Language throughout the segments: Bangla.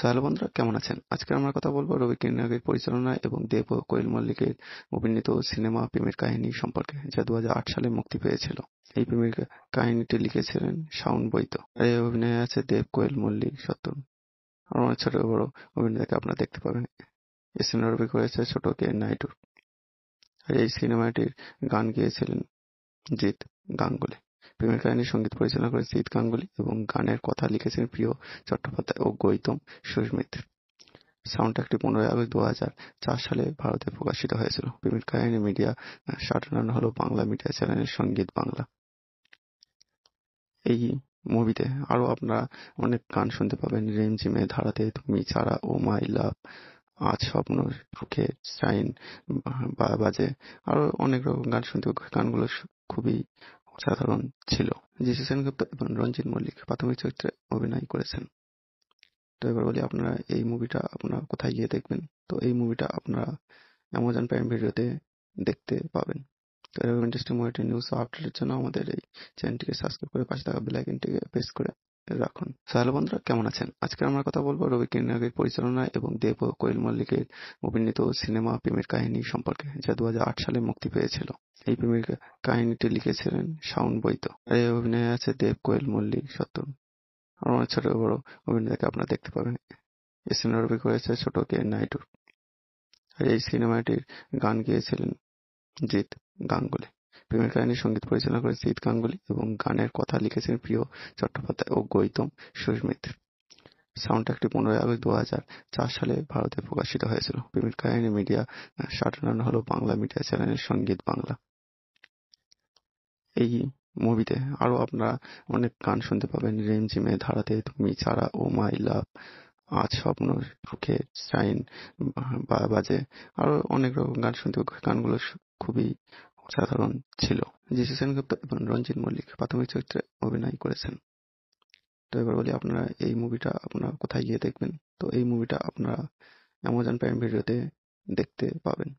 হ্যালো বন্ধুরা কেমন আছেন আজকে আমরা কথা বলবো রবি কিরণের পরিচালনা এবং দেব কোয়েল মল্লিকের অভিনীত সিনেমা প্রেমের কাহিনী সম্পর্কে যা দু সালে মুক্তি পেয়েছিল এই প্রেমের কাহিনীটি লিখেছিলেন শাওন বৈত আর এই অভিনয় আছে দেব কোয়েল মল্লিক সত্তর আর অনেক ছোট বড় অভিনেতাকে আপনারা দেখতে পাবেন এই রবি করেছে ছোট কে নাইটুর আর এই সিনেমাটির গান গেয়েছিলেন জিৎ গাঙ্গুলি প্রেমের কাহিনী সঙ্গীত পরিচালনা করেছেন সিদ গাঙ্গুলি এবং গানের কথা লিখেছেন প্রিয় চট্টোপাধ্যায় ও গৌতম সুস্মিত সাউন্ডট্র্যাকটি পনেরোই আগস্ট দু হাজার সালে ভারতে প্রকাশিত হয়েছিল। প্রেমের কাহিনী মিডিয়া সাটনান হল বাংলা মিডিয়া চ্যানেলের সঙ্গীত বাংলা। এই মুভিতে আরও আপনারা অনেক গান শুনতে পাবেন রিমঝিমে ধারাতে তুমি ছাড়া ও মাই লাভ আজ স্বপ্ন সুখে সাইন বাজে আরও অনেক রকম গান শুনতে গানগুলো খুবই সাধারণ ছিল জিসি সেনগুপ্ত এবং রঞ্জিত মল্লিক প্রাথমিক চরিত্রে অভিনয় করেছেন তো এবার বলি আপনারা এই মুভিটা আপনারা কোথায় গিয়ে দেখবেন তো এই মুভিটা আপনারা অ্যামাজন প্রাইম ভিডিওতে দেখতে পাবেন তো এরকম ইন্টারেস্টিং মুভিটি নিউজ আপডেটের জন্য আমাদের এই চ্যানেলটিকে সাবস্ক্রাইব করে পাশে থাকা বেল প্রেস করে রাখুন সাহেল বন্ধুরা কেমন আছেন আজকে আমরা কথা বলবো রবি কিরণের পরিচালনা এবং দেব কোয়েল মল্লিকের অভিনীত সিনেমা প্রেমের কাহিনী সম্পর্কে যা দু সালে মুক্তি পেয়েছিল এই প্রেমের কাহিনীটি লিখেছিলেন শাওন বৈদ্য আর এই অভিনয় আছে দেব কোয়েল মল্লিক সত্তর আর অনেক ছোট বড় অভিনেতাকে আপনারা দেখতে পাবেন সিনেমাটি করেছে ছোট কে নাইটুর আর এই সিনেমাটির গান গেয়েছিলেন জিৎ গাঙ্গুলি বিভিন্ন গানের সঙ্গীত পরিচালনা করেছেন ঈদ গাঙ্গুলি এবং গানের কথা লিখেছেন প্রিয় চট্টোপাধ্যায় ও গৌতম সুস্মিত সাউন্ডট্র্যাকটি পনেরোই আগস্ট সালে ভারতে প্রকাশিত হয়েছিল। কাহিনী মিডিয়া হল বাংলা মিডিয়া সঙ্গীত বাংলা। এই মুভিতে আরও আপনারা অনেক গান শুনতে পাবেন রিমঝিমে ধারাতে তুমি ছাড়া ও মাই লাভ আজ স্বপ্ন সুখে সাইন বাজে আরও অনেক রকম গান শুনতে গানগুলো খুবই সাধারণ ছিল যিশু সেনগুপ্ত এবং রঞ্জিত মল্লিক প্রাথমিক চরিত্রে অভিনয় করেছেন তো এবার বলি আপনারা এই মুভিটা আপনারা কোথায় গিয়ে দেখবেন তো এই মুভিটা আপনারা অ্যামাজন প্রাইম ভিডিওতে দেখতে পাবেন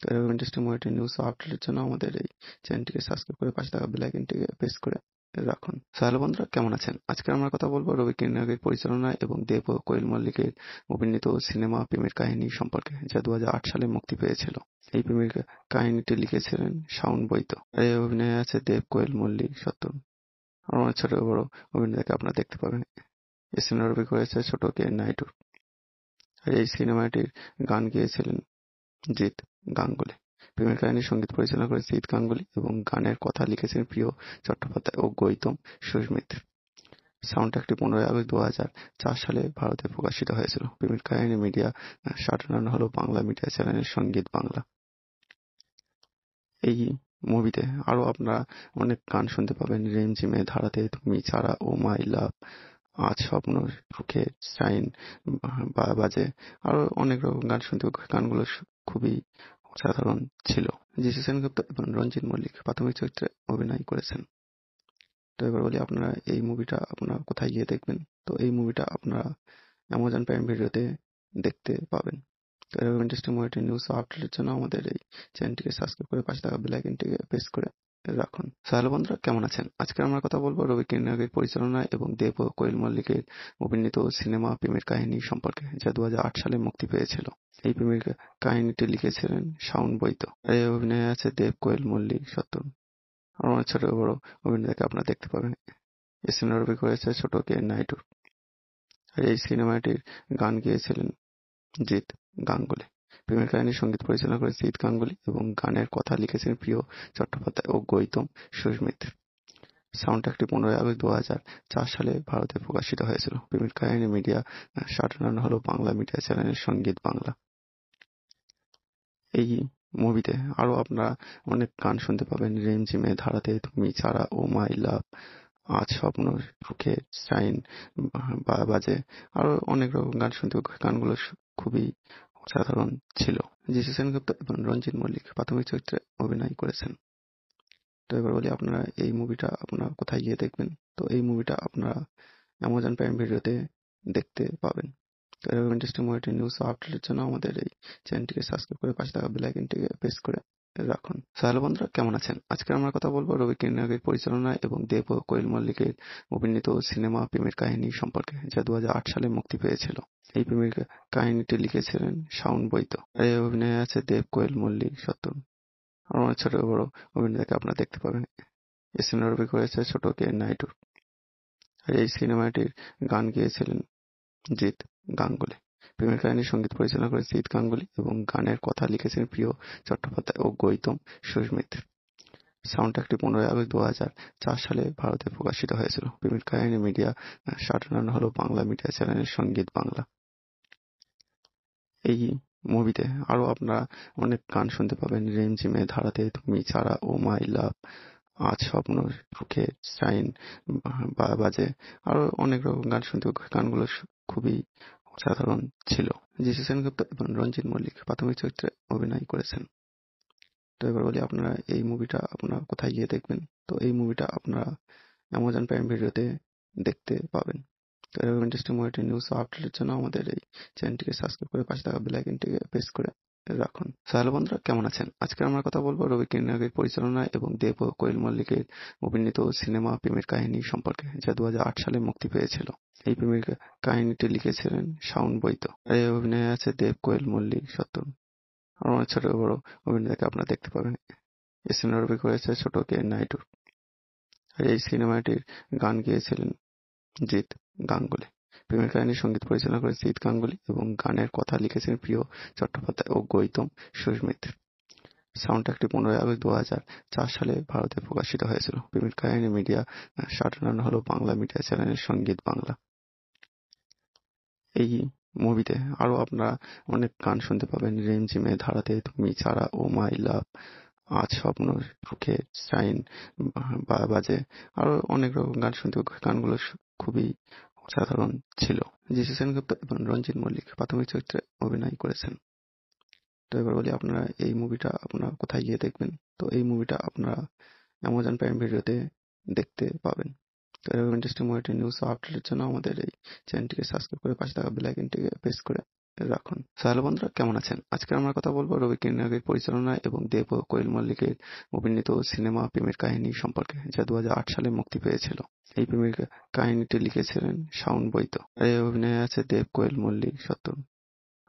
তো এরকম ইন্টারেস্টিং মুভিটি নিউজ আপডেটের জন্য আমাদের এই চ্যানেলটিকে সাবস্ক্রাইব করে পাশে থাকা বেল প্রেস করে রাখুন সাহেল বন্ধুরা কেমন আছেন আজকে আমরা কথা বলবো রবি কিরণের পরিচালনা এবং দেব কোয়েল মল্লিকের অভিনীত সিনেমা প্রেমের কাহিনী সম্পর্কে যা দু সালে মুক্তি পেয়েছিল এই প্রেমের কাহিনীটি লিখেছিলেন শাওন বৈদ্য এই অভিনয় আছে দেব কোয়েল মল্লিক সত্তর আর অনেক ছোট বড় অভিনেতাকে আপনারা দেখতে পাবেন এই রবি করেছে ছোট কে নাইটুর এই সিনেমাটির গান গেয়েছিলেন জিৎ গাঙ্গুলি ফিল্মের কাহিনীর সঙ্গীত পরিচালনা করেন সিদ গাঙ্গুলি এবং গানের কথা লিখেছেন প্রিয় চট্টোপাধ্যায় ও গৌতম সুস্মিত সাউন্ডট্র্যাকটি পনেরোই আগস্ট চার সালে ভারতে প্রকাশিত হয়েছিল। প্রেমের কাহিনী মিডিয়া হল বাংলা মিডিয়া চ্যানেল সঙ্গীত বাংলা। এই মুভিতে আরও আপনারা অনেক গান শুনতে পাবেন রিমঝিমে ধারাতে তুমি ছাড়া ও মাই লাভ আজ স্বপ্ন সুখে সাইন বাজে আরও অনেক রকম গান শুনতে গানগুলো খুবই সাধারণ ছিল যিশু সেনগুপ্ত এবং রঞ্জিত মল্লিক প্রাথমিক চরিত্রে অভিনয় করেছেন তো এবার বলি আপনারা এই মুভিটা আপনারা কোথায় গিয়ে দেখবেন তো এই মুভিটা আপনারা অ্যামাজন প্রাইম ভিডিওতে দেখতে পাবেন তো এরকম ইন্টারেস্টিং মুভিটি নিউজ আপডেটের জন্য আমাদের এই চ্যানেলটিকে সাবস্ক্রাইব করে পাশে থাকা বেল প্রেস করে রাখুন সাহেল বন্ধুরা কেমন আছেন আজকে আমরা কথা বলবো রবি কিরণের পরিচালনা এবং দেব কোয়েল মল্লিকের অভিনীত সিনেমা প্রেমের কাহিনী সম্পর্কে যা দু সালে মুক্তি পেয়েছিল এই প্রেমের কাহিনীটি লিখেছিলেন শাওন বৈত এই অভিনয় আছে দেব কোয়েল মল্লিক সত্তর আর অনেক ছোট বড় অভিনেতাকে আপনারা দেখতে পাবেন এই রবি করেছে ছোট কে নাইটুর আর এই সিনেমাটির গান গিয়েছিলেন জিৎ গাঙ্গুলি ফিল্মের কাহিনীর সঙ্গীত পরিচালনা করে জিৎ গাঙ্গুলী এবং গানের কথা লিখেছেন প্রিয় চট্টোপাধ্যায় ও গৌতম সুরমিত্র। সাউন্ডট্র্যাকটি পনেরোই আগস্ট দুহাজার সালে ভারতে প্রকাশিত হয়েছিল। প্রেমের কাহিনী মিডিয়া সাটার্ন হল বাংলা মিডিয়া চ্যানেল সঙ্গীত বাংলা। এই মুভিতে আরও আপনারা অনেক গান শুনতে পাবেন রিমঝিমে ধারাতে তুমি ছাড়া ও মাই লাভ আজ স্বপ্ন সুখের সাইন বাজে আরও অনেক রকম গান শুনতে গানগুলো খুবই সাধারণ ছিল যিশু গুপ্ত এবং রঞ্জিত মল্লিক প্রাথমিক চরিত্রে অভিনয় করেছেন তো এবার বলি আপনারা এই মুভিটা আপনারা কোথায় গিয়ে দেখবেন তো এই মুভিটা আপনারা অ্যামাজন প্রাইম ভিডিওতে দেখতে পাবেন তো এরকম ইন্টারেস্টিং মুভিটি নিউজ আপডেটের জন্য আমাদের এই চ্যানেলটিকে সাবস্ক্রাইব করে পাশে থাকা বেল প্রেস করে রাখুন সাহেল বন্ধুরা কেমন আছেন আজকে আমরা কথা বলবো রবি কিরণের পরিচালনা এবং দেব কোয়েল মল্লিকের অভিনীত সিনেমা প্রেমের কাহিনী সম্পর্কে যা দু সালে মুক্তি পেয়েছিল এই প্রেমের কাহিনীটি লিখেছিলেন সাউন্ড বৈদ্য আর এই অভিনয় আছে দেব কোয়েল মল্লিক সত্তর আমার ছোট বড় অভিনেতাকে আপনারা দেখতে পাবেন এই সিনেমা রবি করেছে ছোট কে নাইটুর আর এই সিনেমাটির গান গেয়েছিলেন জিৎ গাঙ্গুলি প্রেমের কাহিনীর সঙ্গীত পরিচালনা করেছেন জিৎ গাঙ্গুলি এবং গানের কথা লিখেছেন প্রিয় চট্টোপাধ্যায় ও গৌতম সাউন্ড সাউন্ডট্র্যাকটি পনেরোই আগস্ট দু চার সালে ভারতে প্রকাশিত হয়েছিল। প্রেমের কাহিনী মিডিয়া সাধারণ হল বাংলা মিডিয়া চ্যানেলের সঙ্গীত বাংলা। এই মুভিতে আরও আপনারা অনেক গান শুনতে পাবেন রিমঝিমে ধারাতে তুমি ছাড়া ও মাই লাভ আজ স্বপ্ন সুখে সাইন বাজে আরও অনেক রকম গান শুনতে গানগুলো খুবই সাধারণ ছিল জিসি সেনগুপ্ত এবং রঞ্জিত মল্লিক প্রাথমিক চরিত্রে অভিনয় করেছেন তো এবার বলি আপনারা এই মুভিটা আপনারা কোথায় গিয়ে দেখবেন তো এই মুভিটা আপনারা অ্যামাজন প্রাইম ভিডিওতে দেখতে পাবেন তো এরকম ইন্টারেস্টিং মুভিটি নিউজ আপডেটের জন্য আমাদের এই চ্যানেলটিকে সাবস্ক্রাইব করে পাশে থাকা বেল আইকনটিকে প্রেস করে রাখুন সাহেল বন্ধুরা কেমন আছেন আজকে আমরা কথা বলবো রবি কিরণাগের পরিচালনা এবং দেব কোয়েল মল্লিকের অভিনীত সিনেমা প্রেমের কাহিনী সম্পর্কে যা দু সালে মুক্তি পেয়েছিল এই প্রেমের কাহিনীটি লিখেছিলেন সাউন্ড বৈত আর এই অভিনয় আছে দেব কোয়েল মল্লিক সত্তর আর অনেক ছোট বড় অভিনেতাকে আপনারা দেখতে পাবেন এই রবি করেছে ছোট কে নাইটু আর এই সিনেমাটির গান গেয়েছিলেন জিৎ গাঙ্গুলি প্রেমের কাহিনীর সঙ্গীত পরিচালনা করেছেন সিদ গাঙ্গুলি এবং গানের কথা লিখেছেন প্রিয় চট্টোপাধ্যায় ও গৌতম সুস্মিত। সাউন্ডট্র্যাকটি পনেরোই আগস্ট দু চার সালে ভারতে প্রকাশিত হয়েছিল। প্রেমের কাহিনী মিডিয়া সাধারণ হল বাংলা মিডিয়া চ্যানেল সঙ্গীত বাংলা। এই মুভিতে আরও আপনারা অনেক গান শুনতে পাবেন রিমঝিমে ধারাতে তুমি ছাড়া ও মাই লাভ আজ স্বপ্ন সুখে সাইন বাজে আরও অনেক রকম গান শুনতে গানগুলো খুবই সাধারণ ছিল জিসি সেনগুপ্ত এবং রঞ্জিত মল্লিক প্রাথমিক চরিত্রে অভিনয় করেছেন তো এবার বলি আপনারা এই মুভিটা আপনারা কোথায় গিয়ে দেখবেন তো এই মুভিটা আপনারা অ্যামাজন প্রাইম ভিডিওতে দেখতে পাবেন তো এরকম ইন্টারেস্টিং মুভিটি নিউজ আপডেটের জন্য আমাদের এই চ্যানেলটিকে সাবস্ক্রাইব করে পাশে থাকা বেল আইকনটিকে প্রেস করে রাখুন হ্যালো বন্ধুরা কেমন আছেন আজকে আমরা কথা বলবো রবি কিরণের পরিচালনা এবং দেব ও কোয়েল মল্লিকের অভিনীত সিনেমা প্রেমের কাহিনী সম্পর্কে যা দু সালে মুক্তি পেয়েছিল এই প্রেমের কাহিনীটি লিখেছিলেন শাওন বৈদ্য আর এই অভিনয় আছে দেব কোয়েল মল্লিক সত্তর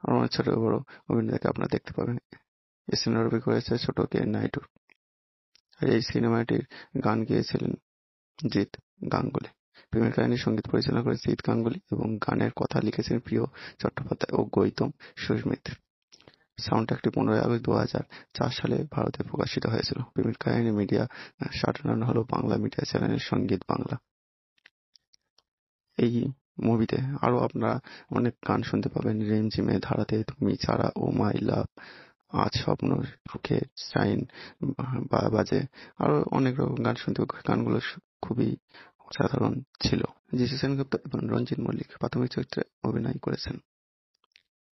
আর অনেক ছোট বড় অভিনেতাকে আপনারা দেখতে পাবেন এই সিনেমা রবি করেছে ছোট কে নাইটু আর এই সিনেমাটির গান গেয়েছিলেন জিৎ গাঙ্গুলি প্রেমের কাহিনী সঙ্গীত পরিচালনা করে ঈদ গাঙ্গুলি এবং গানের কথা লিখেছেন প্রিয় চট্টোপাধ্যায় ও গৌতম সুস্মিত। সাউন্ডট্র্যাকটি পনেরোই আগস্ট দু চার সালে ভারতে প্রকাশিত হয়েছিল। প্রেমের কাহিনী মিডিয়া সাধারণ হল বাংলা মিডিয়া চ্যানেলের সঙ্গীত বাংলা। এই মুভিতে আরও আপনারা অনেক গান শুনতে পাবেন রিমঝিমে ধারাতে তুমি ছাড়া ও মাই লাভ আজ স্বপ্ন সুখে সাইন বাজে আরও অনেক রকম গান শুনতে গানগুলো খুবই সাধারণ ছিল জিসি সেনগুপ্ত এবং রঞ্জিত মল্লিক প্রাথমিক চরিত্রে অভিনয় করেছেন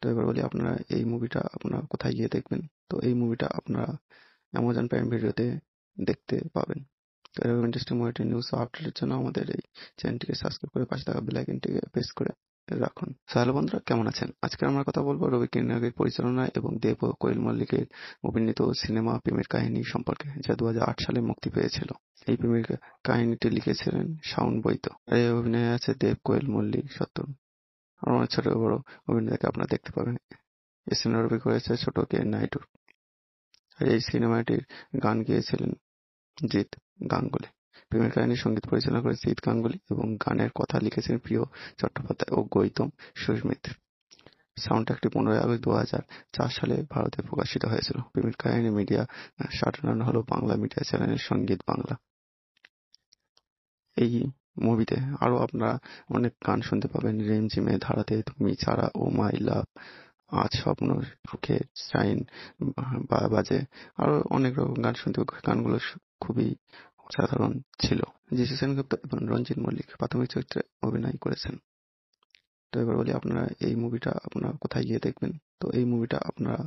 তো এবার বলি আপনারা এই মুভিটা আপনারা কোথায় গিয়ে দেখবেন তো এই মুভিটা আপনারা অ্যামাজন প্রাইম ভিডিওতে দেখতে পাবেন তো এরকম ইন্টারেস্টিং মুভিটি নিউজ আপডেটের জন্য আমাদের এই চ্যানেলটিকে সাবস্ক্রাইব করে পাশে থাকা বেল আইকনটিকে প্রেস করে রাখুন সাহেল বন্ধুরা কেমন আছেন আজকে আমরা কথা বলবো রবি কিরণাগের পরিচালনা এবং দেব ও কোয়েল মল্লিকের অভিনীত সিনেমা প্রেমের কাহিনী সম্পর্কে যা দু সালে মুক্তি পেয়েছিল এই প্রেমের কাহিনীটি লিখেছিলেন শাওন বৈত আর এই অভিনয় আছে দেব কোয়েল মল্লিক সত্তর আমার অনেক ছোট বড় অভিনেতাকে আপনারা দেখতে পাবেন এই রবি করেছে ছোট কে নাইডু আর এই সিনেমাটির গান গেয়েছিলেন জিৎ গাঙ্গুলি প্রেমের কাহিনী সঙ্গীত পরিচালনা করেছেন ঈদ গাঙ্গুলি এবং গানের কথা লিখেছেন প্রিয় চট্টোপাধ্যায় ও গৌতম সুমিত্র। সাউন্ডট্র্যাকটি পনেরোই আগস্ট দু চার সালে ভারতে প্রকাশিত হয়েছিল। প্রেমের কাহিনী মিডিয়া সাধারণ হল বাংলা মিডিয়া চ্যানেলের সঙ্গীত বাংলা। এই মুভিতে আরও আপনারা অনেক গান শুনতে পাবেন রিমঝিমে ধারাতে তুমি ছাড়া ও মাই লাভ আজ স্বপ্ন সুখে সাইন বা বাজে আরও অনেক রকম গান শুনতে গানগুলো খুবই সাধারণ ছিল যিশু সেনগুপ্ত এবং রঞ্জিত মল্লিক প্রাথমিক চরিত্রে অভিনয় করেছেন তো এবার বলি আপনারা এই মুভিটা আপনারা কোথায় গিয়ে দেখবেন তো এই মুভিটা আপনারা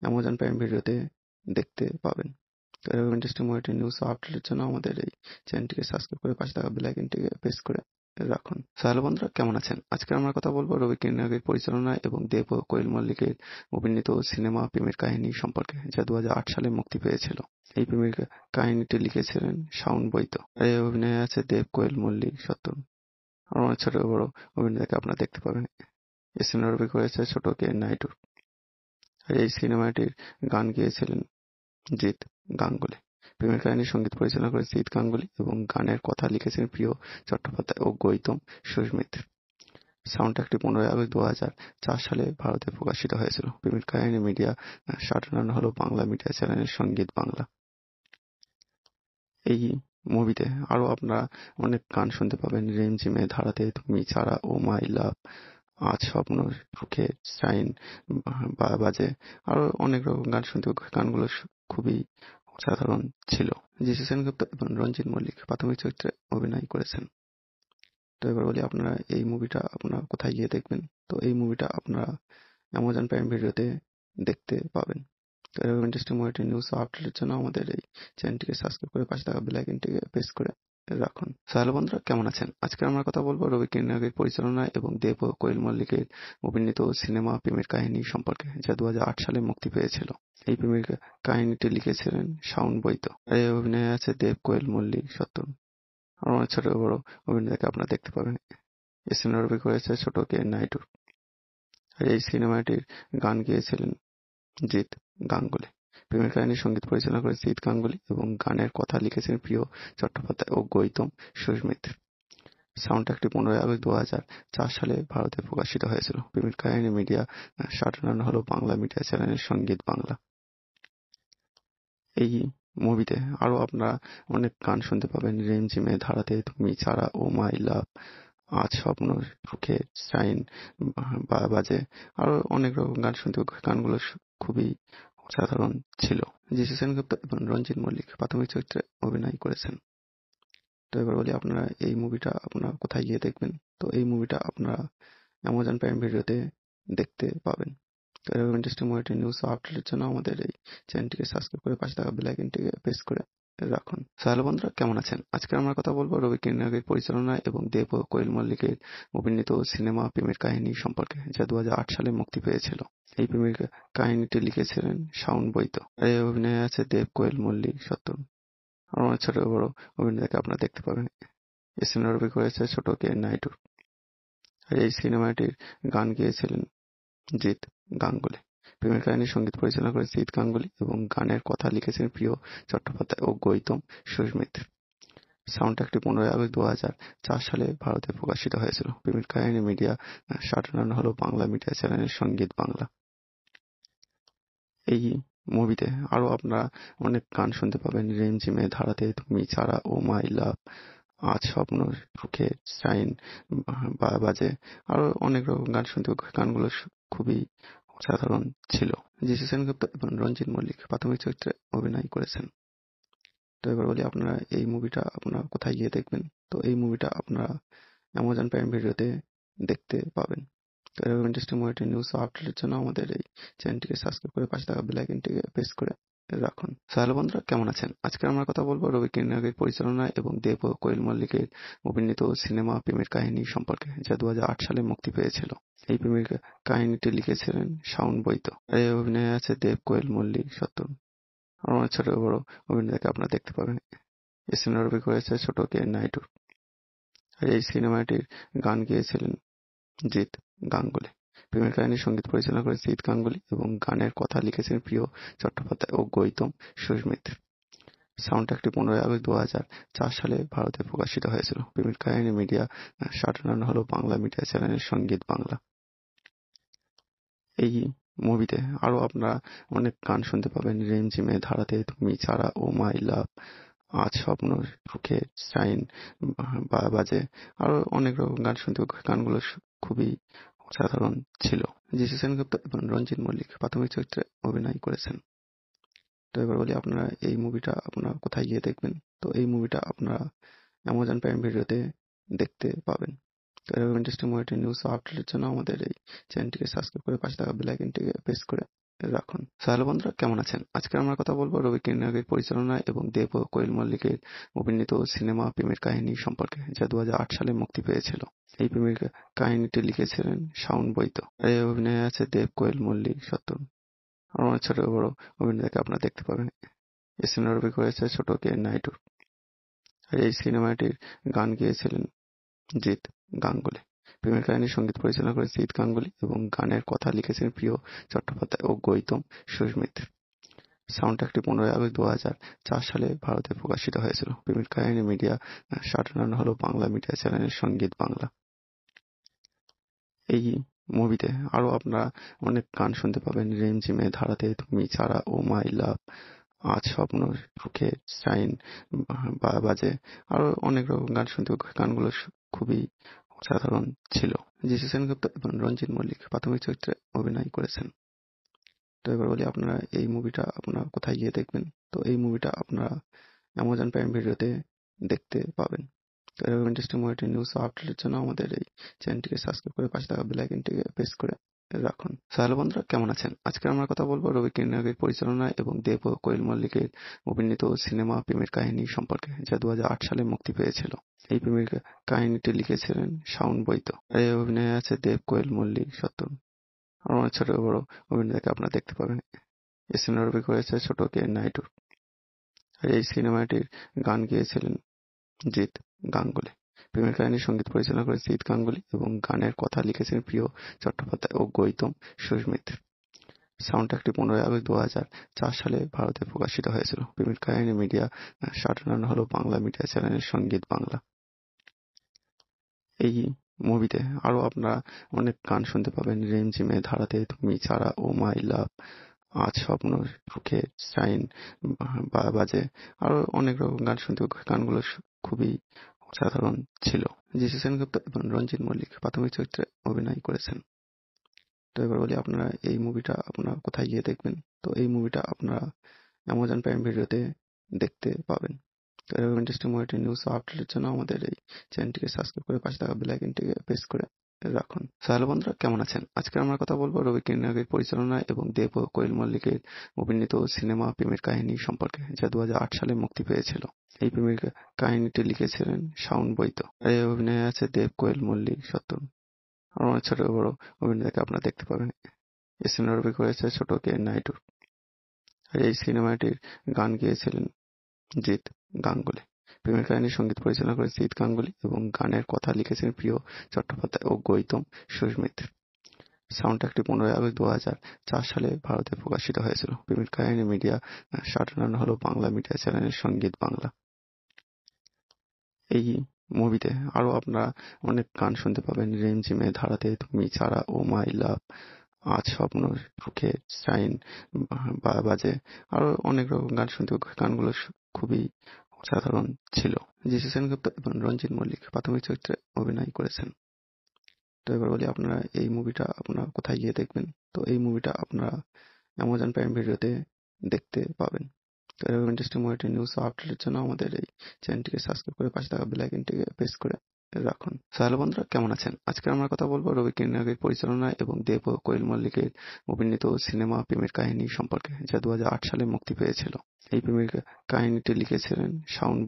অ্যামাজন প্রাইম ভিডিওতে দেখতে পাবেন তো এরকম ইন্টারেস্টিং মুভিটি নিউজ আপডেটের জন্য আমাদের এই চ্যানেলটিকে সাবস্ক্রাইব করে পাশে থাকা বেল আইকনটিকে প্রেস করে রাখুন সাহেল বন্ধুরা কেমন আছেন আজকে আমরা কথা বলবো রবি কিরণের পরিচালনা এবং দেব ও কোয়েল মল্লিকের অভিনীত সিনেমা প্রেমের কাহিনী সম্পর্কে যা দু সালে মুক্তি পেয়েছিল এই প্রেমের কাহিনীটি লিখেছিলেন শাওন বৈত আর এই অভিনয় আছে দেব কোয়েল মল্লিক সত্তর আর অনেক ছোট বড় অভিনেতাকে আপনারা দেখতে পাবেন এই সিনেমা রবি করেছে ছোট কে নাইটুর আর এই সিনেমাটির গান গেয়েছিলেন জিৎ গাঙ্গুলি প্রেমের কাহিনীর সঙ্গীত পরিচালনা করেছেন ঈদ গাঙ্গুলি এবং গানের কথা লিখেছেন প্রিয় চট্টোপাধ্যায় ও গৌতম সুস্মিত সাউন্ড ট্র্যাকটি পনেরোই আগস্ট দুহাজার সালে ভারতে প্রকাশিত হয়েছিল। প্রেমের কাহিনী মিডিয়া সাধারণ হল বাংলা মিডিয়া চ্যানেলের সঙ্গীত বাংলা। এই মুভিতে আরও আপনারা অনেক গান শুনতে পাবেন রিমঝিমে ধারাতে তুমি ছাড়া ও মাই লাভ আজ স্বপ্ন সুখে সাইন বাজে আরও অনেক রকম গান শুনতে গানগুলো খুবই সাধারণ ছিল জিসি সেনগুপ্ত এবং রঞ্জিত মল্লিক প্রাথমিক চরিত্রে অভিনয় করেছেন তো এবার বলি আপনারা এই মুভিটা আপনারা কোথায় গিয়ে দেখবেন তো এই মুভিটা আপনারা অ্যামাজন প্রাইম ভিডিওতে দেখতে পাবেন তো এরকম ইন্টারেস্টিং মুভিটি নিউজ আপডেটের জন্য আমাদের এই চ্যানেলটিকে সাবস্ক্রাইব করে পাশে থাকা বেল আইকনটিকে প্রেস করে রাখুন সো বন্ধুরা কেমন আছেন আজকে আমরা কথা বলবো রবি কিরণের পরিচালনা এবং দেব ও কোয়েল মল্লিকের অভিনীত সিনেমা প্রেমের কাহিনী সম্পর্কে যা দু সালে মুক্তি পেয়েছিল এই প্রেমের কাহিনীটি লিখেছিলেন শাওন বৈত আর এই অভিনয় আছে দেব কোয়েল মল্লিক সত্তর আমার অনেক ছোট বড় অভিনেতাকে আপনারা দেখতে পাবেন এই সিনেমা রবি করেছে ছোট কে নাইটুর আর এই সিনেমাটির গান গেয়েছিলেন জিৎ গাঙ্গুলি প্রেমের কাহিনীর সঙ্গীত পরিচালনা করেছেন ঈদ গাঙ্গুলি এবং গানের কথা লিখেছেন প্রিয় চট্টোপাধ্যায় ও গৌতম সুস্মিত। সাউন্ডট্র্যাকটি পনেরোই আগস্ট দুহাজার সালে ভারতে প্রকাশিত হয়েছিল। প্রেমের কাহিনী মিডিয়া সাধারণ হল বাংলা মিডিয়া চ্যানেলের সঙ্গীত বাংলা। এই মুভিতে আরও আপনারা অনেক গান শুনতে পাবেন রিমঝিমের ধারাতে তুমি ছাড়া ও মাই লাভ আজ স্বপ্ন সুখে সাইন বাজে আরও অনেক রকম গান শুনতে গানগুলো খুবই সাধারণ ছিল জিসু সেনগুপ্ত এবং রঞ্জিত মল্লিক প্রাথমিক চরিত্রে অভিনয় করেছেন তো এবার বলি আপনারা এই মুভিটা আপনারা কোথায় গিয়ে দেখবেন তো এই মুভিটা আপনারা অ্যামাজন প্রাইম ভিডিওতে দেখতে পাবেন তো এরকম ইন্টারেস্টিং মুভিটি নিউজ আপডেটের জন্য আমাদের এই চ্যানেলটিকে সাবস্ক্রাইব করে পাশে থাকা বেল আইকনটিকে প্রেস করে রাখুন সো হ্যালো বন্ধুরা কেমন আছেন আজকে আমরা কথা বলবো রবি কিরণের পরিচালনা এবং দেব ও কোয়েল মল্লিকের অভিনীত সিনেমা প্রেমের কাহিনী সম্পর্কে যা দু সালে মুক্তি পেয়েছিল এই প্রেমের কাহিনীটি লিখেছিলেন শাওন বৈত আর এই অভিনয় আছে দেব কোয়েল মল্লিক সত্তর আমার অনেক ছোট বড় অভিনেতাকে আপনারা দেখতে পাবেন এই রবি করেছে ছোট কে নাইটুর আর এই সিনেমাটির গান গেয়েছিলেন জিৎ গাঙ্গুলি প্রেমের কাহিনী সঙ্গীত পরিচালনা করেছেন ঈদ গাঙ্গুলি এবং গানের কথা লিখেছেন প্রিয় চট্টোপাধ্যায় ও গৈতম সুরমিত্র। সাউন্ডট্র্যাকটি পনেরোই আগস্ট দু সালে ভারতে প্রকাশিত হয়েছিল। প্রেমের কাহিনী মিডিয়া সাধারণ হল বাংলা মিডিয়া চ্যানেলের সঙ্গীত বাংলা। এই মুভিতে আরও আপনারা অনেক গান শুনতে পাবেন রিমঝিমের ধারাতে তুমি ছাড়া ও মাই লাভ আজ স্বপ্ন সুখে সাইন বাজে আরও অনেক রকম গান শুনতে গানগুলো খুবই সাধারণ ছিল জিসি সেনগুপ্ত এবং রঞ্জিত মল্লিক প্রাথমিক চরিত্রে অভিনয় করেছেন তো এবার বলি আপনারা এই মুভিটা আপনারা কোথায় গিয়ে দেখবেন তো এই মুভিটা আপনারা অ্যামাজন প্রাইম ভিডিওতে দেখতে পাবেন তো এরকম ইন্টারেস্টিং মুভিটি নিউজ আপডেটের জন্য আমাদের এই চ্যানেলটিকে সাবস্ক্রাইব করে পাশে থাকা বেল আইকনটিকে প্রেস করে রাখুন হ্যালো বন্ধুরা কেমন আছেন আজকে আমরা কথা বলবো রবি কিরণের পরিচালনা এবং দেব কোয়েল মল্লিকের অভিনীত সিনেমা প্রেমের কাহিনী সম্পর্কে যা দু সালে মুক্তি পেয়েছিল এই প্রেমের কাহিনীটি লিখেছিলেন শাউন বৈদ্য আর এই অভিনয় আছে দেব কোয়েল মল্লিক সত্তর আমার অনেক ছোট বড় অভিনেতাকে আপনারা দেখতে পাবেন রবি করেছে ছোট কে নাইটুর আর এই সিনেমাটির গান গেয়েছিলেন জিৎ গাঙ্গুলি প্রেমের কাহিনী সঙ্গীত পরিচালনা করেছেন জিৎ গাঙ্গুলি এবং গানের কথা লিখেছেন প্রিয় চট্টোপাধ্যায় ও গৌতম সুসমিত্র। সাউন্ডট্র্যাকটি পনেরোই আগস্ট দুহাজার সালে ভারতে প্রকাশিত হয়েছিল। প্রেমের কাহিনী মিডিয়া সাটার্ন হল বাংলা মিডিয়া চ্যানেলের সঙ্গীত বাংলা। এই মুভিতে আরও আপনারা অনেক গান শুনতে পাবেন রিমঝিমের ধারাতে তুমি ছাড়া ও মাই লাভ আজ স্বপ্ন সুখে সাইন বাজে আরও অনেক রকম গান শুনতে গানগুলো খুবই সাধারণ ছিল যিশু সেনগুপ্ত এবং রঞ্জিত মল্লিক প্রাথমিক চরিত্রে অভিনয় করেছেন তো এবার বলি আপনারা এই মুভিটা আপনারা কোথায় গিয়ে দেখবেন তো এই মুভিটা আপনারা অ্যামাজন প্রাইম ভিডিওতে দেখতে পাবেন তো এরকম ইন্টারেস্টিং মুভিটি নিউজ আপডেটের জন্য আমাদের এই চ্যানেলটিকে সাবস্ক্রাইব করে পাশে থাকা বেল আইকনটিকে প্রেস করে রাখুন হ্যালো বন্ধুরা কেমন আছেন আজকে আমরা কথা বলবো রবি কিরণের পরিচালনা এবং দেব কোয়েল মল্লিকের অভিনীত সিনেমা প্রেমের কাহিনী সম্পর্কে যা দু সালে মুক্তি পেয়েছিল এই প্রেমের কাহিনীটি লিখেছিলেন শাউন বৈত আর এই অভিনয় আছে দেব কোয়েল মল্লিক সত্তর আর অনেক ছোট বড় অভিনেতাকে আপনারা দেখতে পাবেন এই রবি করেছে ছোট কে নাইটু এই সিনেমাটির গান গেয়েছিলেন জিৎ গাঙ্গুলি প্রেমের কাহিনী সঙ্গীত পরিচালনা করেছেন জিৎ গাঙ্গুলি এবং গানের কথা লিখেছেন প্রিয় চট্টোপাধ্যায় ও গৌতম সুস্মিত সাউন্ডট্র্যাকটি পনেরোই আগস্ট দু হাজার সালে ভারতে প্রকাশিত হয়েছিল। প্রেমের কাহিনী মিডিয়া হল বাংলা মিডিয়া চ্যানেলের সঙ্গীত বাংলা। এই মুভিতে আরও আপনারা অনেক গান শুনতে পাবেন রিমঝিমের ধারাতে তুমি ছাড়া ও মাই লাভ আজ স্বপ্ন সুখে সাইন বাজে আরও অনেক রকম গান শুনতে গানগুলো খুবই সাধারণ ছিল যিশু সেনগুপ্ত এবং রঞ্জিত মল্লিক প্রাথমিক চরিত্রে অভিনয় করেছেন তো এবার বলি আপনারা এই মুভিটা আপনারা কোথায় গিয়ে দেখবেন তো এই মুভিটা আপনারা অ্যামাজন প্রাইম ভিডিওতে দেখতে পাবেন তো এরকম ইন্টারেস্টিং মুভিটি নিউজ আপডেটের জন্য আমাদের এই চ্যানেলটিকে সাবস্ক্রাইব করে পাশে থাকা বেল আইকনটিকে প্রেস করে রাখুন হ্যালো বন্ধুরা কেমন আছেন আজকে আমরা কথা বলবো রবি কিরণের পরিচালনা এবং দেব কোয়েল মল্লিকের অভিনীত সিনেমা প্রেমের কাহিনী সম্পর্কে যা দু সালে মুক্তি পেয়েছিল এই প্রেমের কাহিনীটি লিখেছিলেন শাওন বৈত আর এই অভিনয় আছে দেব কোয়েল মল্লিক সত্তর আর অনেক ছোট বড় অভিনেতাকে আপনারা দেখতে পাবেন এই রবি করেছে ছোট কে নাইটু এই সিনেমাটির গান গিয়েছিলেন জিৎ গাঙ্গুলি প্রেমের কাহিনী সঙ্গীত পরিচালনা করেছেন জিৎ গাঙ্গুলি এবং গানের কথা লিখেছেন প্রিয় চট্টোপাধ্যায় ও গৌতম সুস্মিত সাউন্ডট্র্যাকটি পনেরোই আগস্ট দু হাজার সালে ভারতে প্রকাশিত হয়েছিল। প্রেমের কাহিনী মিডিয়া সাটার্ন হল বাংলা মিডিয়া চ্যানেলের সঙ্গীত বাংলা। এই মুভিতে আরও আপনারা অনেক গান শুনতে পাবেন রিমঝিমে ধারাতে তুমি ছাড়া ও মাই লাভ আজ স্বপ্ন সুখে সাইন বাজে আরও অনেক রকম গান শুনতে গানগুলো খুবই সাধারণ ছিল জিসি সেনগুপ্ত এবং রঞ্জিত মল্লিক প্রাথমিক চরিত্রে অভিনয় করেছেন তো এবার বলি আপনারা এই মুভিটা আপনারা কোথায় গিয়ে দেখবেন তো এই মুভিটা আপনারা অ্যামাজন প্রাইম ভিডিওতে দেখতে পাবেন তো এরকম ইন্টারেস্টিং মুভিটি নিউজ আপডেটের জন্য আমাদের এই চ্যানেলটিকে সাবস্ক্রাইব করে পাশে থাকা বেল প্রেস করে রাখুন হ্যালো বন্ধুরা কেমন আছেন আজকে আমরা কথা বলবো রবি কিরণাগের পরিচালনা এবং দেব কোয়েল মল্লিকের অভিনীত সিনেমা প্রেমের কাহিনী সম্পর্কে যা দু সালে মুক্তি পেয়েছিল এই প্রেমের কাহিনীটি লিখেছিলেন শাওন বৈদ্য এই অভিনয় আছে দেব কোয়েল মল্লিক সত্তর আমার অনেক ছোট বড় অভিনেতাকে আপনারা দেখতে পাবেন এই রবি করেছে ছোট কে নাইটু এই সিনেমাটির গান গেয়েছিলেন জিৎ গাঙ্গুলি ফিল্মের কাহিনীর সঙ্গীত পরিচালনা করেছেন ঈদ গাঙ্গুলি এবং গানের কথা লিখেছেন প্রিয় চট্টোপাধ্যায় ও গৌতম সুসমিত। সাউন্ডট্র্যাকটি পনেরোই আগস্ট দু হাজার সালে ভারতে প্রকাশিত হয়েছিল। ফিল্মের কাহিনী মিডিয়া সাটার্ন হল বাংলা মিডিয়া চ্যানেলের সঙ্গীত বাংলা। এই মুভিতে আরও আপনারা অনেক গান শুনতে পাবেন রিমঝিমে ধারাতে তুমি ছাড়া ও মাই লাভ আজ স্বপ্ন সুখে শাইন বাজে আরও অনেক রকম গান শুনতে গানগুলো খুবই সাধারণ ছিল যিশু সেনগুপ্ত এবং রঞ্জিত মল্লিক প্রাথমিক চরিত্রে অভিনয় করেছেন তো এবার বলি আপনারা এই মুভিটা আপনারা কোথায় গিয়ে দেখবেন তো এই মুভিটা আপনারা অ্যামাজন প্রাইম ভিডিওতে দেখতে পাবেন তো এরকম ইন্টারেস্টিং মুভিটি নিউজ আপডেটের জন্য আমাদের এই চ্যানেলটিকে সাবস্ক্রাইব করে পাশে থাকা বেল প্রেস করে রাখুন সাহেল বন্ধুরা কেমন আছেন আজকে আমরা কথা বলবো রবি কিরণের পরিচালনা এবং দেব কোয়েল মল্লিকের অভিনীত সিনেমা প্রেমের কাহিনী সম্পর্কে যা দু সালে মুক্তি পেয়েছিল এই প্রেমের কাহিনীটি লিখেছিলেন শাওন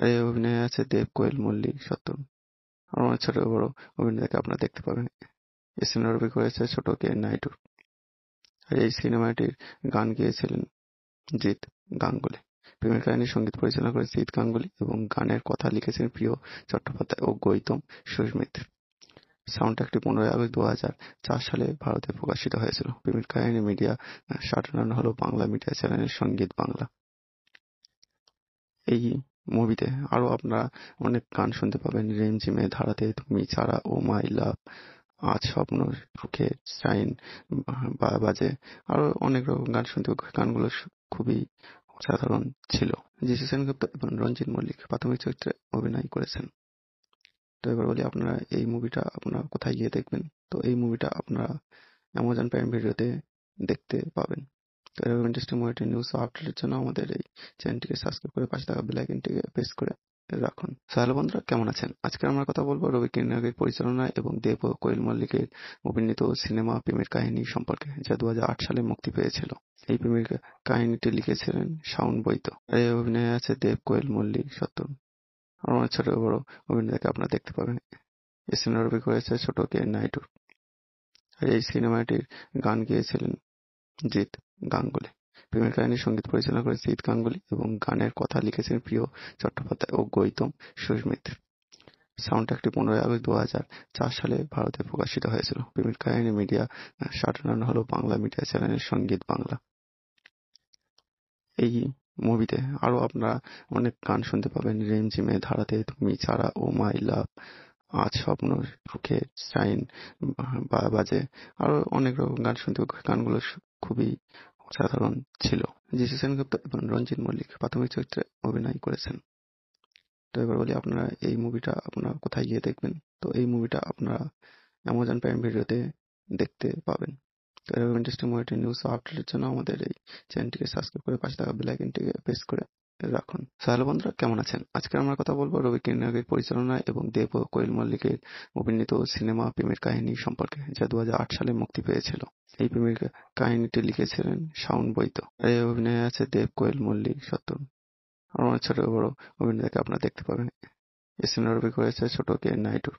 আর এই অভিনয় আছে দেব কোয়েল মল্লিক সত্তর আর অনেক ছোট বড় অভিনেতাকে আপনারা দেখতে পাবেন এই রবি করেছে ছোট কে নাইটুর আর এই সিনেমাটির গান গেয়েছিলেন জিৎ গাঙ্গুলি ফিল্মের কাহিনীর সঙ্গীত পরিচালনা করেন সিদ গাঙ্গুলি এবং গানের কথা লিখেছেন প্রিয় চট্টোপাধ্যায় ও গৌতম সুস্মিত সাউন্ডট্র্যাকটি পনেরোই আগস্ট সালে ভারতে প্রকাশিত হয়েছিল। কাহিনী মিডিয়া হল বাংলা মিডিয়া সঙ্গীত বাংলা। এই মুভিতে আরও আপনারা অনেক গান শুনতে পাবেন রিমঝিমে ধারাতে তুমি ছাড়া ও মাই লাভ আজ স্বপ্ন সুখের সাইন বাজে আরও অনেক রকম গান শুনতে গানগুলো খুবই সাধারণ ছিল যিশু সেনগুপ্ত এবং রঞ্জিত মল্লিক প্রাথমিক চরিত্রে অভিনয় করেছেন তো এবার বলি আপনারা এই মুভিটা আপনারা কোথায় গিয়ে দেখবেন তো এই মুভিটা আপনারা অ্যামাজন প্রাইম ভিডিওতে দেখতে পাবেন তো এরকম ইন্টারেস্টিং মুভিটি নিউজ আপডেটের জন্য আমাদের এই চ্যানেলটিকে সাবস্ক্রাইব করে পাশে থাকা বেল প্রেস করে রাখুন সাহেল বন্ধুরা কেমন আছেন আজকে আমরা কথা বলবো রবি কিরণের পরিচালনা এবং দেব কোয়েল মল্লিকের অভিনীত সিনেমা প্রেমের কাহিনী সম্পর্কে যা দু সালে মুক্তি পেয়েছিল এই প্রেমের কাহিনীটি লিখেছিলেন শাওন বৈদ্য আর এই অভিনয় আছে দেব কোয়েল মল্লিক সত্তর আমার অনেক ছোট বড় অভিনেতাকে আপনারা দেখতে পাবেন এই সিনেমাটি করেছে ছোট কে নাইটুর আর এই সিনেমাটির গান গেয়েছিলেন জিৎ গাঙ্গুলি ফিল্মের কাহিনীর সঙ্গীত পরিচালনা করেছেন জিৎ গাঙ্গুলী এবং গানের কথা লিখেছেন প্রিয় চট্টোপাধ্যায় ও গৌতম সুরমিত্র। সাউন্ডট্র্যাকটি পনেরোই আগস্ট দু হাজার চার সালে ভারতে প্রকাশিত হয়েছিল। প্রেমের কাহিনী মিডিয়া সাটার্ন হল বাংলা মিডিয়া চ্যানেল সঙ্গীত বাংলা। এই মুভিতে আরো আপনারা অনেক গান শুনতে পাবেন রিমঝিমে ধারাতে তুমি ছাড়া ও মাই লাভ আজ স্বপ্ন সুখে সাইন বাজে আরও অনেক রকম গান শুনতে গানগুলো খুবই সাধারণ ছিল যিশু গুপ্ত এবং রঞ্জিত মল্লিক প্রাথমিক চরিত্রে অভিনয় করেছেন তো এবার বলি আপনারা এই মুভিটা আপনারা কোথায় গিয়ে দেখবেন তো এই মুভিটা আপনারা অ্যামাজন প্রাইম ভিডিওতে দেখতে পাবেন তো এরকম ইন্টারেস্টিং মুভিটি নিউজ আপডেটের জন্য আমাদের এই চ্যানেলটিকে সাবস্ক্রাইব করে পাশে থাকা বেল প্রেস করে রাখুন সাহেল বন্ধুরা কেমন আছেন আজকে আমরা কথা বলবো রবি কিরণের পরিচালনা এবং দেব কোয়েল মল্লিকের অভিনীত সিনেমা প্রেমের কাহিনী সম্পর্কে যা দু সালে মুক্তি পেয়েছিল এই প্রেমের কাহিনীটি লিখেছিলেন সাউন্ড বৈত আর এই অভিনয় আছে দেব কোয়েল মল্লিক সত্তর আমার ছোট বড় অভিনেতাকে আপনারা দেখতে পাবেন এই সিনেমা রবি করেছে ছোট কে নাইটু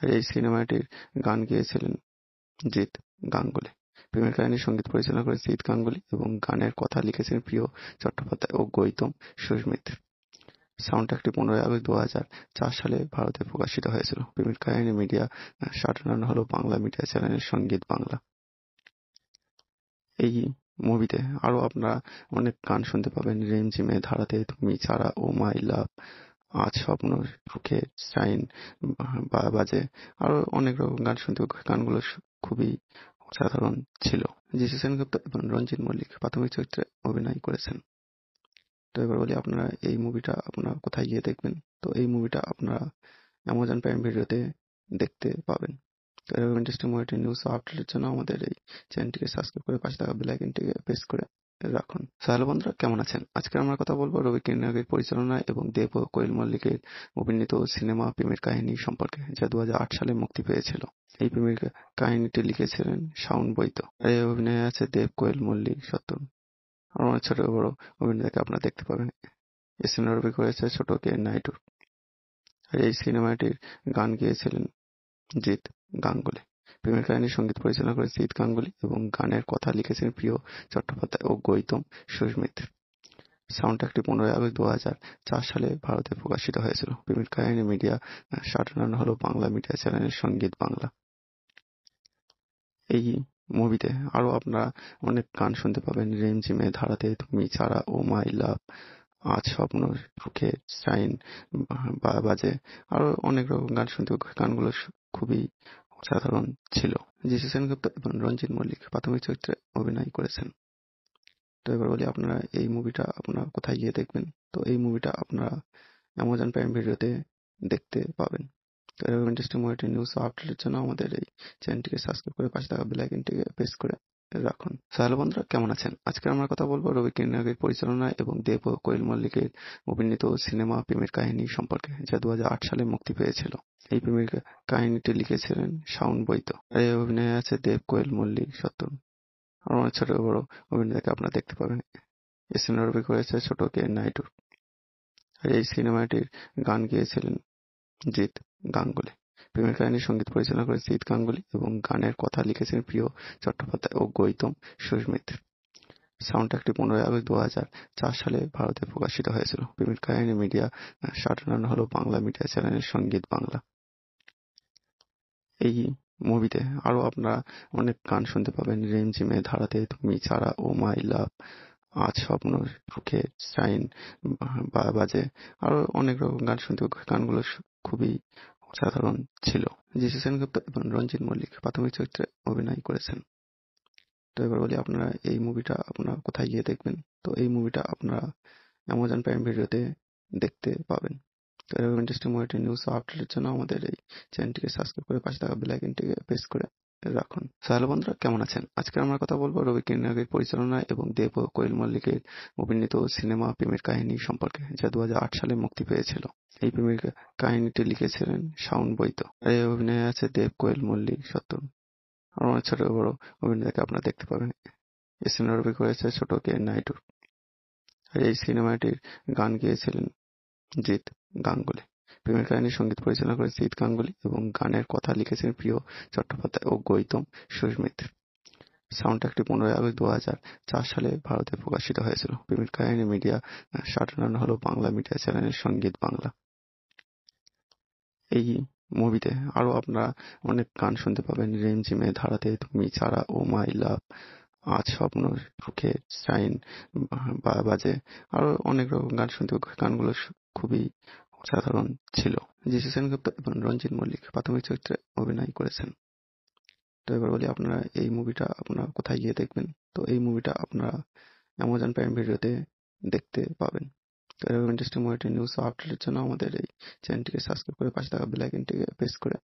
আর এই সিনেমাটির গান গেয়েছিলেন জিৎ গাঙ্গুলি প্রেমের কাহিনীর সঙ্গীত পরিচালনা করে সিদ গাঙ্গুলি এবং গানের কথা লিখেছেন প্রিয় চট্টোপাধ্যায় ও গৌতম সাউন্ড সাউন্ডট্র্যাকটি পনেরোই আগস্ট দু চার সালে ভারতে প্রকাশিত হয়েছিল। প্রেমের কাহিনী মিডিয়া সাধারণ হল বাংলা মিডিয়া চ্যানেলের সঙ্গীত বাংলা। এই মুভিতে আরও আপনারা অনেক গান শুনতে পাবেন রিমঝিমে ধারাতে তুমি ছাড়া ও মাই লাভ আজ স্বপ্ন সুখে সাইন বাজে আরও অনেক রকম গান শুনতে গানগুলো খুবই সাধারণ ছিল জিসি সেনগুপ্ত এবং রঞ্জিত মল্লিক প্রাথমিক চরিত্রে অভিনয় করেছেন তো এবার বলি আপনারা এই মুভিটা আপনারা কোথায় গিয়ে দেখবেন তো এই মুভিটা আপনারা অ্যামাজন প্রাইম ভিডিওতে দেখতে পাবেন তো এরকম ইন্টারেস্টিং মুভিটি নিউজ আপডেটের জন্য আমাদের এই চ্যানেলটিকে সাবস্ক্রাইব করে পাশে থাকা বেল আইকনটিকে প্রেস করে রাখুন সাহেল বন্ধুরা কেমন আছেন আজকে আমরা কথা বলবো রবি কিরণের পরিচালনা এবং দেব ও কোয়েল মল্লিকের অভিনীত সিনেমা প্রেমের কাহিনী সম্পর্কে যা দু সালে মুক্তি পেয়েছিল এই প্রেমের কাহিনীটি লিখেছিলেন সাউন্ড বৈত আর এই অভিনয় আছে দেব কোয়েল মল্লিক সত্তর আমার অনেক ছোট বড় অভিনেতাকে আপনারা দেখতে পাবেন এই সিনেমা রবি করেছে ছোট কে নাইটু আর এই সিনেমাটির গান গেয়েছিলেন জিৎ গাঙ্গুলি প্রেমের কাহিনী সঙ্গীত পরিচালনা করেছেন ঈদ গাঙ্গুলি এবং গানের কথা লিখেছেন প্রিয় চট্টোপাধ্যায় ও গৌতম সুমিত। সাউন্ডট্র্যাকটি পনেরোই আগস্ট দু হাজার চার সালে ভারতে প্রকাশিত হয়েছিল। প্রেমের কাহিনী মিডিয়া সাধারণ হল বাংলা মিডিয়া চ্যানেলের সঙ্গীত বাংলা। এই মুভিতে আরও আপনারা অনেক গান শুনতে পাবেন রিমঝিমে ধারাতে তুমি ছাড়া ও মাই লাভ আজ স্বপ্ন সুখে সাইন বাজে আরও অনেক রকম গান শুনতে গানগুলো খুবই সাধারণ ছিল জিসি সেনগুপ্ত এবং রঞ্জিত মল্লিক প্রাথমিক চরিত্রে অভিনয় করেছেন তো এবার বলি আপনারা এই মুভিটা আপনারা কোথায় গিয়ে দেখবেন তো এই মুভিটা আপনারা অ্যামাজন প্রাইম ভিডিওতে দেখতে পাবেন তো এরকম ইন্টারেস্টিং মুভিটি নিউজ আপডেটের জন্য আমাদের এই চ্যানেলটিকে সাবস্ক্রাইব করে পাশে থাকা বেল আইকনটিকে প্রেস করে রাখুন সাহেল বন্ধুরা কেমন আছেন আজকে আমরা কথা বলবো রবি কিরণের পরিচালনা এবং দেব ও কোয়েল মল্লিকের অভিনীত সিনেমা প্রেমের কাহিনী সম্পর্কে যা দু সালে মুক্তি পেয়েছিল এই প্রেমের কাহিনীটি লিখেছিলেন শাওন বৈদ্য আর এই অভিনয় আছে দেব কোয়েল মল্লিক সত্তর আর অনেক ছোট বড় অভিনেতাকে আপনারা দেখতে পাবেন এই রবি করেছে ছোট কে নাইডু আর এই সিনেমাটির গান গেয়েছিলেন জিৎ গাঙ্গুলি প্রেমের কাহিনী সঙ্গীত পরিচালনা করেছেন ঈদ গাঙ্গুলি এবং গানের কথা লিখেছেন প্রিয় চট্টোপাধ্যায় ও গৌতম সুস্মিত। সাউন্ডট্র্যাকটি পনেরোই আগস্ট দু চার সালে ভারতে প্রকাশিত হয়েছিল। প্রেমের কাহিনী মিডিয়া সাধারণ হল বাংলা মিডিয়া চ্যানেলের সঙ্গীত বাংলা। এই মুভিতে আরও আপনারা অনেক গান শুনতে পাবেন রিমঝিমে ধারাতে তুমি ছাড়া ও মাই লাভ আজ স্বপ্ন সুখে সাইন বাজে আরও অনেক রকম গান শুনতে গানগুলো খুবই অসাধারণ ছিল যিশু সেনগুপ্ত এবং রঞ্জিত মল্লিক প্রাথমিক চরিত্রে অভিনয় করেছেন তো এবার বলি আপনারা এই মুভিটা আপনারা কোথায় গিয়ে দেখবেন তো এই মুভিটা আপনারা অ্যামাজন প্রাইম ভিডিওতে দেখতে পাবেন তো এরকম ইন্টারেস্টিং মুভিটি নিউজ আপডেটের জন্য আমাদের এই চ্যানেলটিকে সাবস্ক্রাইব করে পাশে থাকা বেল আইকনটিকে প্রেস করে রাখুন হ্যালো বন্ধুরা কেমন আছেন আজকে আমরা কথা বলবো রবি কিরণাগের পরিচালনা এবং দেব ও কোয়েল মল্লিকের অভিনীত সিনেমা প্রেমের কাহিনী সম্পর্কে যা দু সালে মুক্তি পেয়েছিল এই প্রেমের কাহিনীটি লিখেছিলেন শাওন বৈত আর এই অভিনয় আছে দেব কোয়েল মল্লিক সত্তর আর অনেক ছোট বড় অভিনেতাকে আপনারা দেখতে পাবেন এই সিনেমা রবি করেছে ছোট কে নাইটুর আর এই সিনেমাটির গান গেয়েছিলেন জিৎ গাঙ্গুলি প্রেমের কাহিনী সঙ্গীত পরিচালনা করেছেন ঈদ গাঙ্গুলি এবং গানের কথা লিখেছেন প্রিয় চট্টোপাধ্যায় ও গৌতম সুমিত্র। সাউন্ডট্র্যাকটি পনেরোই আগস্ট দু চার সালে ভারতে প্রকাশিত হয়েছিল। প্রেমের কাহিনী মিডিয়া সাধারণ হল বাংলা মিডিয়া চ্যানেলের সঙ্গীত বাংলা। এই মুভিতে আরও আপনারা অনেক গান শুনতে পাবেন রিমঝিমে ধারাতে তুমি ছাড়া ও মাই লাভ আজ স্বপ্ন সুখে সাইন বাজে আরও অনেক রকম গান শুনতে গানগুলো খুবই সাধারণ ছিল যিশু সেনগুপ্ত এবং রঞ্জিত মল্লিক প্রাথমিক চরিত্রে অভিনয় করেছেন তো এবার বলি আপনারা এই মুভিটা আপনারা কোথায় গিয়ে দেখবেন তো এই মুভিটা আপনারা অ্যামাজন প্রাইম ভিডিওতে দেখতে পাবেন তো এরকম ইন্টারেস্টিং মুভিটি নিউজ আপডেটের জন্য আমাদের এই চ্যানেলটিকে সাবস্ক্রাইব করে পাশে থাকা বেল আইকনটিকে প্রেস করে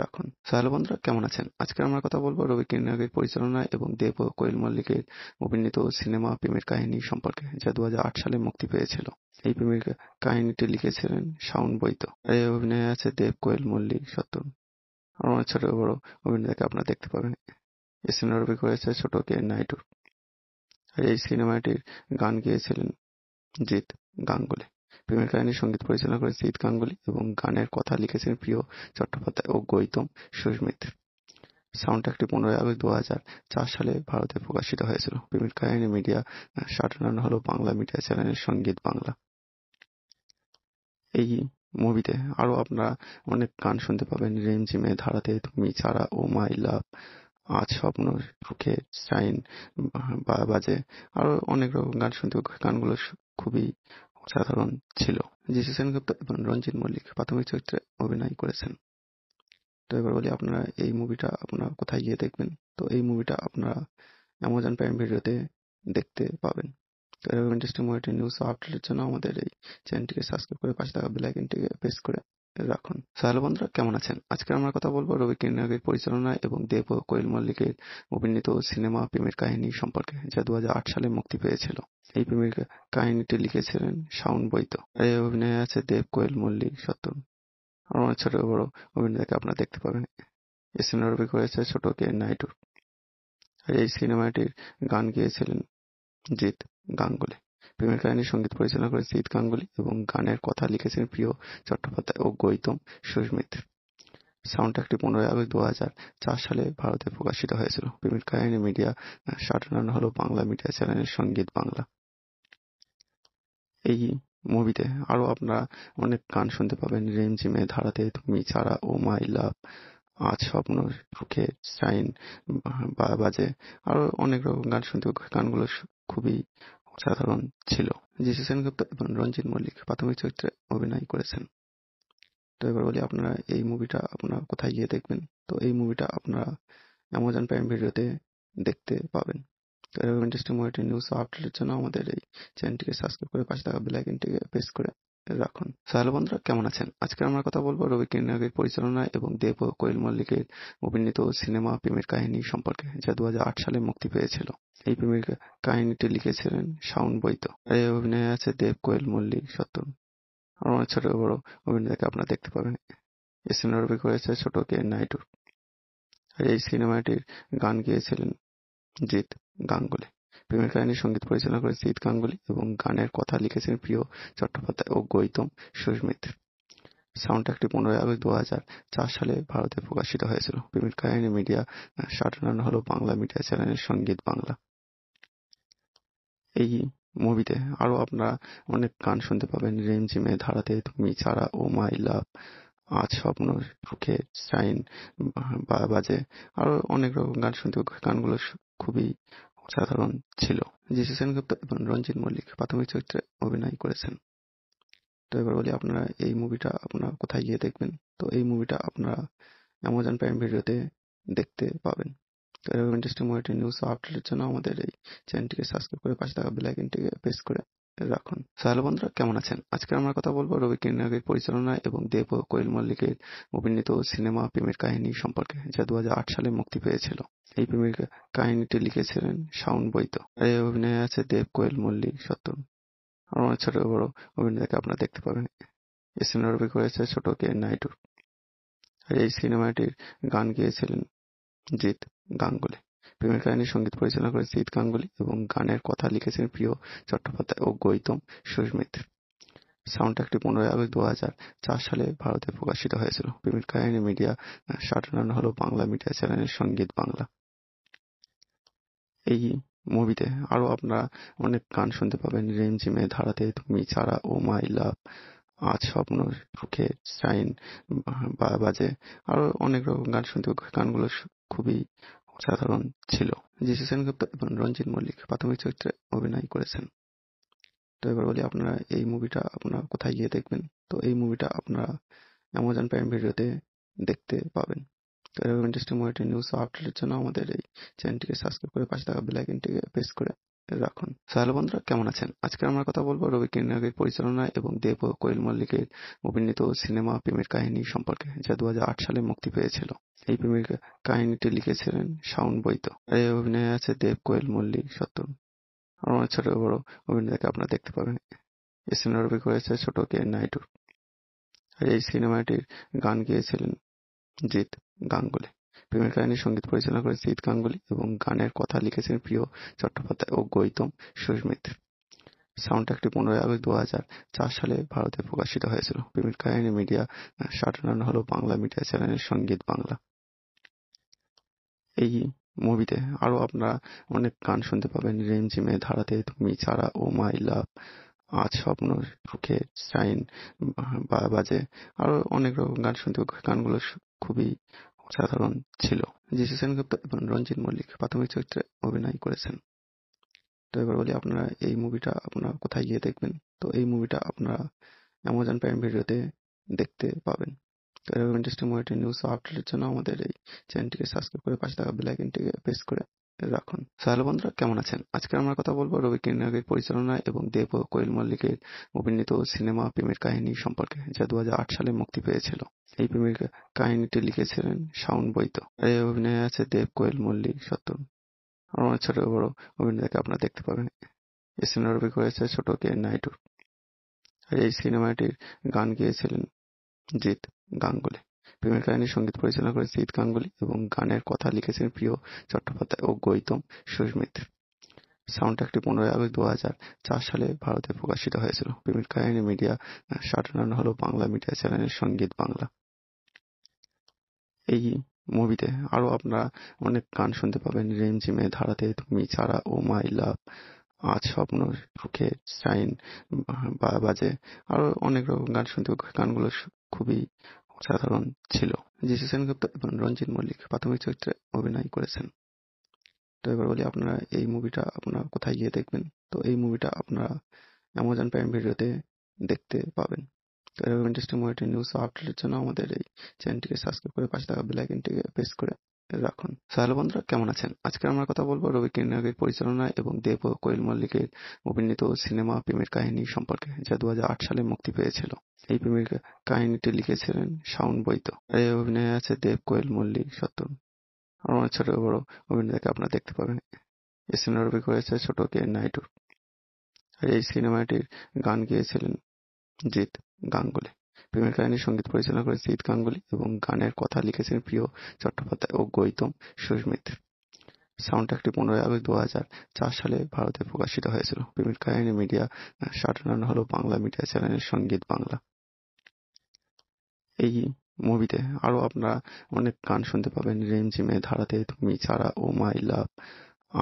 রাখুন হ্যালো বন্ধুরা কেমন আছেন আজকে আমরা কথা বলবো রবি কিরণাগের পরিচালনা এবং দেব কোয়েল মল্লিকের অভিনীত সিনেমা প্রেমের কাহিনী সম্পর্কে যা দু সালে মুক্তি পেয়েছিল এই প্রেমের কাহিনীটি লিখেছিলেন শাওন বৈত আর এই অভিনয় আছে দেব কোয়েল মল্লিক সত্তর আমার অনেক ছোট বড় অভিনেতাকে আপনারা দেখতে পাবেন এই সিনেমা রবি করেছে ছোট কে নাইটুর আর এই সিনেমাটির গান গেয়েছিলেন জিৎ গাঙ্গুলি প্রেমের কাহিনী সঙ্গীত পরিচালনা করেছেন ঈদ গাঙ্গুলি এবং গানের কথা লিখেছেন প্রিয় চট্টোপাধ্যায় ও গৌতম সুস্মিত সাউন্ড ট্র্যাকটি পনেরোই আগস্ট দু সালে ভারতে প্রকাশিত হয়েছিল। প্রেমের কাহিনী মিডিয়া সাধারণ হল বাংলা মিডিয়া চ্যানেলের সঙ্গীত বাংলা। এই মুভিতে আরও আপনারা অনেক গান শুনতে পাবেন রিমঝিমের ধারাতে তুমি ছাড়া ও মাই লাভ আজ স্বপ্ন সুখে সাইন বাজে আরও অনেক রকম গান শুনতে গানগুলো খুবই সাধারণ ছিল যিশু সেনগুপ্ত এবং রঞ্জিত মল্লিক প্রাথমিক চরিত্রে অভিনয় করেছেন তো এবার বলি আপনারা এই মুভিটা আপনারা কোথায় গিয়ে দেখবেন তো এই মুভিটা আপনারা অ্যামাজন প্রাইম ভিডিওতে দেখতে পাবেন তো এরকম ইন্টারেস্টিং মুভিটি নিউজ আপডেটের জন্য আমাদের এই চ্যানেলটিকে সাবস্ক্রাইব করে পাশে থাকা বেল আইকনটিকে প্রেস করে রাখুন হ্যালো বন্ধুরা কেমন আছেন আজকে আমরা কথা বলবো রবি কিরণাগের পরিচালনা এবং দেব ও কোয়েল মল্লিকের অভিনীত সিনেমা প্রেমের কাহিনী সম্পর্কে যা দু সালে মুক্তি পেয়েছিল এই প্রেমের কাহিনীটি লিখেছিলেন শাওন বৈত আর এই অভিনয় আছে দেব কোয়েল মল্লিক সত্তর আমার অনেক ছোট বড় অভিনেতাকে আপনারা দেখতে পাবেন এই সিনেমাটি করেছে ছোট কে নাইটুর আর এই সিনেমাটির গান গেয়েছিলেন জিৎ গাঙ্গুলি প্রেমের কাহিনীর সঙ্গীত পরিচালনা করেছেন জিৎ গাঙ্গুলি এবং গানের কথা লিখেছেন প্রিয় চট্টোপাধ্যায় ও গৌতম সুস্মিত। সাউন্ডট্র্যাকটি পনেরোই আগস্ট দুহাজার সালে ভারতে প্রকাশিত হয়েছিল। প্রেমের কাহিনী মিডিয়া সাধারণ হল বাংলা মিডিয়া চ্যানেলের সঙ্গীত বাংলা। এই মুভিতে আরও আপনারা অনেক গান শুনতে পাবেন রিমঝিমের ধারাতে তুমি ছাড়া ও মাই লাভ আজ স্বপ্ন সুখে সাইন বাজে আরও অনেক রকম গান শুনতে গানগুলো খুবই সাধারণ ছিল জিসি সেনগুপ্ত এবং রঞ্জিত মল্লিক প্রাথমিক চরিত্রে অভিনয় করেছেন তো এবার বলি আপনারা এই মুভিটা আপনারা কোথায় গিয়ে দেখবেন তো এই মুভিটা আপনারা অ্যামাজন প্রাইম ভিডিওতে দেখতে পাবেন তো এরকম ইন্টারেস্টিং মুভিটি নিউজ আপডেটের জন্য আমাদের এই চ্যানেলটিকে সাবস্ক্রাইব করে পাশে থাকা বেল আইকনটিকে প্রেস করে রাখুন হ্যালো বন্ধুরা কেমন আছেন আজকে আমরা কথা বলবো রবি কিরণের পরিচালনা এবং দেব কোয়েল মল্লিকের অভিনীত সিনেমা প্রেমের কাহিনী সম্পর্কে যা দু সালে মুক্তি পেয়েছিল এই প্রেমের কাহিনীটি লিখেছিলেন শাওন বৈত আর এই অভিনয় আছে দেব কোয়েল মল্লিক সত্তর আর অনেক ছোট বড় অভিনেতাকে আপনারা দেখতে পাবেন এই রবি করেছে ছোট কে নাইটু আর এই সিনেমাটির গান গেয়েছিলেন জিৎ গাঙ্গুলি প্রেমের কাহিনী সঙ্গীত পরিচালনা করেছেন জিৎ গাঙ্গুলি এবং গানের কথা লিখেছেন প্রিয় চট্টোপাধ্যায় ও গৌতম সুস্মিত সাউন্ড সাউন্ডট্র্যাকটি পনেরোই আগস্ট দু সালে ভারতে প্রকাশিত হয়েছিল। প্রেমের কাহিনী মিডিয়া সাধারণ হল বাংলা মিডিয়া চ্যানেলের সঙ্গীত বাংলা। এই মুভিতে আরও আপনারা অনেক গান শুনতে পাবেন রিমঝিমের ধারাতে তুমি ছাড়া ও মাই লাভ আজ স্বপ্ন সুখে সাইন বাজে আরও অনেক রকম গান শুনতে গানগুলো খুবই সাধারণ ছিল জিসি সেনগুপ্ত এবং রঞ্জিত মল্লিক প্রাথমিক চরিত্রে অভিনয় করেছেন তো এবার বলি আপনারা এই মুভিটা আপনারা কোথায় গিয়ে দেখবেন তো এই মুভিটা আপনারা অ্যামাজন প্রাইম ভিডিওতে দেখতে পাবেন তো এরকম ইন্টারেস্টিং মুভিটি নিউজ আপডেটের জন্য আমাদের এই চ্যানেলটিকে সাবস্ক্রাইব করে পাশে থাকা বেল আইকনটিকে প্রেস করে রাখুন সো হ্যালো বন্ধুরা কেমন আছেন আজকে আমরা কথা বলবো রবি কিরণাগের পরিচালনা এবং দেব কোয়েল মল্লিকের অভিনীত সিনেমা প্রেমের কাহিনী সম্পর্কে যা দু সালে মুক্তি পেয়েছিল এই প্রেমের কাহিনীটি লিখেছিলেন শাওন বৈদ্য আর এই অভিনয় আছে দেব কোয়েল মল্লিক সত্তর আমার অনেক ছোট বড় অভিনেতাকে আপনারা দেখতে পাবেন রবি করেছে ছোট কে নাইটু আর এই সিনেমাটির গান গেয়েছিলেন জিৎ গাঙ্গুলি প্রেমের কাহিনী সঙ্গীত পরিচালনা করেছেন জিৎ গাঙ্গুলি এবং গানের কথা লিখেছেন প্রিয় চট্টোপাধ্যায় ও গৌতম সুস্মিত সাউন্ডট্র্যাকটি পনেরোই আগস্ট সালে ভারতে প্রকাশিত হয়েছিল। প্রেমের কাহিনী মিডিয়া হল বাংলা মিডিয়া সঙ্গীত বাংলা। এই মুভিতে আরও আপনারা অনেক গান শুনতে পাবেন রিমঝিমের ধারাতে তুমি ছাড়া ও মাই লাভ আজ স্বপ্ন সুখে সাইন বাজে আরও অনেক রকম গান শুনতে গানগুলো খুবই সাধারণ ছিল। জিসি সেনগুপ্ত এবং রঞ্জিত মল্লিক প্রাথমিক চরিত্রে অভিনয় করেছেন। তো এবার বলি আপনারা এই মুভিটা আপনারা কোথায় গিয়ে দেখবেন তো এই মুভিটা আপনারা অ্যামাজন প্রাইম ভিডিওতে দেখতে পাবেন তো এরকম ইন্টারেস্টিং মুভিটি নিউজ আপডেটের জন্য আমাদের এই চ্যানেলটিকে সাবস্ক্রাইব করে পাশে থাকা বেল আইকনটিকে প্রেস করে রাখুন হ্যালো বন্ধুরা কেমন আছেন আজকে আমরা কথা বলবো রবি কিরণের পরিচালনা এবং দেব কোয়েল মল্লিকের অভিনীত সিনেমা প্রেমের কাহিনী সম্পর্কে যা দু সালে মুক্তি পেয়েছিল এই প্রেমের কাহিনীটি লিখেছিলেন শাওন বৈত আর এই অভিনয় আছে দেব কোয়েল মল্লিক সত্তর আর অনেক ছোট বড় অভিনেতাকে আপনারা দেখতে পাবেন এই রবি করেছে ছোট কে নাইটুর এই সিনেমাটির গান গেয়েছিলেন জিৎ গাঙ্গুলি প্রেমের কাহিনী সঙ্গীত পরিচালনা করেছেন জিৎ গাঙ্গুলি এবং গানের কথা লিখেছেন প্রিয় চট্টোপাধ্যায় ও গৌতম সুস্মিত সাউন্ডট্র্যাকটি পনেরোই আগস্ট দু দুহাজার সালে ভারতে প্রকাশিত হয়েছিল। প্রেমের কাহিনী মিডিয়া সাটার্ন হল বাংলা মিডিয়া চ্যানেলের সঙ্গীত বাংলা। এই মুভিতে আরও আপনারা অনেক গান শুনতে পাবেন রিমঝিমে ধারাতে তুমি ছাড়া ও মাই লাভ আজ স্বপ্ন সুখে সাইন বাজে আরও অনেক রকম গান শুনতে গানগুলো খুবই সাধারণ ছিল। যিশু সেনগুপ্ত এবং রঞ্জিত মল্লিক প্রাথমিক চরিত্রে অভিনয় করেছেন। তো এবার বলি আপনারা এই মুভিটা আপনারা কোথায় গিয়ে দেখবেন তো এই মুভিটা আপনারা অ্যামাজন প্রাইম ভিডিওতে দেখতে পাবেন তো এরকম ইন্টারেস্টিং মুভিটি নিউজ আপডেটের জন্য আমাদের এই চ্যানেলটিকে সাবস্ক্রাইব করে পাশে থাকা বেল প্রেস করে রাখুন সাহেল বন্ধুরা কেমন আছেন আজকে আমরা কথা বলবো রবি কিরণের পরিচালনা এবং দেব কোয়েল মল্লিকের অভিনীত সিনেমা প্রেমের কাহিনী সম্পর্কে যা দু সালে মুক্তি পেয়েছিল এই প্রেমের কাহিনীটি লিখেছিলেন শাওন বৈত এই অভিনয় আছে দেব কোয়েল মল্লিক সত্তর আর অনেক ছোট বড় অভিনেতাকে আপনারা দেখতে পাবেন এই রবি করেছে ছোট কে নাইটুর এই সিনেমাটির গান গেয়েছিলেন জিৎ গাঙ্গুলি বিভিন্ন লাইনের সঙ্গীত পরিচালনা করেছেন ঈদ গাঙ্গুলি এবং গানের কথা লিখেছেন প্রিয় চট্টোপাধ্যায় ও গৌতম সুস্মিত। সাউন্ডট্র্যাকটি পনেরোই আগস্ট সালে ভারতে প্রকাশিত হয়েছিল। কাহিনী মিডিয়া হল বাংলা মিডিয়া চ্যানেল সঙ্গীত বাংলা। এই মুভিতে আরও আপনারা অনেক গান শুনতে পাবেন রিমঝিমে ধারাতে তুমি ছাড়া ও মাই লাভ আজ স্বপ্ন সুখে সাইন বাজে আরও অনেক রকম গান শুনতে গানগুলো খুবই সাধারণ ছিল জিসি সেনগুপ্ত এবং রঞ্জিত মল্লিক প্রাথমিক চরিত্রে অভিনয় করেছেন তো এবার বলি আপনারা এই মুভিটা আপনারা কোথায় গিয়ে দেখবেন তো এই মুভিটা আপনারা অ্যামাজন প্রাইম ভিডিওতে দেখতে পাবেন তো এরকম ইন্টারেস্টিং মুভিটি নিউজ আপডেটের জন্য আমাদের এই চ্যানেলটিকে সাবস্ক্রাইব করে পাশে থাকা বেল প্রেস করে রাখুন সাহেল বন্ধুরা কেমন আছেন আজকে আমরা কথা বলবো রবি কিরণের পরিচালনা এবং দেব কোয়েল মল্লিকের অভিনীত সিনেমা প্রেমের কাহিনী সম্পর্কে যা দু সালে মুক্তি পেয়েছিল এই প্রেমের কাহিনীটি লিখেছিলেন শাওন বৈদ্য এই অভিনয় আছে দেব কোয়েল মল্লিক সত্তর আর অনেক ছোট বড় অভিনেতাকে আপনারা দেখতে পাবেন এই রবি করেছে ছোট কে নাইটুর এই সিনেমাটির গান গেয়েছিলেন জিৎ গাঙ্গুলি ফিল্মের কাহিনীর সঙ্গীত পরিচালনা করেছেন ঈদ গাঙ্গুলি এবং গানের কথা লিখেছেন প্রিয় চট্টোপাধ্যায় ও গৌতম সুস্মিত সাউন্ডট্র্যাকটি পনেরোই আগস্ট সালে ভারতে প্রকাশিত হয়েছিল। প্রেমের কাহিনী মিডিয়া হল বাংলা মিডিয়া সঙ্গীত বাংলা। এই মুভিতে আরও আপনারা অনেক গান শুনতে পাবেন রিমঝিমে ধারাতে তুমি ছাড়া ও মাই লাভ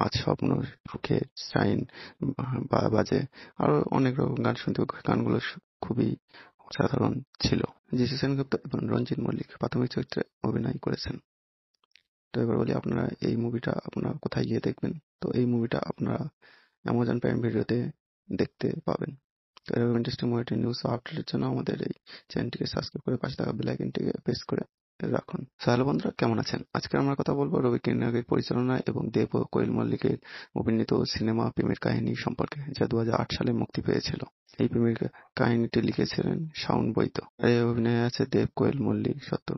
আজ স্বপ্ন সুখে সাইন বাজে আরও অনেক রকম গান শুনতে গানগুলো খুবই সাধারণ ছিল যিশু সেনগুপ্ত এবং রঞ্জিত মল্লিক প্রাথমিক চরিত্রে অভিনয় করেছেন তো এবার বলি আপনারা এই মুভিটা আপনারা কোথায় গিয়ে দেখবেন তো এই মুভিটা আপনারা অ্যামাজন প্রাইম ভিডিওতে দেখতে পাবেন তো এরকম ইন্টারেস্টিং মুভিটি নিউজ আপডেটের জন্য আমাদের এই চ্যানেলটিকে সাবস্ক্রাইব করে পাশে থাকা বেল প্রেস করে রাখুন সাহেল বন্ধুরা কেমন আছেন আজকে আমরা কথা বলবো রবি কিরণের পরিচালনা এবং দেব কোয়েল মল্লিকের অভিনীত সিনেমা প্রেমের কাহিনী সম্পর্কে যা দু সালে মুক্তি পেয়েছিল এই প্রেমের কাহিনীটি লিখেছিলেন শাওন বৈদ্য এই অভিনয় আছে দেব কোয়েল মল্লিক সত্তর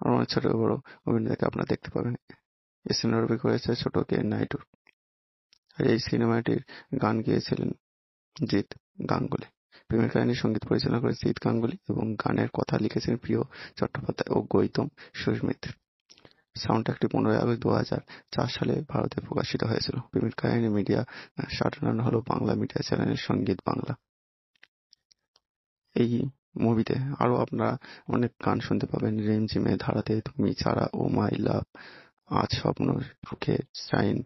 আর অনেক ছোট বড় অভিনেতাকে আপনারা দেখতে পাবেন এই রবি করেছে ছোট কে নাইটুর আর এই সিনেমাটির গান গেয়েছিলেন জিৎ গাঙ্গুলি ফিল্মের কাহিনীর সঙ্গীত পরিচালনা করেছেন জিৎ গাঙ্গুলি এবং গানের কথা লিখেছেন প্রিয় চট্টোপাধ্যায় ও গৌতম সুস্মিত সাউন্ডট্র্যাকটি পনেরোই আগস্ট চার সালে ভারতে প্রকাশিত হয়েছিল। কাহিনী মিডিয়া হল বাংলা মিডিয়া চ্যানেল সঙ্গীত বাংলা। এই মুভিতে আরও আপনারা অনেক গান শুনতে পাবেন রিমঝিমে ধারাতে তুমি ছাড়া ও মাই লাভ আজ স্বপ্ন সুখে সাইন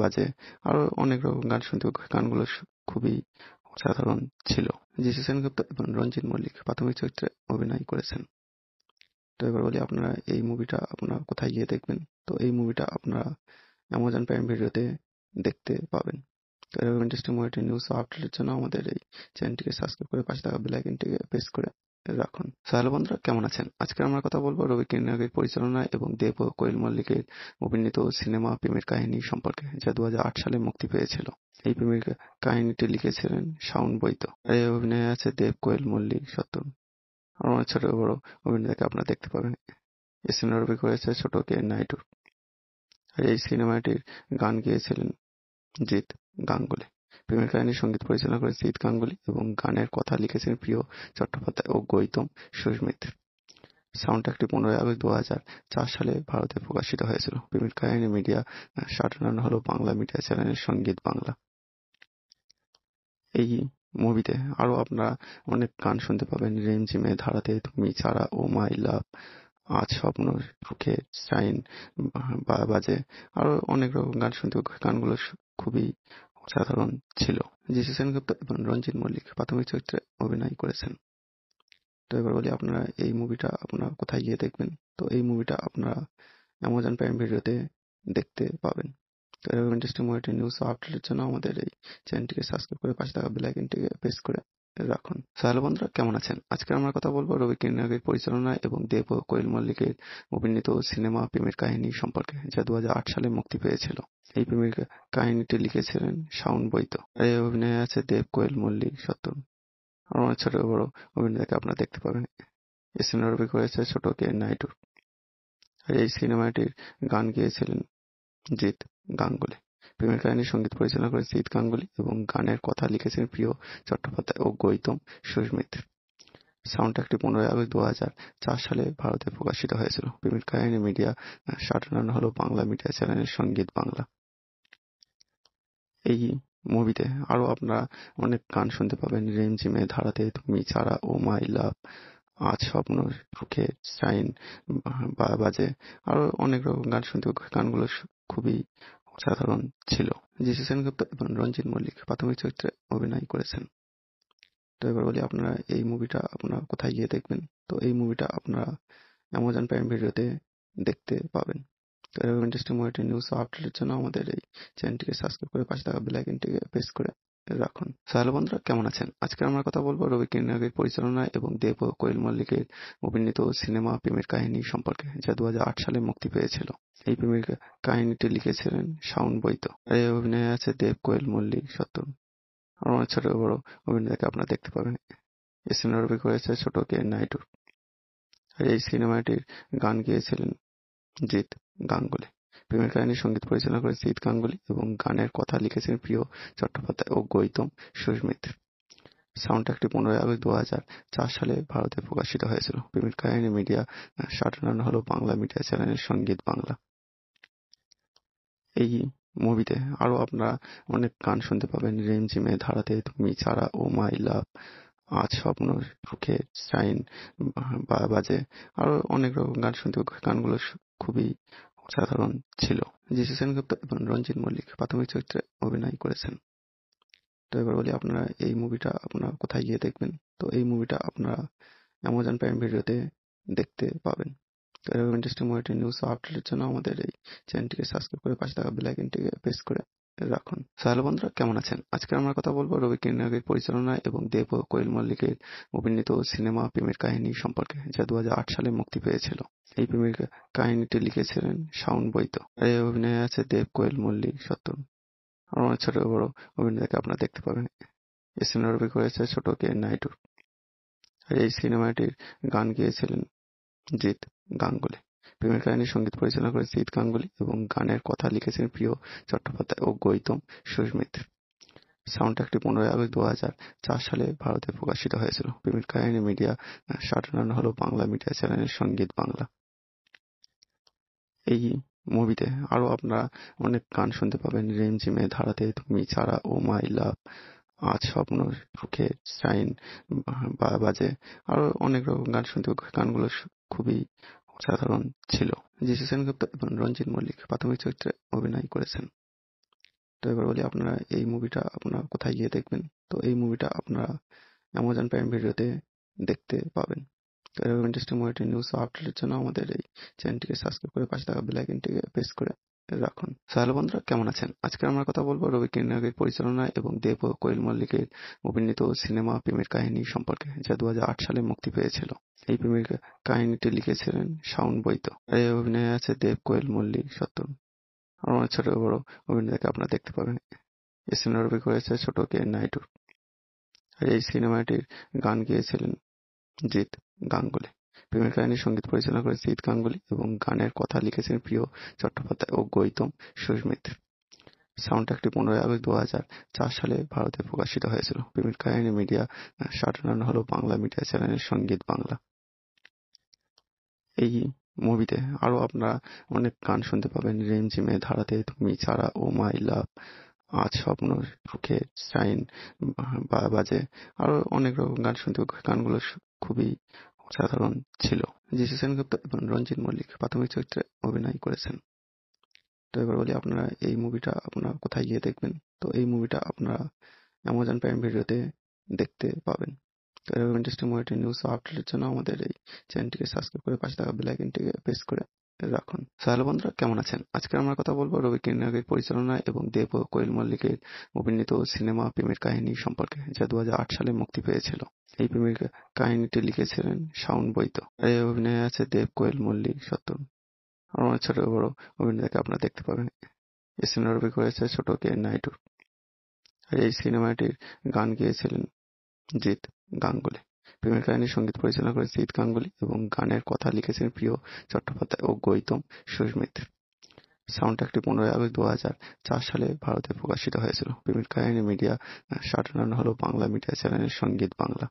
বাজে আরও অনেক রকম গান শুনতে গানগুলো খুবই সাধারণ ছিল যিশু সেনগুপ্ত এবং রঞ্জিত মল্লিক প্রাথমিক চরিত্রে অভিনয় করেছেন তো এবার বলি আপনারা এই মুভিটা আপনারা কোথায় গিয়ে দেখবেন তো এই মুভিটা আপনারা অ্যামাজন প্রাইম ভিডিওতে দেখতে পাবেন তো এরকম ইন্টারেস্টিং মুভিটি নিউজ আপডেটের জন্য আমাদের এই চ্যানেলটিকে সাবস্ক্রাইব করে পাশে থাকা বেল প্রেস করে রাখুন সাহেল বন্ধুরা কেমন আছেন আজকে আমরা কথা বলবো রবি কিরণের পরিচালনা এবং দেব কোয়েল মল্লিকের অভিনীত সিনেমা প্রেমের কাহিনী সম্পর্কে যা দু সালে মুক্তি পেয়েছিল এই প্রেমের কাহিনীটি লিখেছিলেন সাউন্ড বৈদ্য আর এই অভিনয় আছে দেব কোয়েল মল্লিক সত্তর আমার ছোট বড় অভিনেতাকে আপনারা দেখতে পাবেন এই সিনেমা রবি করেছে ছোট কে নাইটুর আর এই সিনেমাটির গান গেয়েছিলেন জিৎ গাঙ্গুলি প্রেমের কাহিনীর সঙ্গীত পরিচালনা করে সিদ গাঙ্গুলি এবং গানের কথা লিখেছেন প্রিয় চট্টোপাধ্যায় ও গৌতম সাউন্ড সাউন্ডট্র্যাকটি পনেরোই আগস্ট দু হাজার চার সালে ভারতে প্রকাশিত হয়েছিল। প্রেমের কাহিনী মিডিয়া সাধারণ হল বাংলা মিডিয়া চ্যানেল সঙ্গীত বাংলা। এই মুভিতে আরও আপনারা অনেক গান শুনতে পাবেন রিমঝিমে ধারাতে তুমি ছাড়া ও মাই লাভ আজ স্বপ্ন সুখে সাইন বাজে আরও অনেক রকম গান শুনতে গানগুলো খুবই সাধারণ ছিল জিসি সেনগুপ্ত এবং রঞ্জিত মল্লিক প্রাথমিক চরিত্রে অভিনয় করেছেন তো এবার বলি আপনারা এই মুভিটা আপনারা কোথায় গিয়ে দেখবেন তো এই মুভিটা আপনারা অ্যামাজন প্রাইম ভিডিওতে দেখতে পাবেন তো এরকম ইন্টারেস্টিং মুভিটি নিউজ আপডেটের জন্য আমাদের এই চ্যানেলটিকে সাবস্ক্রাইব করে পাশে থাকা বেল আইকনটিকে প্রেস করে রাখুন সাহেল বন্ধুরা কেমন আছেন আজকে আমরা কথা বলবো রবি কিরণের পরিচালনা এবং দেব কোয়েল মল্লিকের অভিনীত সিনেমা প্রেমের কাহিনী সম্পর্কে যা দু সালে মুক্তি পেয়েছিল এই প্রেমের কাহিনীটি লিখেছিলেন শাওন বৈত আর এই অভিনয় আছে দেব কোয়েল মল্লিক সত্তর আমার ছোট বড় অভিনেতাকে আপনারা দেখতে পাবেন এই রবি করেছে ছোট কে নাইডু আর এই সিনেমাটির গান গেয়েছিলেন জিৎ গাঙ্গুলি প্রেমের কাহিনীর সঙ্গীত পরিচালনা করে সিদ গাঙ্গুলি এবং গানের কথা লিখেছেন প্রিয় চট্টোপাধ্যায় ও গৌতম সুস্মিত। সাউন্ডট্র্যাকটি পনেরোই আগস্ট দু চার সালে ভারতে প্রকাশিত হয়েছিল। প্রেমের কাহিনী মিডিয়া সাধারণ হল বাংলা মিডিয়া চ্যানেল সঙ্গীত বাংলা। এই মুভিতে আরও আপনারা অনেক গান শুনতে পাবেন রিমঝিমে ধারাতে তুমি ছাড়া ও মাই লাভ আজ স্বপ্ন সুখে সাইন বাজে আরও অনেক রকম গান শুনতে গানগুলো খুবই সাধারণ ছিল জিসি সেনগুপ্ত এবং রঞ্জিত মল্লিক প্রাথমিক চরিত্রে অভিনয় করেছেন তো এবার বলি আপনারা এই মুভিটা আপনারা কোথায় গিয়ে দেখবেন তো এই মুভিটা আপনারা অ্যামাজন প্রাইম ভিডিওতে দেখতে পাবেন তো এরকম ইন্টারেস্টিং মুভিটি নিউজ আপডেটের জন্য আমাদের এই চ্যানেলটিকে সাবস্ক্রাইব করে পাশে থাকা বেল আইকনটিকে প্রেস করে রাখুন হ্যালো বন্ধুরা কেমন আছেন আজকে আমরা কথা বলবো রবি কিরণের পরিচালনা এবং দেব ও কোয়েল মল্লিকের অভিনীত সিনেমা প্রেমের কাহিনী সম্পর্কে যা দু সালে মুক্তি পেয়েছিল এই প্রেমের কাহিনীটি লিখেছিলেন সাউন্ড বৈত আর এই অভিনয় আছে দেব কোয়েল মল্লিক সত্য আর অনেক ছোট বড় অভিনেতাকে আপনারা দেখতে পাবেন এই সিনেমা রবি করেছে ছোট কে নাইটু আর এই সিনেমাটির গান গেয়েছিলেন জিৎ গাঙ্গুলি প্রেমের কাহিনী সঙ্গীত পরিচালনা করে ঈদ গাঙ্গুলি এবং গানের কথা লিখেছেন প্রিয় চট্টোপাধ্যায় ও গৌতম সুস্মিত। সাউন্ডট্র্যাকটি পনেরোই আগস্ট দু চার সালে ভারতে প্রকাশিত হয়েছিল। প্রেমের কাহিনী মিডিয়া সাধারণ হল বাংলা মিডিয়া চ্যানেলের সঙ্গীত বাংলা। এই মুভিতে আরও আপনারা অনেক গান শুনতে পাবেন রিমঝিমে ধারাতে তুমি ছাড়া ও মাই লাভ আজ স্বপ্ন সুখে সাইন বাজে আরও অনেক রকম গান শুনতে গানগুলো খুবই সাধারণ ছিল জিসি সেনগুপ্ত এবং রঞ্জিত মল্লিক প্রাথমিক চরিত্রে অভিনয় করেছেন তো এবার বলি আপনারা এই মুভিটা আপনারা কোথায় গিয়ে দেখবেন তো এই মুভিটা আপনারা অ্যামাজন প্রাইম ভিডিওতে দেখতে পাবেন তো এরকম ইন্টারেস্টিং মুভিটি নিউজ আপডেটের জন্য আমাদের এই চ্যানেলটিকে সাবস্ক্রাইব করে পাশে থাকা বেল আইকনটিকে প্রেস করে রাখুন সাহেল বন্ধুরা কেমন আছেন আজকে আমরা কথা বলবো রবি কিরণের পরিচালনা এবং দেব ও কোয়েল মল্লিকের অভিনীত সিনেমা প্রেমের কাহিনী সম্পর্কে যা দু সালে মুক্তি পেয়েছিল এই প্রেমের কাহিনীটি লিখেছিলেন শাউন বৈত এই অভিনয় আছে দেব কোয়েল মল্লিক সত্তর আমার অনেক ছোট বড় অভিনেতাকে আপনারা দেখতে পাবেন এই সিনেমা রবি করেছে ছোট কে নাইটুর আর এই সিনেমাটির গান গেয়েছিলেন জিৎ গাঙ্গুলি প্রেমের কাহিনীর সঙ্গীত পরিচালনা করেছেন ঈদ গাঙ্গুলি এবং গানের কথা লিখেছেন প্রিয় চট্টোপাধ্যায় ও গৌতম সাউন্ড সাউন্ডট্র্যাকটি পনেরোই আগস্ট দু চার সালে ভারতে প্রকাশিত হয়েছিল। প্রেমের কাহিনী মিডিয়া সাধারণ হল বাংলা মিডিয়া চ্যানেলের সঙ্গীত বাংলা। এই মুভিতে আরও আপনারা অনেক গান শুনতে পাবেন রিমঝিমে ধারাতে তুমি ছাড়া ও মাই লাভ আজ স্বপ্ন সুখে সাইন বাজে আরও অনেক রকম গান শুনতে গানগুলো খুবই সাধারণ ছিল যিশু সেনগুপ্ত এবং রঞ্জিত মল্লিক প্রাথমিক চরিত্রে অভিনয় করেছেন তো এবার বলি আপনারা এই মুভিটা আপনারা কোথায় গিয়ে দেখবেন তো এই মুভিটা আপনারা অ্যামাজন প্রাইম ভিডিওতে দেখতে পাবেন তো এরকম ইন্টারেস্টিং মুভিটি নিউজ আপডেটের জন্য আমাদের এই চ্যানেলটিকে সাবস্ক্রাইব করে পাশে থাকা বেল আইকনটিকে প্রেস করে রাখুন সাহেল বন্ধুরা কেমন আছেন আজকে আমরা কথা বলবো রবি কিরণের পরিচালনা এবং দেব ও কোয়েল মল্লিকের অভিনীত সিনেমা প্রেমের কাহিনী সম্পর্কে যা দু সালে মুক্তি পেয়েছিল এই প্রেমের কাহিনীটি লিখেছিলেন শাওন বৈত আর এই অভিনয় আছে দেব কোয়েল মল্লিক সত্তর আর অনেক ছোট বড় অভিনেতাকে আপনারা দেখতে পাবেন এই সিনেমা রবি করেছে ছোট কে নাইটু আর এই সিনেমাটির গান গেয়েছিলেন জিৎ গাঙ্গুলি প্রেমের কাহিনীর সঙ্গীত পরিচালনা করেছেন ঈদ গাঙ্গুলি এবং গানের কথা লিখেছেন প্রিয় চট্টোপাধ্যায় ও গৌতম সুস্মিত সাউন্ড ট্র্যাকটি পনেরোই আগস্ট দুহাজার সালে ভারতে প্রকাশিত হয়েছিল। প্রেমের কাহিনী মিডিয়া সাধারণ হল বাংলা মিডিয়া চ্যানেলের সঙ্গীত বাংলা। এই মুভিতে আরও আপনারা অনেক গান শুনতে পাবেন রিমঝিমে ধারাতে তুমি ছাড়া ও মাই লাভ আজ স্বপ্ন সুখে সাইন বাজে আরও অনেক রকম গান শুনতে গানগুলো খুবই সাধারণ ছিল যিশু সেনগুপ্ত এবং রঞ্জিত মল্লিক প্রাথমিক চরিত্রে অভিনয় করেছেন তো এবার বলি আপনারা এই মুভিটা আপনারা কোথায় গিয়ে দেখবেন তো এই মুভিটা আপনারা অ্যামাজন প্রাইম ভিডিওতে দেখতে পাবেন তো এরকম ইন্টারেস্টিং মুভিটি নিউজ আপডেটের জন্য আমাদের এই চ্যানেলটিকে সাবস্ক্রাইব করে পাশে থাকা বেল আইকনটিকে প্রেস করে রাখুন সো বন্ধুরা কেমন আছেন আজকে আমরা কথা বলবো রবি কিরণাগের পরিচালনা এবং দেব কোয়েল মল্লিকের অভিনীত সিনেমা প্রেমের কাহিনী সম্পর্কে যা দু সালে মুক্তি পেয়েছিল এই প্রেমের কাহিনীটি লিখেছিলেন শাওন বৈত আর এই অভিনয় আছে দেব কোয়েল মল্লিক সত্তর আমার অনেক ছোট বড় অভিনেতাকে আপনারা দেখতে পাবেন এই রবি করেছে ছোট কে নাইডু আর এই সিনেমাটির গান গেয়েছিলেন জিৎ গাঙ্গুলি প্রেমের কাহিনীর সঙ্গীত পরিচালনা করেছেন ঈদ গাঙ্গুলি এবং গানের কথা লিখেছেন প্রিয় চট্টোপাধ্যায় ও গৌতম সুরমিত্র। সাউন্ডট্র্যাকটি পনেরোই আগস্ট দু সালে ভারতে প্রকাশিত হয়েছিল। প্রেমের কাহিনী মিডিয়া সাধারণ হল বাংলা মিডিয়া চ্যানেলের সঙ্গীত বাংলা।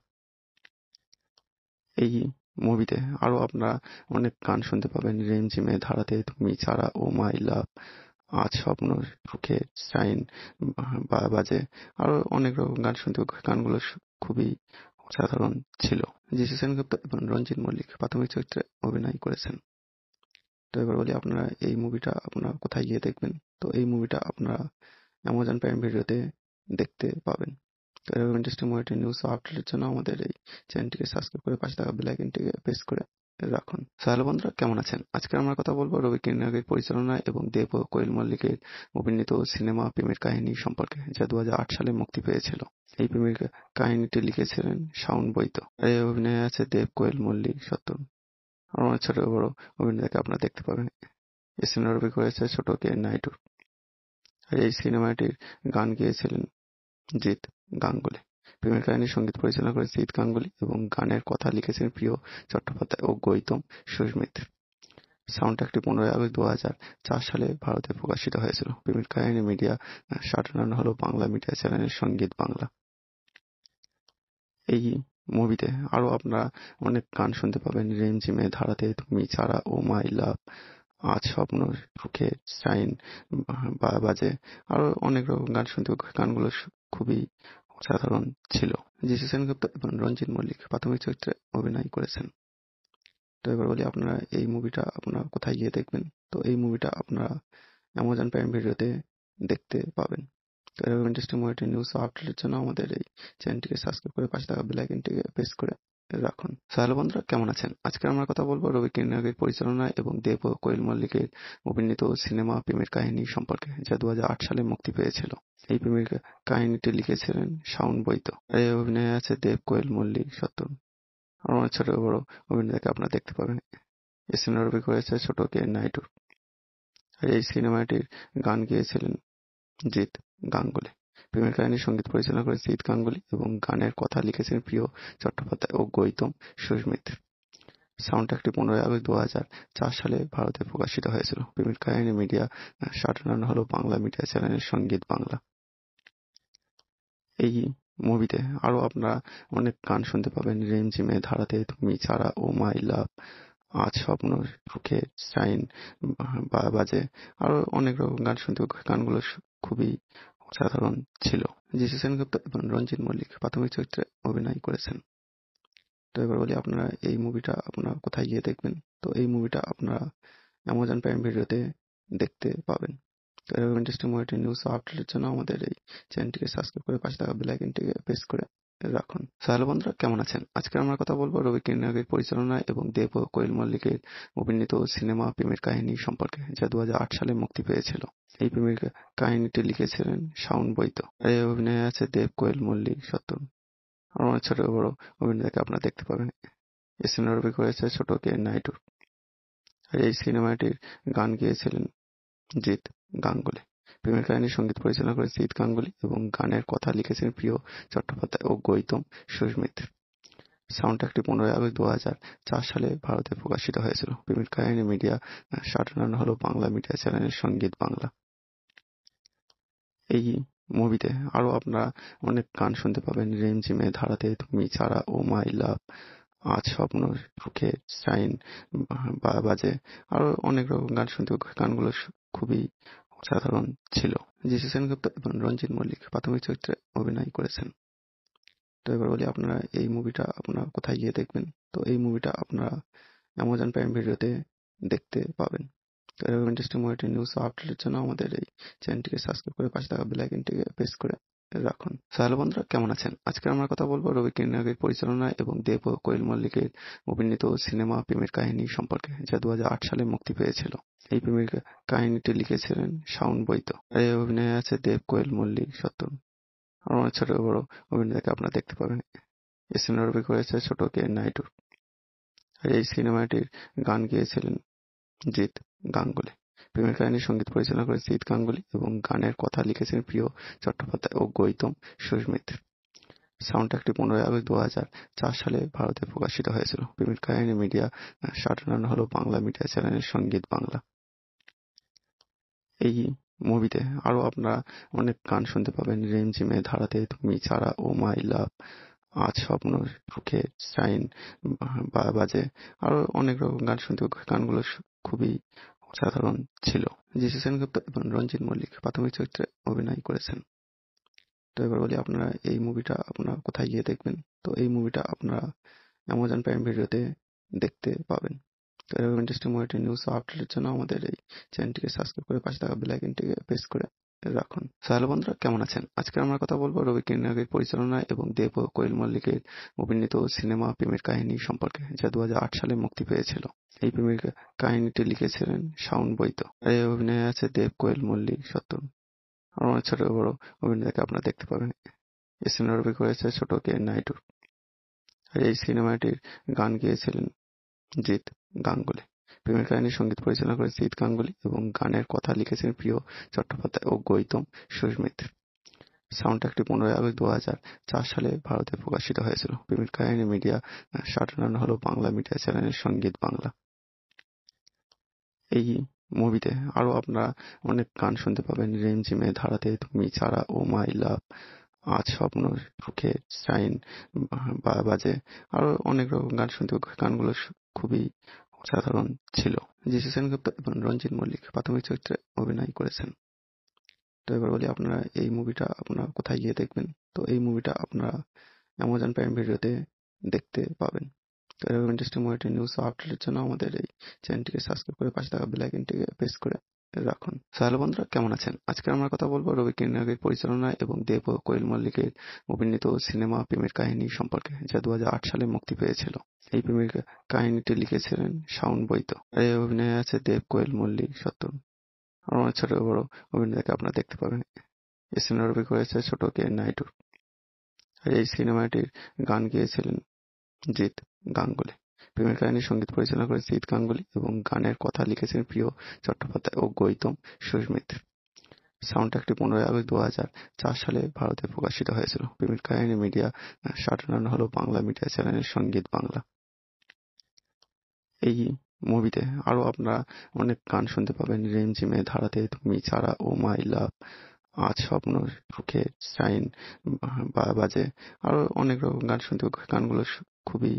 এই মুভিতে আরও আপনারা অনেক গান শুনতে পাবেন রিমঝিমের ধারাতে তুমি ছাড়া ও মাই লাভ আজ স্বপ্ন সুখে সাইন বাজে আরও অনেক রকম গান শুনতে গানগুলো খুবই সাধারণ ছিল জিসু সেনগুপ্ত এবং রঞ্জিত মল্লিক প্রাথমিক চরিত্রে অভিনয় করেছেন তো এবার বলি আপনারা এই মুভিটা আপনারা কোথায় গিয়ে দেখবেন তো এই মুভিটা আপনারা অ্যামাজন প্রাইম ভিডিওতে দেখতে পাবেন তো এরকম ইন্টারেস্টিং মুভিটি নিউজ আপডেটের জন্য আমাদের এই চ্যানেলটিকে সাবস্ক্রাইব করে পাশে থাকা বেল আইকনটিকে প্রেস করে রাখুন সো হ্যালো বন্ধুরা কেমন আছেন আজকে আমরা কথা বলবো রবি কিরণাগের পরিচালনা এবং দেব কোয়েল মল্লিকের অভিনীত সিনেমা প্রেমের কাহিনী সম্পর্কে যা দু সালে মুক্তি পেয়েছিল এই প্রেমের কাহিনীটি লিখেছিলেন শাউন বৈদ্য আর এই অভিনয় আছে দেব কোয়েল মল্লিক সত্তর আমার অনেক ছোট বড় অভিনেতাকে আপনারা দেখতে পাবেন এই সিনেমা রবি করেছে ছোট কে নাইডু আর এই সিনেমাটির গান গেয়েছিলেন জিৎ গাঙ্গুলি প্রেমের কাহিনী সঙ্গীত পরিচালনা করেছেন ঈদ গাঙ্গুলি এবং গানের কথা লিখেছেন প্রিয় চট্টোপাধ্যায় ও গৈতম সুরমিত্র। সাউন্ডট্র্যাকটি পনেরোই আগস্ট দু সালে ভারতে প্রকাশিত হয়েছিল। প্রেমের কাহিনী মিডিয়া সাধারণ হল বাংলা মিডিয়া চ্যানেলের সঙ্গীত বাংলা। এই মুভিতে আরও আপনারা অনেক গান শুনতে পাবেন রিমঝিমের ধারাতে তুমি ছাড়া ও মাই লাভ আজ স্বপ্ন সুখে সাইন বাজে আরও অনেক রকম গান শুনতে গানগুলো খুবই সাধারণ ছিল জিসি সেনগুপ্ত এবং রঞ্জিত মল্লিক প্রাথমিক চরিত্রে অভিনয় করেছেন তো এবার বলি আপনারা এই মুভিটা আপনারা কোথায় গিয়ে দেখবেন তো এই মুভিটা আপনারা অ্যামাজন প্রাইম ভিডিওতে দেখতে পাবেন তো এরকম ইন্টারেস্টিং মুভিটি নিউজ আপডেটের জন্য আমাদের এই চ্যানেলটিকে সাবস্ক্রাইব করে পাশে থাকা বেল আইকনটিকে প্রেস করে রাখুন হ্যালো বন্ধুরা কেমন আছেন আজকে আমরা কথা বলবো রবি কিরণাগের পরিচালনা এবং দেব কোয়েল মল্লিকের অভিনীত সিনেমা প্রেমের কাহিনী সম্পর্কে যা দু সালে মুক্তি পেয়েছিল এই প্রেমের কাহিনীটি লিখেছিলেন শাওন বৈদ্য আর এই অভিনয় আছে দেব কোয়েল মল্লিক সত্তর আমার অনেক ছোট বড় অভিনেতাকে আপনারা দেখতে পাবেন সিনেমারোপি করেছে ছোট কে নাইডু আর এই সিনেমাটির গান গেয়েছিলেন জিৎ গাঙ্গুলি প্রেমের কাহিনী সঙ্গীত পরিচালনা করেছেন জিৎ গাঙ্গুলি এবং গানের কথা লিখেছেন প্রিয় চট্টোপাধ্যায় ও গৈতম সুরমিত্র। সাউন্ডট্র্যাকটি পনেরোই আগস্ট দুহাজার সালে ভারতে প্রকাশিত হয়েছিল। প্রেমের কাহিনী মিডিয়া সাধারণ হল বাংলা মিডিয়া চ্যানেলের সঙ্গীত বাংলা। এই মুভিতে আরও আপনারা অনেক গান শুনতে পাবেন রিমঝিমের ধারাতে তুমি ছাড়া ও মাই লাভ আজ স্বপ্ন সুখে সাইন বাজে আরও অনেক রকম গান শুনতে গানগুলো খুবই সাধারণ ছিল যিশু সেনগুপ্ত এবং রঞ্জিত মল্লিক প্রাথমিক চরিত্রে অভিনয় করেছেন তো এবার বলি আপনারা এই মুভিটা আপনারা কোথায় গিয়ে দেখবেন তো এই মুভিটা আপনারা অ্যামাজন প্রাইম ভিডিওতে দেখতে পাবেন তো এরকম ইন্টারেস্টিং মুভিটি নিউজ আপডেটের জন্য আমাদের এই চ্যানেলটিকে সাবস্ক্রাইব করে পাশে থাকা বেল আইকনটিকে প্রেস করে রাখুন হ্যালো বন্ধুরা কেমন আছেন আজকে আমরা কথা বলবো রবি কিরণের পরিচালনা এবং দেব কোয়েল মল্লিকের অভিনীত সিনেমা প্রেমের কাহিনী সম্পর্কে যা দু সালে মুক্তি পেয়েছিল এই প্রেমের কাহিনীটি লিখেছিলেন শাওন বৈদ্য আর এই অভিনয় আছে দেব কোয়েল মল্লিক সত্তর আর অনেক ছোট বড় অভিনেতাকে আপনারা দেখতে পাবেন এই রবি করেছে ছোট কে নাইটুর এই সিনেমাটির গান গেয়েছিলেন জিৎ গাঙ্গুলি প্রেমের কাহিনী সঙ্গীত পরিচালনা করেছেন জিৎ গাঙ্গুলি এবং গানের কথা লিখেছেন প্রিয় চট্টোপাধ্যায় ও গৌতম সুস্মিত সাউন্ডট্র্যাকটি পনেরোই আগস্ট দুহাজার সালে ভারতে প্রকাশিত হয়েছিল। প্রেমের কাহিনী মিডিয়া সাধারণ হল বাংলা মিডিয়া চ্যানেলের সঙ্গীত বাংলা। এই মুভিতে আরও আপনারা অনেক গান শুনতে পাবেন রিমঝিমের ধারাতে তুমি ছাড়া ও মাই লাভ আজ স্বপ্ন সুখে সাইন বাজে আরও অনেক রকম গান শুনতে গানগুলো খুবই সাধারণ ছিল জিসি সেনগুপ্ত এবং রঞ্জিত মল্লিক প্রাথমিক চরিত্রে অভিনয় করেছেন তো এবার বলি আপনারা এই মুভিটা আপনারা কোথায় গিয়ে দেখবেন তো এই মুভিটা আপনারা অ্যামাজন প্রাইম ভিডিওতে দেখতে পাবেন তো এরকম ইন্টারেস্টিং মুভিটি নিউজ আপডেটের জন্য আমাদের এই চ্যানেলটিকে সাবস্ক্রাইব করে পাশে থাকা বেল আইকনটিকে প্রেস করে রাখুন হ্যালো বন্ধুরা কেমন আছেন আজকে আমরা কথা বলবো রবি কিরণাগের পরিচালনা এবং দেব কোয়েল মল্লিকের অভিনীত সিনেমা প্রেমের কাহিনী সম্পর্কে যা দু সালে মুক্তি পেয়েছিল এই প্রেমের কাহিনীটি লিখেছিলেন শাউন বৈদ্য এই অভিনয় আছে দেব কোয়েল মল্লিক সত্তর আমার অনেক ছোট বড় অভিনেতাকে আপনারা দেখতে পাবেন এই রবি করেছে ছোট কে নাইটু এই সিনেমাটির গান গেয়েছিলেন জিৎ গাঙ্গুলি প্রেমের কাহিনী সঙ্গীত পরিচালনা করেছেন জিৎ গাঙ্গুলি এবং গানের কথা লিখেছেন প্রিয় চট্টোপাধ্যায় ও গৌতম সুস্মিত সাউন্ডট্র্যাকটি পনেরোই আগস্ট দু দুহাজার সালে ভারতে প্রকাশিত হয়েছিল। প্রেমের কাহিনী মিডিয়া সাটনান হল বাংলা মিডিয়া চ্যানেলের সঙ্গীত বাংলা। এই মুভিতে আরও আপনারা অনেক গান শুনতে পাবেন রেমঝিমে ধারাতে তুমি ছাড়া ও মাই লাভ আজ স্বপ্ন সুখে সাইন বাজে আরও অনেক রকম গান শুনতে গানগুলো খুবই সাধারণ ছিল জিসি সেনগুপ্ত এবং রঞ্জিত মল্লিক প্রাথমিক চরিত্রে অভিনয় করেছেন তো এবার বলি আপনারা এই মুভিটা আপনারা কোথায় গিয়ে দেখবেন তো এই মুভিটা আপনারা অ্যামাজন প্রাইম ভিডিওতে দেখতে পাবেন তো এরকম ইন্টারেস্টিং মুভিটি নিউজ আপডেটের জন্য আমাদের এই চ্যানেলটিকে সাবস্ক্রাইব করে পাশে থাকা বেল প্রেস করে রাখুন সাহেল বন্ধুরা কেমন আছেন আজকে আমরা কথা বলবো রবি কিরণের পরিচালনা এবং দেব কোয়েল মল্লিকের অভিনীত সিনেমা প্রেমের কাহিনী সম্পর্কে যা দু সালে মুক্তি পেয়েছিল এই প্রেমের কাহিনীটি লিখেছিলেন শাওন বৈদ্য আর এই অভিনয় আছে দেব কোয়েল মল্লিক সত্তর আর অনেক ছোট বড় অভিনেতাকে আপনারা দেখতে পাবেন এই রবি করেছে ছোট কে নাইটুর আর এই সিনেমাটির গান গেয়েছিলেন জিৎ গাঙ্গুলি ফিল্মের কাহিনীর সঙ্গীত পরিচালনা করেছেন জিৎ গাঙ্গুলি এবং গানের কথা লিখেছেন প্রিয় চট্টোপাধ্যায় ও গৌতম সুসমিত। সাউন্ডট্র্যাকটি পনেরোই আগস্ট দু হাজার সালে ভারতে প্রকাশিত হয়েছিল। ফিল্মের কাহিনী মিডিয়া সাটার্ন হল বাংলা মিডিয়া চ্যানেলের সঙ্গীত বাংলা। এই মুভিতে আরও আপনারা অনেক গান শুনতে পাবেন রেমঝিমে ধারাতে তুমি ছাড়া ও মাই লাভ আজ স্বপ্ন সুখে সাইন বাজে আরও অনেক রকম গান শুনতে গানগুলো খুবই সাধারণ ছিল জিসি সেনগুপ্ত এবং রঞ্জিত মল্লিক প্রাথমিক চরিত্রে অভিনয় করেছেন তো এবার বলি আপনারা এই মুভিটা আপনারা কোথায় গিয়ে দেখবেন তো এই মুভিটা আপনারা অ্যামাজন প্রাইম ভিডিওতে দেখতে পাবেন তো এরকম ইন্টারেস্টিং মুভিটি নিউজ আপডেটের জন্য আমাদের এই চ্যানেলটিকে সাবস্ক্রাইব করে পাশে থাকা বেল প্রেস করে রাখুন সাহেল বন্ধুরা কেমন আছেন আজকে আমরা কথা বলবো রবি কিরণের পরিচালনা এবং দেব কোয়েল মল্লিকের অভিনীত সিনেমা প্রেমের কাহিনী সম্পর্কে যা দু সালে মুক্তি পেয়েছিল এই প্রেমের কাহিনীটি লিখেছিলেন শাওন বৈত এই অভিনয় আছে দেব কোয়েল মল্লিক সত্তর আর অনেক ছোট বড় অভিনেতাকে আপনারা দেখতে পাবেন এই রবি করেছে ছোট কে নাইটুর এই সিনেমাটির গান গেয়েছিলেন জিৎ গাঙ্গুলি ফিল্মের কাহিনীর সঙ্গীত পরিচালনা করেন সিদ গাঙ্গুলি এবং গানের কথা লিখেছেন প্রিয় চট্টোপাধ্যায় ও গৌতম সুস্মিত সাউন্ডট্র্যাকটি পনেরোই আগস্ট সালে ভারতে প্রকাশিত হয়েছিল। প্রেমের কাহিনী মিডিয়া হল বাংলা মিডিয়া সঙ্গীত বাংলা। এই মুভিতে আরও আপনারা অনেক গান শুনতে পাবেন রিমঝিমে ধারাতে তুমি ছাড়া ও মাই লাভ আজ স্বপ্ন সুখের সাইন বাজে আরও অনেক রকম গান শুনতে গানগুলো খুবই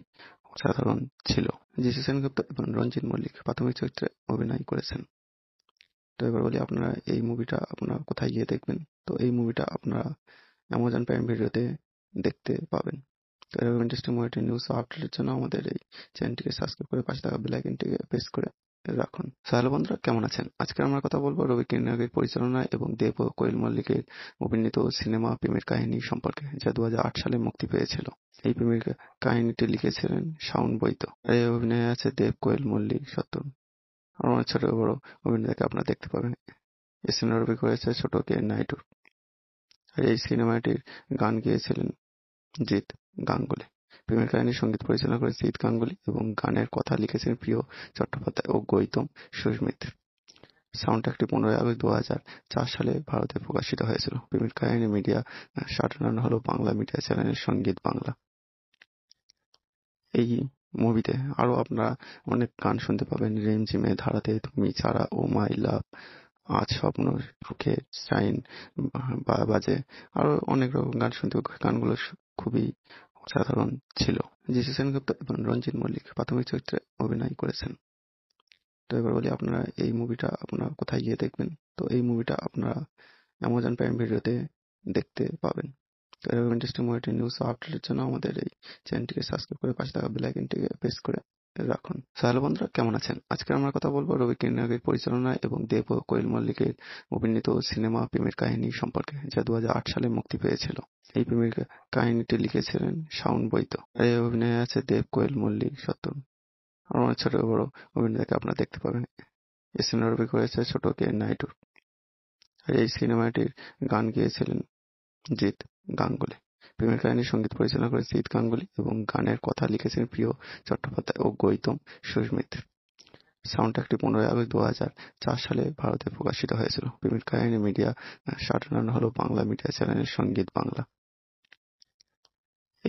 সাধারণ ছিল যিশু সেনগুপ্ত এবং রঞ্জিত মল্লিক প্রাথমিক চরিত্রে অভিনয় করেছেন তো এবার বলি আপনারা এই মুভিটা আপনারা কোথায় গিয়ে দেখবেন তো এই মুভিটা আপনারা অ্যামাজন প্রাইম ভিডিওতে দেখতে পাবেন তো এরকম ইন্টারেস্টিং মুভিটি নিউজ আপডেটের জন্য আমাদের এই চ্যানেলটিকে সাবস্ক্রাইব করে পাশে থাকা বেল প্রেস করে রাখুন সাহেল বন্ধুরা কেমন আছেন আজকে আমরা কথা বলবো রবি কিরণের পরিচালনা এবং দেব কোয়েল মল্লিকের অভিনীত সিনেমা প্রেমের কাহিনী সম্পর্কে যা দু সালে মুক্তি পেয়েছিল এই প্রেমের কাহিনীটি লিখেছিলেন শাওন বৈত আর এই অভিনয় আছে দেব কোয়েল মল্লিক সত্তর আমার অনেক ছোট বড় অভিনেতাকে আপনারা দেখতে পাবেন এই রবি করেছে ছোট কে নাইটুর আর এই সিনেমাটির গান গেয়েছিলেন জিৎ গাঙ্গুলি ফিল্মের কাহিনীর সঙ্গীত পরিচালনা করেছেন ঈদ গাঙ্গুলী এবং গানের কথা লিখেছেন প্রিয় চট্টোপাধ্যায় ও গৌতম সুমিত্র। সাউন্ডট্র্যাকটি পনেরোই আগস্ট দু হাজার চার সালে ভারতে প্রকাশিত হয়েছিল। প্রেমের কাহিনী মিডিয়া সাটার্ন হল বাংলা মিডিয়া চ্যানেলের সঙ্গীত বাংলা। এই মুভিতে আরও আপনারা অনেক গান শুনতে পাবেন রিমঝিমে ধারাতে তুমি ছাড়া ও মাই লাভ আজ স্বপ্ন সুখের সাইন বাজে আরও অনেক রকম গান শুনতে গানগুলো খুবই সাধারণ ছিল যিশু সেনগুপ্ত এবং রঞ্জিত মল্লিক প্রাথমিক চরিত্রে অভিনয় করেছেন তো এবার বলি আপনারা এই মুভিটা আপনারা কোথায় গিয়ে দেখবেন তো এই মুভিটা আপনারা অ্যামাজন প্রাইম ভিডিওতে দেখতে পাবেন তো এরকম ইন্টারেস্টিং মুভিটি নিউজ আপডেটের জন্য আমাদের এই চ্যানেলটিকে সাবস্ক্রাইব করে পাশে থাকা বেল প্রেস করে রাখুন সাহেল বন্ধুরা কেমন আছেন আজকে আমরা কথা বলবো রবি কিরণের পরিচালনা এবং দেব কোয়েল মল্লিকের অভিনীত সিনেমা প্রেমের কাহিনী সম্পর্কে যা দু সালে মুক্তি পেয়েছিল এই প্রেমের কাহিনীটি লিখেছিলেন সাউন্ড বৈত আর এই অভিনয় আছে দেব কোয়েল মল্লিক সত্তর আমার অনেক ছোট বড় অভিনেতাকে আপনারা দেখতে পাবেন এই সিনেমা রবি করেছে ছোট কে নাইটুর আর এই সিনেমাটির গান গেয়েছিলেন জিৎ গাঙ্গুলি প্রেমের কাহিনীর সঙ্গীত পরিচালনা করে সিদ গাঙ্গুলি এবং গানের কথা লিখেছেন প্রিয় চট্টোপাধ্যায় ও গৌতম সুমিত্র। সাউন্ডট্র্যাকটি পনেরোই আগস্ট চার সালে ভারতে প্রকাশিত হয়েছিল। প্রেমের কাহিনী মিডিয়া সাধারণ হল বাংলা মিডিয়া চ্যানেল সঙ্গীত বাংলা।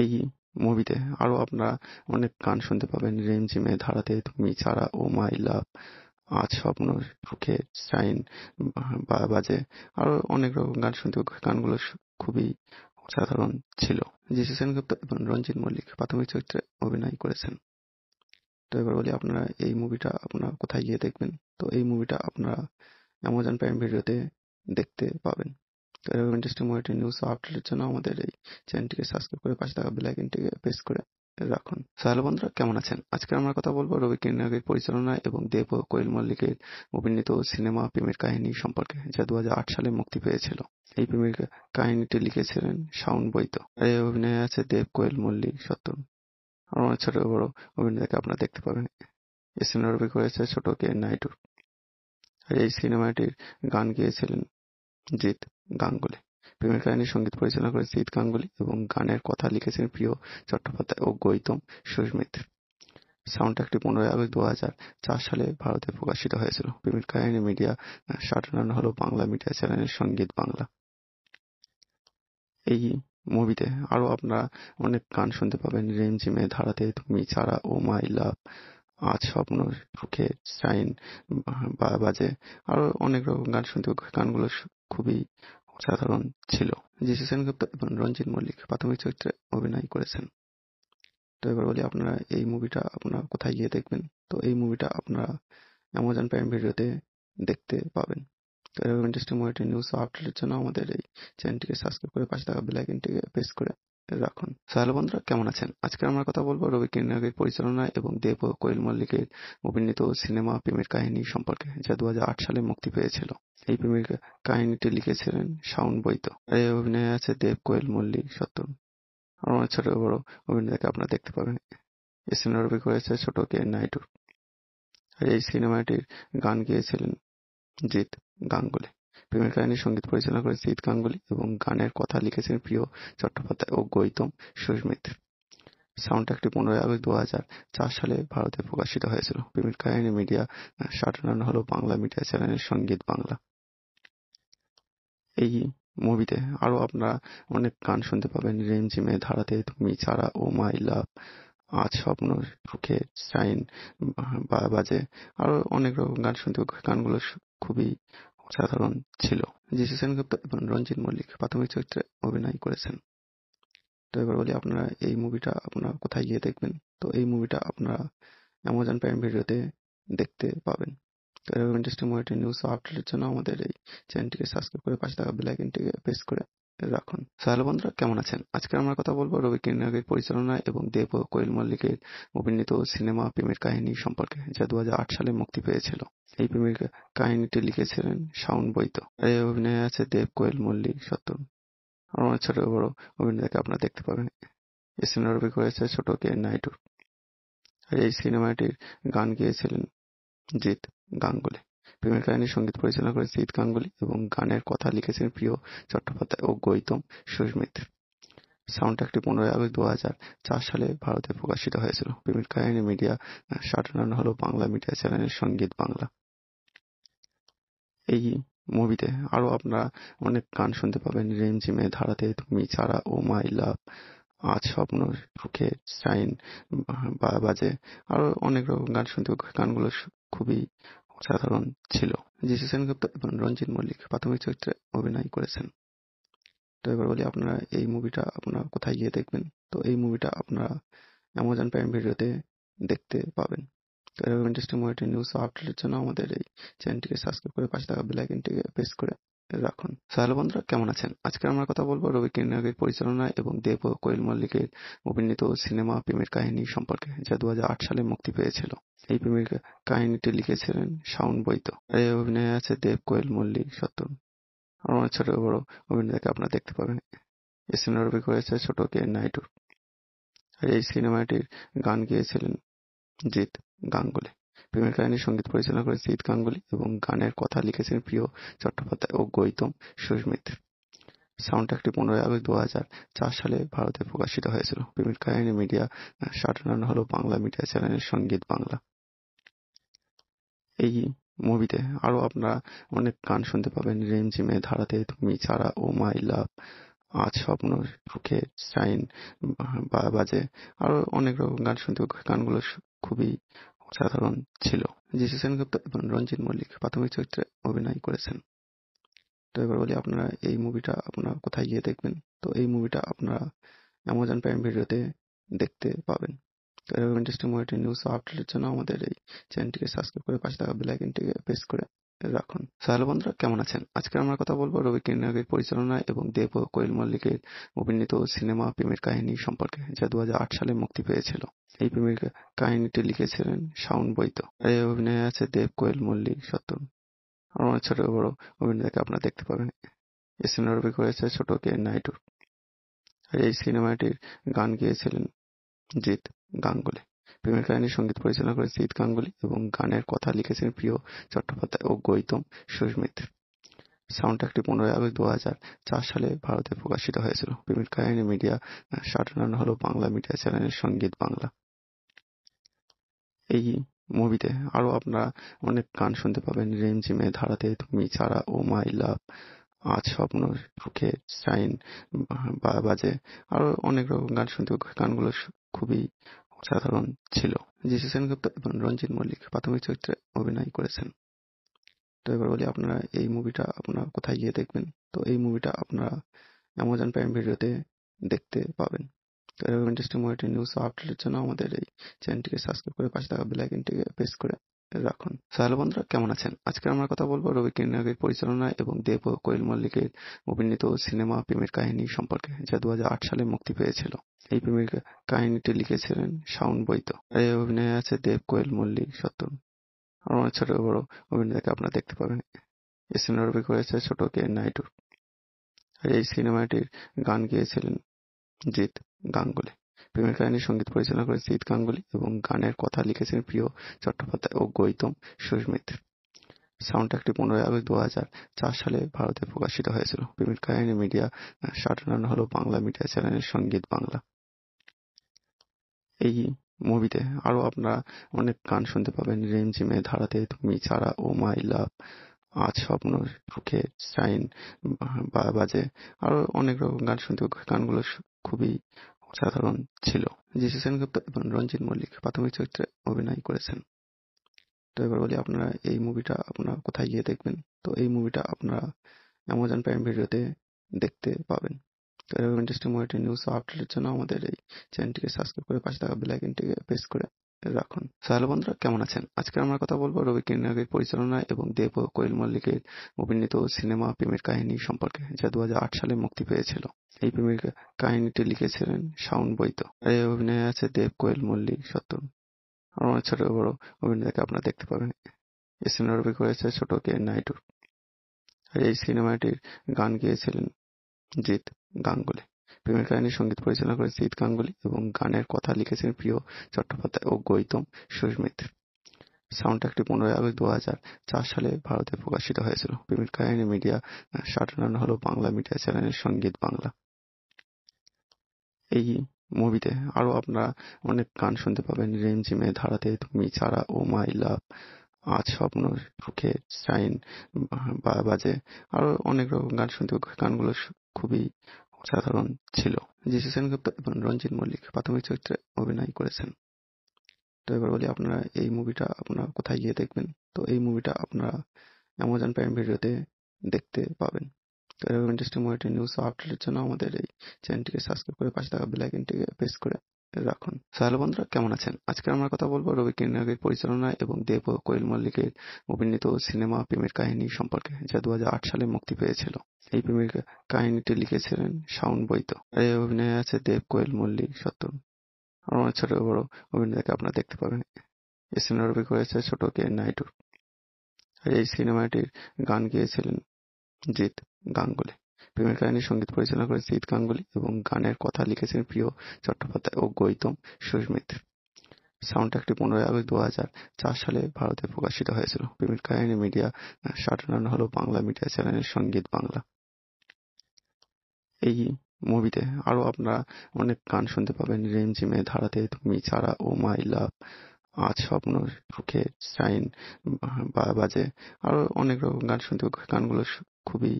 এই মুভিতে আরো আপনারা অনেক গান শুনতে পাবেন রিমঝিমে ধারাতে তুমি ছাড়া ও মাই লাভ আজ স্বপ্ন সুখে সাইন বাজে আরও অনেক রকম গান শুনতে গানগুলো খুবই সাধারণ ছিল জিসি সেনগুপ্ত এবং রঞ্জিত মল্লিক প্রাথমিক চরিত্রে অভিনয় করেছেন তো এবার বলি আপনারা এই মুভিটা আপনারা কোথায় গিয়ে দেখবেন তো এই মুভিটা আপনারা অ্যামাজন প্রাইম ভিডিওতে দেখতে পাবেন তো এরকম ইন্টারেস্টিং মুভিটি নিউজ আপডেটের জন্য আমাদের এই চ্যানেলটিকে সাবস্ক্রাইব করে পাশে থাকা বেল আইকনটিকে প্রেস করে রাখুন সাহেল বন্ধুরা কেমন আছেন আজকে আমরা কথা বলবো রবি কিরণের পরিচালনা এবং দেব ও কোয়েল মল্লিকের অভিনীত সিনেমা প্রেমের কাহিনী সম্পর্কে যা দু সালে মুক্তি পেয়েছিল এই প্রেমের কাহিনীটি লিখেছিলেন সাউন্ড বৈত আর এই অভিনয় আছে দেব কোয়েল মল্লিক সত্তর আমার অনেক ছোট বড় অভিনেতাকে আপনারা দেখতে পাবেন এই রবি করেছে ছোট কে নাইটু আর এই সিনেমাটির গান গেয়েছিলেন জিৎ গাঙ্গুলি প্রেমের কাহিনীর সঙ্গীত পরিচালনা করেছেন ঈদ গাঙ্গুলি এবং গানের কথা লিখেছেন প্রিয় চট্টোপাধ্যায় ও গৌতম সুমিত। সাউন্ডট্র্যাকটি পনেরোই আগস্ট দু চার সালে ভারতে প্রকাশিত হয়েছিল। প্রেমের কাহিনী মিডিয়া সাধারণ হল বাংলা মিডিয়া চ্যানেলের সঙ্গীত বাংলা। এই মুভিতে আরও আপনারা অনেক গান শুনতে পাবেন রিমঝিমে ধারাতে তুমি ছাড়া ও মাই লাভ আজ স্বপ্ন সুখে সাইন বাজে আরও অনেক রকম গান শুনতে গানগুলো খুবই সাধারণ ছিল জিসি সেনগুপ্ত এবং রঞ্জিত মল্লিক প্রাথমিক চরিত্রে অভিনয় করেছেন তো এবার বলি আপনারা এই মুভিটা আপনারা কোথায় গিয়ে দেখবেন তো এই মুভিটা আপনারা অ্যামাজন প্রাইম ভিডিওতে দেখতে পাবেন তো এরকম ইন্টারেস্টিং মুভিটি নিউজ আপডেটের জন্য আমাদের এই চ্যানেলটিকে সাবস্ক্রাইব করে পাশে থাকা বেল আইকনটিকে প্রেস করে রাখুন সাহেল বন্ধুরা কেমন আছেন আজকে আমরা কথা বলবো রবি কিরণের পরিচালনা এবং দেব ও কোয়েল মল্লিকের অভিনীত সিনেমা প্রেমের কাহিনী সম্পর্কে যা দু সালে মুক্তি পেয়েছিল এই প্রেমের কাহিনীটি লিখেছিলেন সাউন্ড বৈত আর এই অভিনয় আছে দেব কোয়েল মল্লিক সত্য আর অনেক ছোট বড় অভিনেতাকে আপনারা দেখতে পাবেন এই রবি করেছে ছোট কে নাইটুর আর এই সিনেমাটির গান গেয়েছিলেন জিৎ গাঙ্গুলি প্রেমের কাহিনী সঙ্গীত পরিচালনা করেছেন ঈদ গাঙ্গুলি এবং গানের কথা লিখেছেন প্রিয় চট্টোপাধ্যায় ও গৌতম সুমিত্র। সাউন্ডট্র্যাকটি পনেরোই আগস্ট চার সালে ভারতে প্রকাশিত হয়েছিল। প্রেমের কাহিনী মিডিয়া সাধারণ হল বাংলা মিডিয়া চ্যানেল সঙ্গীত বাংলা। এই মুভিতে আরও আপনারা অনেক গান শুনতে পাবেন রিমঝিমে ধারাতে তুমি ছাড়া ও মাই লাভ আজ স্বপ্ন সুখে সাইন বাজে আরও অনেক রকম গান শুনতে গানগুলো খুবই সাধারণ ছিল জিসি সেনগুপ্ত এবং রঞ্জিত মল্লিক প্রাথমিক চরিত্রে অভিনয় করেছেন তো এবার বলি আপনারা এই মুভিটা আপনারা কোথায় গিয়ে দেখবেন তো এই মুভিটা আপনারা অ্যামাজন প্রাইম ভিডিওতে দেখতে পাবেন তো এরকম ইন্টারেস্টিং মুভিটি নিউজ আপডেটের জন্য আমাদের এই চ্যানেলটিকে সাবস্ক্রাইব করে পাশে থাকা বেল আইকনটিকে প্রেস করে রাখুন সাহেল বন্ধুরা কেমন আছেন আজকে আমরা কথা বলবো রবি কিরণাগের পরিচালনা এবং দেব ও কোয়েল মল্লিকের অভিনীত সিনেমা প্রেমের কাহিনী সম্পর্কে যা দু সালে মুক্তি পেয়েছিল এই প্রেমের কাহিনীটি লিখেছিলেন শাওন বৈত আর এই অভিনয় আছে দেব কোয়েল মল্লিক সত্তর আর অনেক ছোট বড় অভিনেতাকে আপনারা দেখতে পাবেন এই রবি করেছে ছোট কে নাইটুর আর এই সিনেমাটির গান গেয়েছিলেন জিৎ গাঙ্গুলি প্রেমের কাহিনী সঙ্গীত পরিচালনা করেছেন ঈদ গাঙ্গুলি এবং গানের কথা লিখেছেন প্রিয় চট্টোপাধ্যায় ও গৌতম সুমিত্র। সাউন্ডট্র্যাকটি পনেরোই আগস্ট দু চার সালে ভারতে প্রকাশিত হয়েছিল। প্রেমের কাহিনী মিডিয়া সাধারণ হল বাংলা মিডিয়া চ্যানেলের সঙ্গীত বাংলা। এই মুভিতে আরও আপনারা অনেক গান শুনতে পাবেন রিমঝিমে ধারাতে তুমি ছাড়া ও মাই লাভ আজ স্বপ্ন সুখে সাইন বাজে আরও অনেক রকম গান শুনতে গানগুলো খুবই সাধারণ ছিল যিশু সেনগুপ্ত এবং রঞ্জিত মল্লিক প্রাথমিক চরিত্রে অভিনয় করেছেন তো এবার বলি আপনারা এই মুভিটা আপনারা কোথায় গিয়ে দেখবেন তো এই মুভিটা আপনারা অ্যামাজন প্রাইম ভিডিওতে দেখতে পাবেন তো এরকম ইন্টারেস্টিং মুভিটি নিউজ আপডেটের জন্য আমাদের এই চ্যানেলটিকে সাবস্ক্রাইব করে পাশে থাকা বেল আইকনটিকে প্রেস করে রাখুন হ্যালো বন্ধুরা কেমন আছেন আজকে আমরা কথা বলবো রবি কিরণের পরিচালনা এবং দেব ও কোয়েল মল্লিকের অভিনীত সিনেমা প্রেমের কাহিনী সম্পর্কে যা দু সালে মুক্তি পেয়েছিল এই প্রেমের কাহিনীটি লিখেছিলেন শাওন বৈত আর এই অভিনয় আছে দেব কোয়েল মল্লিক সত্তর আমার অনেক ছোট বড় অভিনেতাকে আপনারা দেখতে পাবেন এই সিনেমা রবি করেছে ছোট কে নাইটু আর এই সিনেমাটির গান গেয়েছিলেন জিৎ গাঙ্গুলি প্রেমের কাহিনীর সঙ্গীত পরিচালনা করেছেন ঈদ গাঙ্গুলি এবং গানের কথা লিখেছেন প্রিয় চট্টোপাধ্যায় ও গৌতম সুস্মিত সাউন্ড ট্র্যাকটি পনেরোই আগস্ট দু সালে ভারতে প্রকাশিত হয়েছিল। প্রেমের কাহিনী মিডিয়া সাধারণ হল বাংলা মিডিয়া চ্যানেলের সঙ্গীত বাংলা। এই মুভিতে আরও আপনারা অনেক গান শুনতে পাবেন রিমঝিমে ধারাতে তুমি ছাড়া ও মাই লাভ আজ স্বপ্ন সুখে সাইন বাজে আরও অনেক রকম গান শুনতে গানগুলো খুবই সাধারণ ছিল জিসি সেনগুপ্ত এবং রঞ্জিত মল্লিক প্রাথমিক চরিত্রে অভিনয় করেছেন তো এবার বলি আপনারা এই মুভিটা আপনারা কোথায় গিয়ে দেখবেন তো এই মুভিটা আপনারা অ্যামাজন প্রাইম ভিডিওতে দেখতে পাবেন তো এরকম ইন্টারেস্টিং মুভিটি নিউজ আপডেটের জন্য আমাদের এই চ্যানেলটিকে সাবস্ক্রাইব করে পাশে থাকা বেল আইকনটিকে প্রেস করে রাখুন সাহেল বন্ধুরা কেমন আছেন আজকে আমরা কথা বলবো রবি কিরণের পরিচালনা এবং দেব কোয়েল মল্লিকের অভিনীত সিনেমা প্রেমের কাহিনী সম্পর্কে যা দু সালে মুক্তি পেয়েছিল এই প্রেমের কাহিনীটি লিখেছিলেন শাওন বৈদ্য আর এই অভিনয় আছে দেব কোয়েল মল্লিক সত্তর আমার অনেক ছোট বড় অভিনেতাকে আপনারা দেখতে পাবেন এই সিনেমাটি করেছে ছোট কে নাইডু আর এই সিনেমাটির গান গেয়েছিলেন জিৎ গাঙ্গুলি প্রেমের কাহিনীর সঙ্গীত পরিচালনা করেছেন ঈদ গাঙ্গুলি এবং গানের কথা লিখেছেন প্রিয় চট্টোপাধ্যায় ও গৌতম সুস্মিত। সাউন্ডট্র্যাকটি পনেরোই আগস্ট 2004 সালে ভারতে প্রকাশিত হয়েছিল। প্রেমের কাহিনী মিডিয়া সাধারণ হল বাংলা মিডিয়া চ্যানেলের সঙ্গীত বাংলা। এই মুভিতে আরও আপনারা অনেক গান শুনতে পাবেন রিমঝিমের ধারাতে তুমি ছাড়া ও মাই লাভ আজ স্বপ্ন সুখে সাইন বাজে আরও অনেক রকম গান শুনতে গানগুলো খুবই সাধারণ ছিল জিসি সেনগুপ্ত এবং রঞ্জিত মল্লিক প্রাথমিক চরিত্রে অভিনয় করেছেন তো এবার বলি আপনারা এই মুভিটা আপনারা কোথায় গিয়ে দেখবেন তো এই মুভিটা আপনারা অ্যামাজন প্রাইম ভিডিওতে দেখতে পাবেন তো এরকম ইন্টারেস্টিং মুভিটি নিউজ আপডেটের জন্য আমাদের এই চ্যানেলটিকে সাবস্ক্রাইব করে পাশে থাকা বেল আইকনটিকে প্রেস করে রাখুন হ্যালো বন্ধুরা কেমন আছেন আজকে আমরা কথা বলবো রবি কিরণের পরিচালনা এবং দেব ও কোয়েল মল্লিকের অভিনীত সিনেমা প্রেমের কাহিনী সম্পর্কে যা দু সালে মুক্তি পেয়েছিল এই প্রেমের কাহিনীটি লিখেছিলেন শাওন বৈত আর এই অভিনয় আছে দেব কোয়েল মল্লিক সত্তর আর অনেক ছোট বড় অভিনেতাকে আপনারা দেখতে পাবেন এই সিনেমাটি করেছে ছোট কে নাইডু আর এই সিনেমাটির গান গেয়েছিলেন জিৎ গাঙ্গুলি প্রেমের কাহিনী সঙ্গীত পরিচালনা করেছেন জিৎ গাঙ্গুলি এবং গানের কথা লিখেছেন প্রিয় চট্টোপাধ্যায় ও গৌতম সুস্মিত। সাউন্ডট্র্যাকটি পনেরোই আগস্ট 2004 সালে ভারতে প্রকাশিত হয়েছিল। প্রেমের কাহিনী মিডিয়া সাটার্ন হল বাংলা মিডিয়া চ্যানেল সঙ্গীত বাংলা। এই মুভিতে আরও আপনারা অনেক গান শুনতে পাবেন রিমঝিমের ধারাতে তুমি ছাড়া ও মাই লাভ আজ স্বপ্ন সুখে সাইন বাজে আরও অনেক রকম গান শুনতে গানগুলো খুবই সাধারণ ছিল জিসি সেনগুপ্ত এবং রঞ্জিত মল্লিক প্রাথমিক চরিত্রে অভিনয় করেছেন তো এবার বলি আপনারা এই মুভিটা আপনারা কোথায় গিয়ে দেখবেন তো এই মুভিটা আপনারা অ্যামাজন প্রাইম ভিডিওতে দেখতে পাবেন তো এরকম ইন্টারেস্টিং মুভিটা নিউজ আপডেটের জন্য আমাদের এই চ্যানেলটিকে সাবস্ক্রাইব করে পাশে থাকা বেল আইকনটিকে প্রেস করে রাখুন হ্যালো বন্ধুরা কেমন আছেন আজকে আমরা কথা বলবো রবি কিরণাগের পরিচালনা এবং দেব কোয়েল মল্লিকের অভিনীত সিনেমা প্রেমের কাহিনী সম্পর্কে যা দু সালে মুক্তি পেয়েছিল এই প্রেমের কাহিনীটি লিখেছিলেন শাওন বৈদ্য আর এই অভিনয় আছে দেব কোয়েল মল্লিক সত্তর আমার অনেক ছোট বড় অভিনেতাকে আপনারা দেখতে পাবেন রবি করেছে ছোট কে নাইডু আর এই সিনেমাটির গান গেয়েছিলেন জিৎ গাঙ্গুলি প্রেমের কাহিনী সঙ্গীত পরিচালনা করেছেন জিৎ গাঙ্গুলি এবং গানের কথা লিখেছেন প্রিয় চট্টোপাধ্যায় ও গৈতম সুরমিত্র। সাউন্ডট্র্যাকটি পনেরোই আগস্ট দু দুহাজার সালে ভারতে প্রকাশিত হয়েছিল। প্রেমের কাহিনী মিডিয়া সাধারণ হল বাংলা মিডিয়া চ্যানেলের সঙ্গীত বাংলা। এই মুভিতে আরও আপনারা অনেক গান শুনতে পাবেন রিমঝিমের ধারাতে তুমি ছাড়া ও মাই লাভ আজ স্বপ্ন সুখে সাইন বাজে আরও অনেক রকম গান শুনতে গানগুলো খুবই সাধারণ ছিল। জিসি সেনগুপ্ত এবং রঞ্জিত মল্লিক প্রাথমিক চরিত্রে অভিনয় করেছেন। তো এবার বলি আপনারা এই মুভিটা আপনারা কোথায় গিয়ে দেখবেন তো এই মুভিটা আপনারা অ্যামাজন প্রাইম ভিডিওতে দেখতে পাবেন তো এরকম ইন্টারেস্টিং মুভিটি নিউজ আপডেটের জন্য আমাদের এই চ্যানেলটিকে সাবস্ক্রাইব করে পাশে থাকা বেলাইকনটিকে প্রেস করে রাখুন হ্যালো বন্ধুরা কেমন আছেন আজকে আমরা কথা বলবো রবি কিরণের পরিচালনা এবং দেব কোয়েল মল্লিকের অভিনীত সিনেমা প্রেমের কাহিনী সম্পর্কে যা দু সালে মুক্তি পেয়েছিল এই প্রেমের কাহিনীটি লিখেছিলেন শাওন বৈত আর এই অভিনয় আছে দেব কোয়েল মল্লিক সত্তর আর অনেক ছোট বড় অভিনেতাকে আপনারা দেখতে পাবেন এই রবি করেছে ছোট কে নাইটুর এই সিনেমাটির গান গেয়েছিলেন জিৎ গাঙ্গুলি প্রেমের কাহিনী সঙ্গীত পরিচালনা করেছেন জিৎ গাঙ্গুলি এবং গানের কথা লিখেছেন প্রিয় চট্টোপাধ্যায় ও গৌতম সুস্মিত সাউন্ডট্র্যাকটি পনেরোই আগস্ট দুহাজার সালে ভারতে প্রকাশিত হয়েছিল। প্রেমের কাহিনী মিডিয়া সাটার্ন হল বাংলা মিডিয়া চ্যানেলের সঙ্গীত বাংলা। এই মুভিতে আরও আপনারা অনেক গান শুনতে পাবেন রিমঝিমে ধারাতে তুমি ছাড়া ও মাই লাভ আজ স্বপ্ন সুখে সাইন বাজে আরও অনেক রকম গান শুনতে গানগুলো খুবই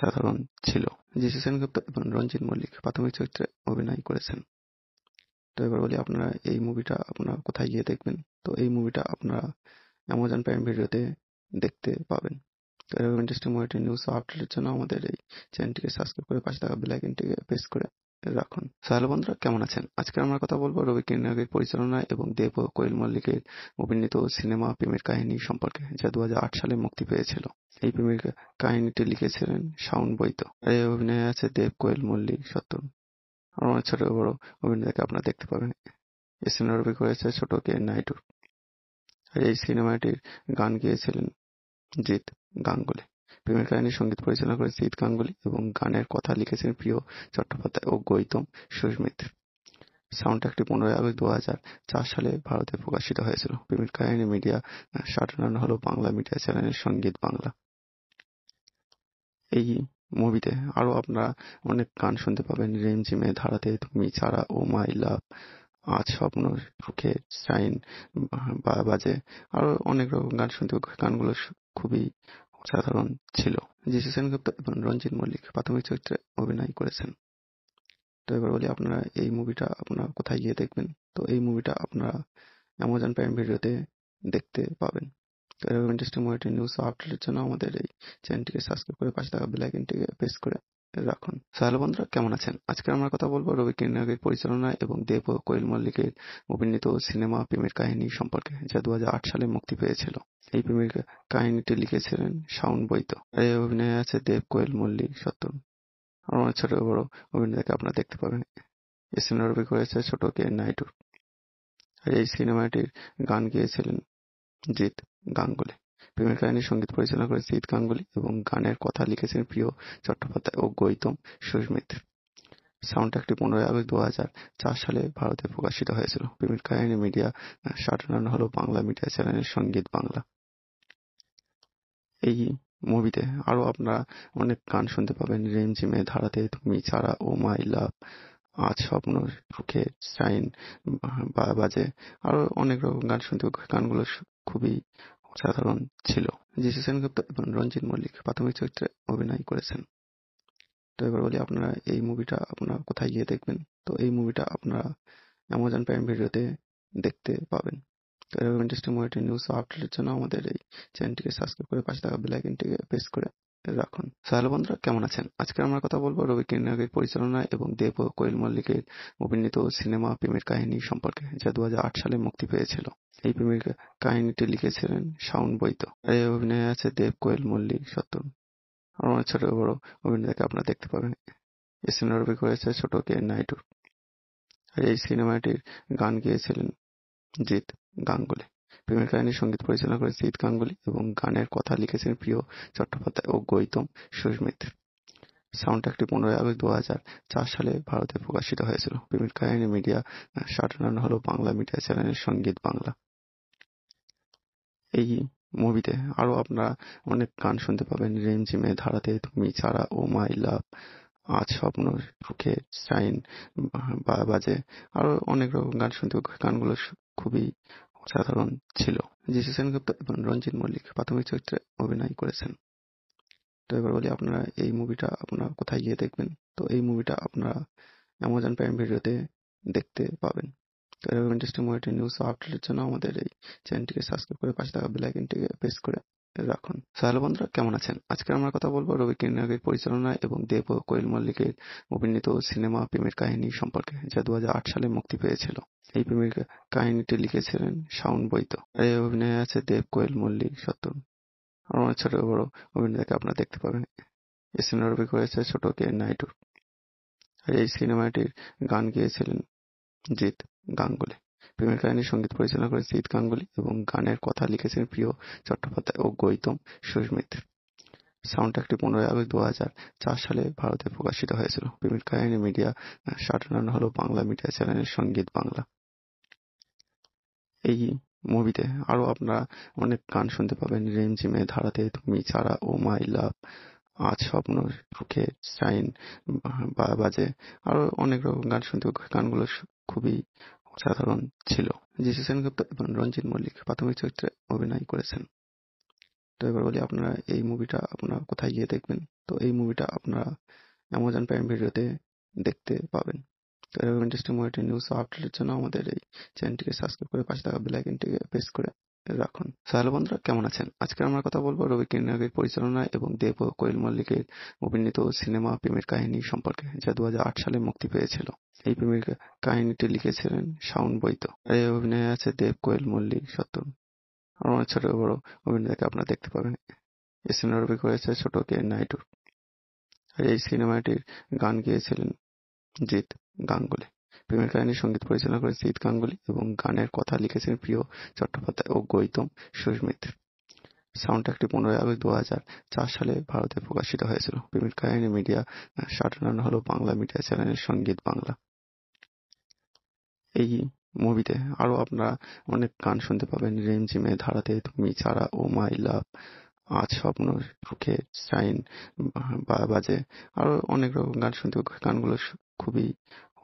সাধারণ ছিল জিসি সেনগুপ্ত এবং রঞ্জিত মল্লিক প্রাথমিক চরিত্রে অভিনয় করেছেন তো এবার বলি আপনারা এই মুভিটা আপনারা কোথায় গিয়ে দেখবেন তো এই মুভিটা আপনারা অ্যামাজন প্রাইম ভিডিওতে দেখতে পাবেন তো এরকম ইন্টারেস্টিং মুভিটি নিউজ আপডেটের জন্য আমাদের এই চ্যানেলটিকে সাবস্ক্রাইব করে পাশে থাকা বেল আইকনটিকে প্রেস করে রাখুন সাহেল বন্ধুরা কেমন আছেন আজকে আমরা কথা বলবো রবি কিরণের পরিচালনা এবং দেব কোয়েল মল্লিকের অভিনীত সিনেমা প্রেমের কাহিনী সম্পর্কে যা দু সালে মুক্তি পেয়েছিল এই প্রেমের কাহিনীটি লিখেছিলেন শাওন বৈত এই অভিনয় আছে দেব কোয়েল মল্লিক সত্তর আর অনেক ছোট বড় অভিনেতাকে আপনারা দেখতে পাবেন এই রবি করেছে ছোট কে নাইটুর এই সিনেমাটির গান গেয়েছিলেন জিৎ গাঙ্গুলি বিভিন্ন লাইনের সঙ্গীত পরিচালনা করে ঈদ গাঙ্গুলি এবং গানের কথা লিখেছেন প্রিয় চট্টোপাধ্যায় ও গৌতম সুস্মিত। সাউন্ডট্র্যাকটি পনেরোই আগস্ট সালে ভারতে প্রকাশিত হয়েছিল। প্রেমের কাহিনী মিডিয়া হল বাংলা মিডিয়া সঙ্গীত বাংলা। এই মুভিতে আরও আপনারা অনেক গান শুনতে পাবেন রিমঝিমে ধারাতে তুমি ছাড়া ও মাই লাভ আজ স্বপ্ন সুখে সাইন বাজে আরও অনেক রকম গান শুনতে গানগুলো খুবই সাধারণ ছিল যিশু সেনগুপ্ত এবং রঞ্জিত মল্লিক প্রাথমিক চরিত্রে অভিনয় করেছেন তো এবার বলি আপনারা এই মুভিটা আপনারা কোথায় গিয়ে দেখবেন তো এই মুভিটা আপনারা অ্যামাজন প্রাইম ভিডিওতে দেখতে পাবেন তো এরকম ইন্টারেস্টিং মুভিটি নিউজ আপডেটের জন্য আমাদের এই চ্যানেলটিকে সাবস্ক্রাইব করে পাশে থাকা বেল প্রেস করে রাখুন সাহেল বন্ধুরা কেমন আছেন আজকে আমরা কথা বলবো রবি কিরণের পরিচালনা এবং দেব কোয়েল মল্লিকের অভিনীত সিনেমা প্রেমের কাহিনী সম্পর্কে যা দু সালে মুক্তি পেয়েছিল এই প্রেমের কাহিনীটি লিখেছিলেন শাওন বৈদ্য এই অভিনয় আছে দেব কোয়েল মল্লিক সত্তর আর অনেক ছোট বড় অভিনেতাকে আপনারা দেখতে পাবেন এই রবি করেছে ছোট কে নাইটুর এই সিনেমাটির গান গেয়েছিলেন জিৎ গাঙ্গুলি ফিল্মের কাহিনীর সঙ্গীত পরিচালনা করেছেন ঈদ গাঙ্গুলি এবং গানের কথা লিখেছেন প্রিয় চট্টোপাধ্যায় ও গৌতম সুসমিত। সাউন্ডট্র্যাকটি পনেরোই আগস্ট চার সালে ভারতে প্রকাশিত হয়েছিল। কাহিনী মিডিয়া হল বাংলা মিডিয়া চ্যানেল সঙ্গীত বাংলা। এই মুভিতে আরও আপনারা অনেক গান শুনতে পাবেন রিমঝিমে ধারাতে তুমি ছাড়া ও মাই লাভ আজ স্বপ্ন সুখে শাইন বাজে আরও অনেক রকম গান শুনতে গানগুলো খুবই সাধারণ ছিল যিশু সেনগুপ্ত এবং রঞ্জিত মল্লিক প্রাথমিক চরিত্রে অভিনয় করেছেন তো এবার বলি আপনারা এই মুভিটা আপনারা কোথায় গিয়ে দেখবেন তো এই মুভিটা আপনারা অ্যামাজন প্রাইম ভিডিওতে দেখতে পাবেন তো এরকম ইন্টারেস্টিং মুভিটি নিউজ আপডেটের জন্য আমাদের এই চ্যানেলটিকে সাবস্ক্রাইব করে পাশে থাকা বেল প্রেস করে রাখুন সাহেল বন্ধুরা কেমন আছেন আজকে আমরা কথা বলবো রবি কিরণের পরিচালনা এবং দেব কোয়েল মল্লিকের অভিনীত সিনেমা প্রেমের কাহিনী সম্পর্কে যা দু সালে মুক্তি পেয়েছিল এই প্রেমের কাহিনীটি লিখেছিলেন শাওন বৈদ্য এই অভিনয় আছে দেব কোয়েল মল্লিক সত্তর আর অনেক ছোট বড় অভিনেতাকে আপনারা দেখতে পাবেন এই রবি করেছে ছোট কে নাইটুর আর এই সিনেমাটির গান গেয়েছিলেন জিৎ গাঙ্গুলি ফিল্মের কাহিনীর সঙ্গীত পরিচালনা করেছেন জিৎ গাঙ্গুলি এবং গানের কথা লিখেছেন প্রিয় চট্টোপাধ্যায় ও গৌতম সুস্মিত সাউন্ডট্র্যাকটি পনেরোই আগস্ট সালে ভারতে প্রকাশিত হয়েছিল। কাহিনী মিডিয়া হল বাংলা মিডিয়া সঙ্গীত বাংলা। এই মুভিতে আরও আপনারা অনেক গান শুনতে পাবেন রিমঝিমে ধারাতে তুমি ছাড়া ও মাই লাভ আজ স্বপ্ন সুখে সাইন বাজে আরও অনেক রকম গান শুনতে গানগুলো খুবই সাধারণ ছিল যিশু সেনগুপ্ত এবং রঞ্জিত মল্লিক প্রাথমিক চরিত্রে অভিনয় করেছেন তো এবার বলি আপনারা এই মুভিটা আপনারা কোথায় গিয়ে দেখবেন তো এই মুভিটা আপনারা অ্যামাজন প্রাইম ভিডিওতে দেখতে পাবেন তো এরকম ইন্টারেস্টিং মুভিটি নিউজ আপডেটের জন্য আমাদের এই চ্যানেলটিকে সাবস্ক্রাইব করে পাশে থাকা বেল প্রেস করে রাখুন সাহেল বন্ধুরা কেমন আছেন আজকে আমরা কথা বলবো রবি কিরণের পরিচালনা এবং দেব কোয়েল মল্লিকের অভিনীত সিনেমা প্রেমের কাহিনী সম্পর্কে যা দু সালে মুক্তি পেয়েছিল এই প্রেমের কাহিনীটি লিখেছিলেন সাউন্ড বৈত আর এই অভিনয় আছে দেব কোয়েল মল্লিক সত্তর আর অনেক ছোট বড় অভিনেতাকে আপনারা দেখতে পাবেন এই সিনেমা রবি করেছে ছোট কে নাইটু আর এই সিনেমাটির গান গেয়েছিলেন জিৎ গাঙ্গুলি ফিল্মের কাহিনীর সঙ্গীত পরিচালনা করেছেন জিৎ গাঙ্গুলী এবং গানের কথা লিখেছেন প্রিয় চট্টোপাধ্যায় ও গৌতম সুসমিত। সাউন্ডট্র্যাকটি পনেরোই আগস্ট দু হাজার চার সালে ভারতে প্রকাশিত হয়েছিল। ফিল্মের কাহিনী মিডিয়া সাটার্ন হল বাংলা মিডিয়া চ্যানেল সঙ্গীত বাংলা। এই মুভিতে আরও আপনারা অনেক গান শুনতে পাবেন রিমঝিমে ধারাতে তুমি ছাড়া ও মাই লাভ আজ স্বপ্ন সুখের সাইন বাজে আরও অনেক রকম গান শুনতে গানগুলো খুবই সাধারণ ছিল জিসি গুপ্ত এবং রঞ্জিত মল্লিক প্রাথমিক চরিত্রে অভিনয় করেছেন তো এবার বলি আপনারা এই মুভিটা আপনারা কোথায় গিয়ে দেখবেন তো এই মুভিটা আপনারা অ্যামাজন প্রাইম ভিডিওতে দেখতে পাবেন তো এরকম ইন্টারেস্টিং মুভিটি নিউজ আপডেটের জন্য আমাদের এই চ্যানেলটিকে সাবস্ক্রাইব করে পাশে থাকা বেল প্রেস করে রাখুন সাহেল বন্ধুরা কেমন আছেন আজকে আমরা কথা বলবো রবি কিরণের পরিচালনা এবং দেব কোয়েল মল্লিকের অভিনীত সিনেমা প্রেমের কাহিনী সম্পর্কে যা দু সালে মুক্তি পেয়েছিল এই প্রেমের কাহিনীটি লিখেছিলেন শাওন বৈদ্য আর এই অভিনয় আছে দেব কোয়েল মল্লিক সত্তর আর অনেক ছোট বড় অভিনেতাকে আপনারা দেখতে পাবেন এই সিনেমা রবি করেছে ছোট কে নাইটুর আর এই সিনেমাটির গান গেয়েছিলেন জিৎ গাঙ্গুলি প্রেমের কাহিনীর সঙ্গীত পরিচালনা করে সিদ গাঙ্গুলি এবং গানের কথা লিখেছেন প্রিয় চট্টোপাধ্যায় ও গৌতম সুস্মিত। সাউন্ডট্র্যাকটি পনেরোই আগস্ট দু চার সালে ভারতে প্রকাশিত হয়েছিল। প্রেমের কাহিনী মিডিয়া সাধারণ হল বাংলা মিডিয়া চ্যানেল সঙ্গীত বাংলা। এই মুভিতে আরও আপনারা অনেক গান শুনতে পাবেন রিমঝিমে ধারাতে তুমি ছাড়া ও মাই লাভ আজ স্বপ্ন সুখে সাইন বাজে আরও অনেক রকম গান শুনতে গানগুলো খুবই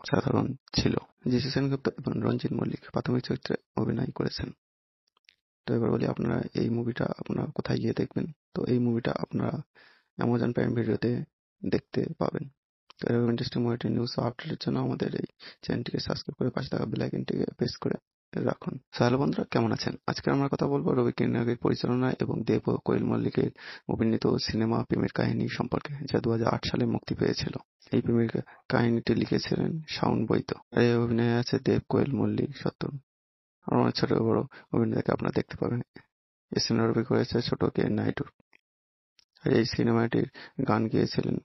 সাধারণ ছিল জিসি সেনগুপ্ত এবং রঞ্জিত মল্লিক প্রাথমিক চরিত্রে অভিনয় করেছেন তো এবার বলি আপনারা এই মুভিটা আপনারা কোথায় গিয়ে দেখবেন তো এই মুভিটা আপনারা অ্যামাজন প্রাইম ভিডিওতে দেখতে পাবেন তো এরকম ইন্টারেস্টিং মুভিটি নিউজ আপডেটের জন্য আমাদের এই চ্যানেলটিকে সাবস্ক্রাইব করে পাশে থাকা বেল আইকনটিকে প্রেস করে রাখুন সাহেল বন্ধুরা কেমন আছেন আজকে আমরা কথা বলবো রবি কিরণের পরিচালনা এবং দেব ও কোয়েল মল্লিকের অভিনীত সিনেমা প্রেমের কাহিনী সম্পর্কে যা দু সালে মুক্তি পেয়েছিল এই প্রেমের কাহিনীটি লিখেছিলেন সাউন্ড বৈত আর এই অভিনয় আছে দেব কোয়েল মল্লিক সত্তর আমার ছোট বড় অভিনেতাকে আপনারা দেখতে পাবেন এই রবি করেছে ছোট কে নাইডু আর এই সিনেমাটির গান গেয়েছিলেন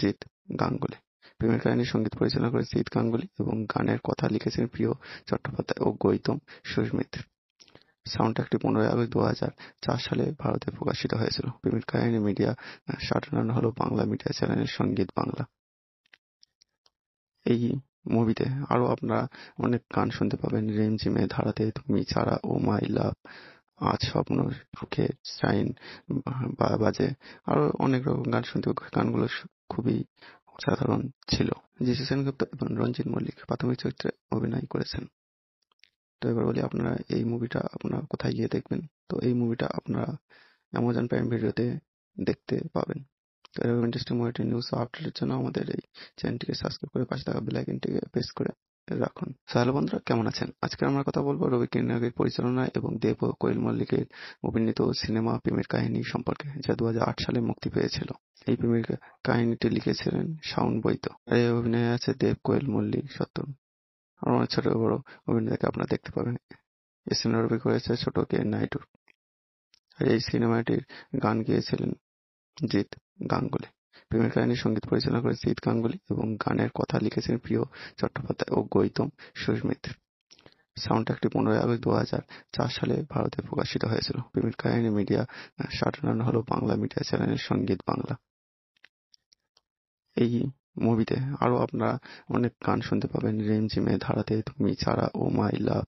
জিৎ গাঙ্গুলি প্রেমের কাহিনীর সঙ্গীত পরিচালনা করে ঈদ গাঙ্গুলি এবং গানের কথা লিখেছেন প্রিয় চট্টোপাধ্যায় ও গৌতম সুস্মিত। সাউন্ডট্র্যাকটি পনেরোই আগস্ট দু হাজার চার সালে ভারতে প্রকাশিত হয়েছিল। প্রেমের কাহিনী মিডিয়া সাধারণ হল বাংলা মিডিয়া চ্যানেলের সঙ্গীত বাংলা। এই মুভিতে আরও আপনারা অনেক গান শুনতে পাবেন রিমঝিমে ধারাতে তুমি ছাড়া ও মাই লাভ আজ স্বপ্ন সুখে সাইন বাজে আরও অনেক রকম গান শুনতে গানগুলো খুবই সাধারণ ছিল জিসি সেনগুপ্ত এবং রঞ্জিত মল্লিক প্রাথমিক চরিত্রে অভিনয় করেছেন তো এবার বলি আপনারা এই মুভিটা আপনারা কোথায় গিয়ে দেখবেন তো এই মুভিটা আপনারা অ্যামাজন প্রাইম ভিডিওতে দেখতে পাবেন তো এরকম ইন্টারেস্টিং মুভিটি নিউজ আপডেটের জন্য আমাদের এই চ্যানেলটিকে সাবস্ক্রাইব করে পাশে থাকা বেল আইকনটিকে প্রেস করে রাখুন সাহেল বন্ধুরা কেমন আছেন আজকে আমরা কথা বলবো রবি কিরণের পরিচালনা এবং দেব ও কোয়েল মল্লিকের অভিনীত সিনেমা প্রেমের কাহিনী সম্পর্কে যা দু সালে মুক্তি পেয়েছিল এই প্রেমের কাহিনীটি লিখেছিলেন শাওন বৈত আর এই অভিনয় আছে দেব কোয়েল মল্লিক সত্তর আর অনেক ছোট বড় অভিনেতাকে আপনারা দেখতে পাবেন এই সিনেমা রবি করেছে ছোট কে নাইটুর আর এই সিনেমাটির গান গেয়েছিলেন জিৎ গাঙ্গুলি প্রেমের কাহিনীর সঙ্গীত পরিচালনা করেছেন ঈদ গাঙ্গুলি এবং গানের কথা লিখেছেন প্রিয় চট্টোপাধ্যায় ও গৌতম সাউন্ড সাউন্ডট্র্যাকটি পনেরোই আগস্ট দু চার সালে ভারতে প্রকাশিত হয়েছিল। প্রেমের কাহিনী মিডিয়া সাধারণ হল বাংলা মিডিয়া চ্যানেল সঙ্গীত বাংলা। এই মুভিতে আরও আপনারা অনেক গান শুনতে পাবেন রিমঝিমে ধারাতে তুমি ছাড়া ও মাই লাভ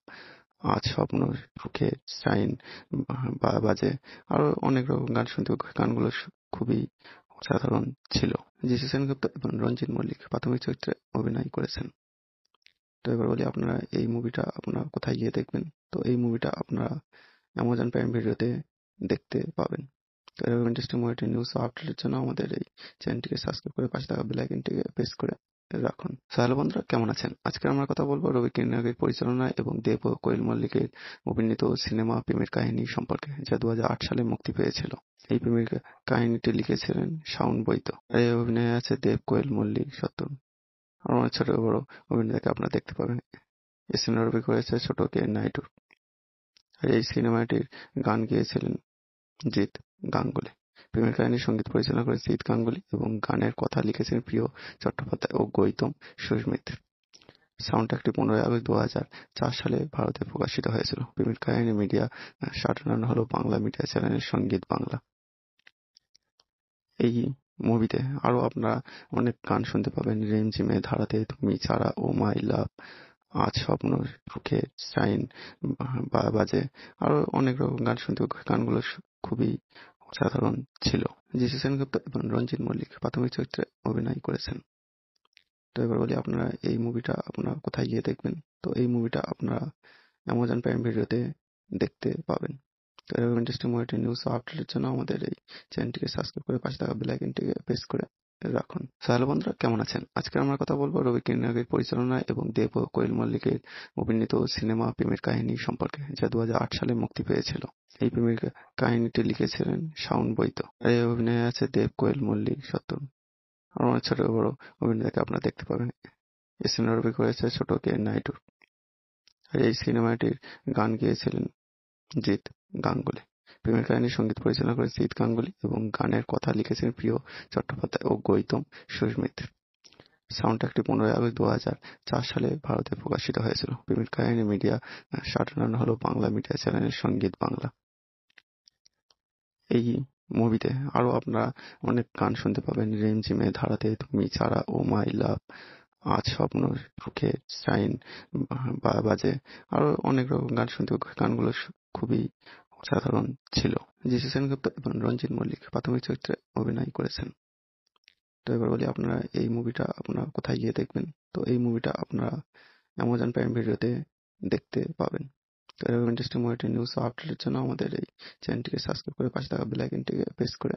আজ স্বপ্ন সুখে সাইন বাজে আরও অনেক রকম গান শুনতে গানগুলো খুবই অসাধারণ ছিল যিশু সেনগুপ্ত এবং রঞ্জিত মল্লিক প্রাথমিক চরিত্রে অভিনয় করেছেন তো এবার বলি আপনারা এই মুভিটা আপনারা কোথায় গিয়ে দেখবেন তো এই মুভিটা আপনারা অ্যামাজন প্রাইম ভিডিওতে দেখতে পাবেন তো এরকম ইন্টারেস্টিং মুভিটি নিউজ আপডেটের জন্য আমাদের এই চ্যানেলটিকে সাবস্ক্রাইব করে পাশে থাকা বেল আইকনটিকে প্রেস করে রাখুন সাহেল বন্ধুরা কেমন আছেন আজকে আমরা কথা বলবো রবি কিরণাগের পরিচালনা এবং দেব ও কোয়েল মল্লিকের অভিনীত সিনেমা প্রেমের কাহিনী সম্পর্কে যা দু সালে মুক্তি পেয়েছিল এই প্রেমের কাহিনীটি লিখেছিলেন শাওন বৈত আর এই অভিনয় আছে দেব কোয়েল মল্লিক সত্তর আর অনেক ছোট বড় অভিনেতাকে আপনারা দেখতে পাবেন এই সিনেমা রবি করেছে ছোট কে নাইডু আর এই সিনেমাটির গান গেয়েছিলেন জিৎ গাঙ্গুলি প্রেমের কাহিনী সঙ্গীত পরিচালনা করেছেন ঈদ গাঙ্গুলি এবং গানের কথা লিখেছেন প্রিয় চট্টোপাধ্যায় ও গৌতম সুস্মিত। সাউন্ডট্র্যাকটি পনেরোই আগস্ট দু চার সালে ভারতে প্রকাশিত হয়েছিল। প্রেমের কাহিনী মিডিয়া সাধারণ হল বাংলা মিডিয়া চ্যানেলের সঙ্গীত বাংলা। এই মুভিতে আরও আপনারা অনেক গান শুনতে পাবেন রিমঝিমে ধারাতে তুমি ছাড়া ও মাই লাভ আজ স্বপ্ন সুখে সাইন বাজে আরও অনেক রকম গান শুনতে গানগুলো খুবই সাধারণ ছিল যিশু সেনগুপ্ত এবং রঞ্জিত মল্লিক প্রাথমিক চরিত্রে অভিনয় করেছেন তো এবার বলি আপনারা এই মুভিটা আপনারা কোথায় গিয়ে দেখবেন তো এই মুভিটা আপনারা অ্যামাজন প্রাইম ভিডিওতে দেখতে পাবেন তো এরকম ইন্টারেস্টিং মুভিটি নিউজ আপডেটের জন্য আমাদের এই চ্যানেলটিকে সাবস্ক্রাইব করে পাশে থাকা বেল আইকনটিকে প্রেস করে রাখুন সো বন্ধুরা কেমন আছেন আজকে আমরা কথা বলবো রবি কিরণাগের পরিচালনা এবং দেব ও কোয়েল মল্লিকের অভিনীত সিনেমা প্রেমের কাহিনী সম্পর্কে যা দু সালে মুক্তি পেয়েছিল এই প্রেমের কাহিনীটি লিখেছিলেন শাওন বৈত আর এই অভিনয় আছে দেব কোয়েল মল্লিক সত্তর আমার অনেক ছোট বড় অভিনেতাকে আপনারা দেখতে পাবেন এই সিনেমা রবি করেছে ছোট কে নাইটুর আর এই সিনেমাটির গান গেয়েছিলেন জিৎ গাঙ্গুলি প্রেমের কাহিনী সঙ্গীত পরিচালনা করেছেন ঈদ গাঙ্গুলি এবং গানের কথা লিখেছেন প্রিয় চট্টোপাধ্যায় ও গৌতম সুসমিত। সাউন্ডট্র্যাকটি পনেরোই আগস্ট দুহাজার সালে ভারতে প্রকাশিত হয়েছিল। প্রেমের কাহিনী মিডিয়া সাধারণ হল বাংলা মিডিয়া চ্যানেলের সঙ্গীত বাংলা। এই মুভিতে আরও আপনারা অনেক গান শুনতে পাবেন রিমঝিমে ধারাতে তুমি ছাড়া ও মাই লাভ আজ স্বপ্ন সুখে সাইন বাজে আরও অনেক রকম গান শুনতে গানগুলো খুবই সাধারণ ছিল যিশু সেনগুপ্ত এবং রঞ্জিত মল্লিক প্রাথমিক চরিত্রে অভিনয় করেছেন তো এবার বলি আপনারা এই মুভিটা আপনারা কোথায় গিয়ে দেখবেন তো এই মুভিটা আপনারা অ্যামাজন প্রাইম ভিডিওতে দেখতে পাবেন তো এরকম ইন্টারেস্টিং মুভিটি নিউজ আপডেটের জন্য আমাদের এই চ্যানেলটিকে সাবস্ক্রাইব করে পাশে থাকা বেল আইকনটিকে প্রেস করে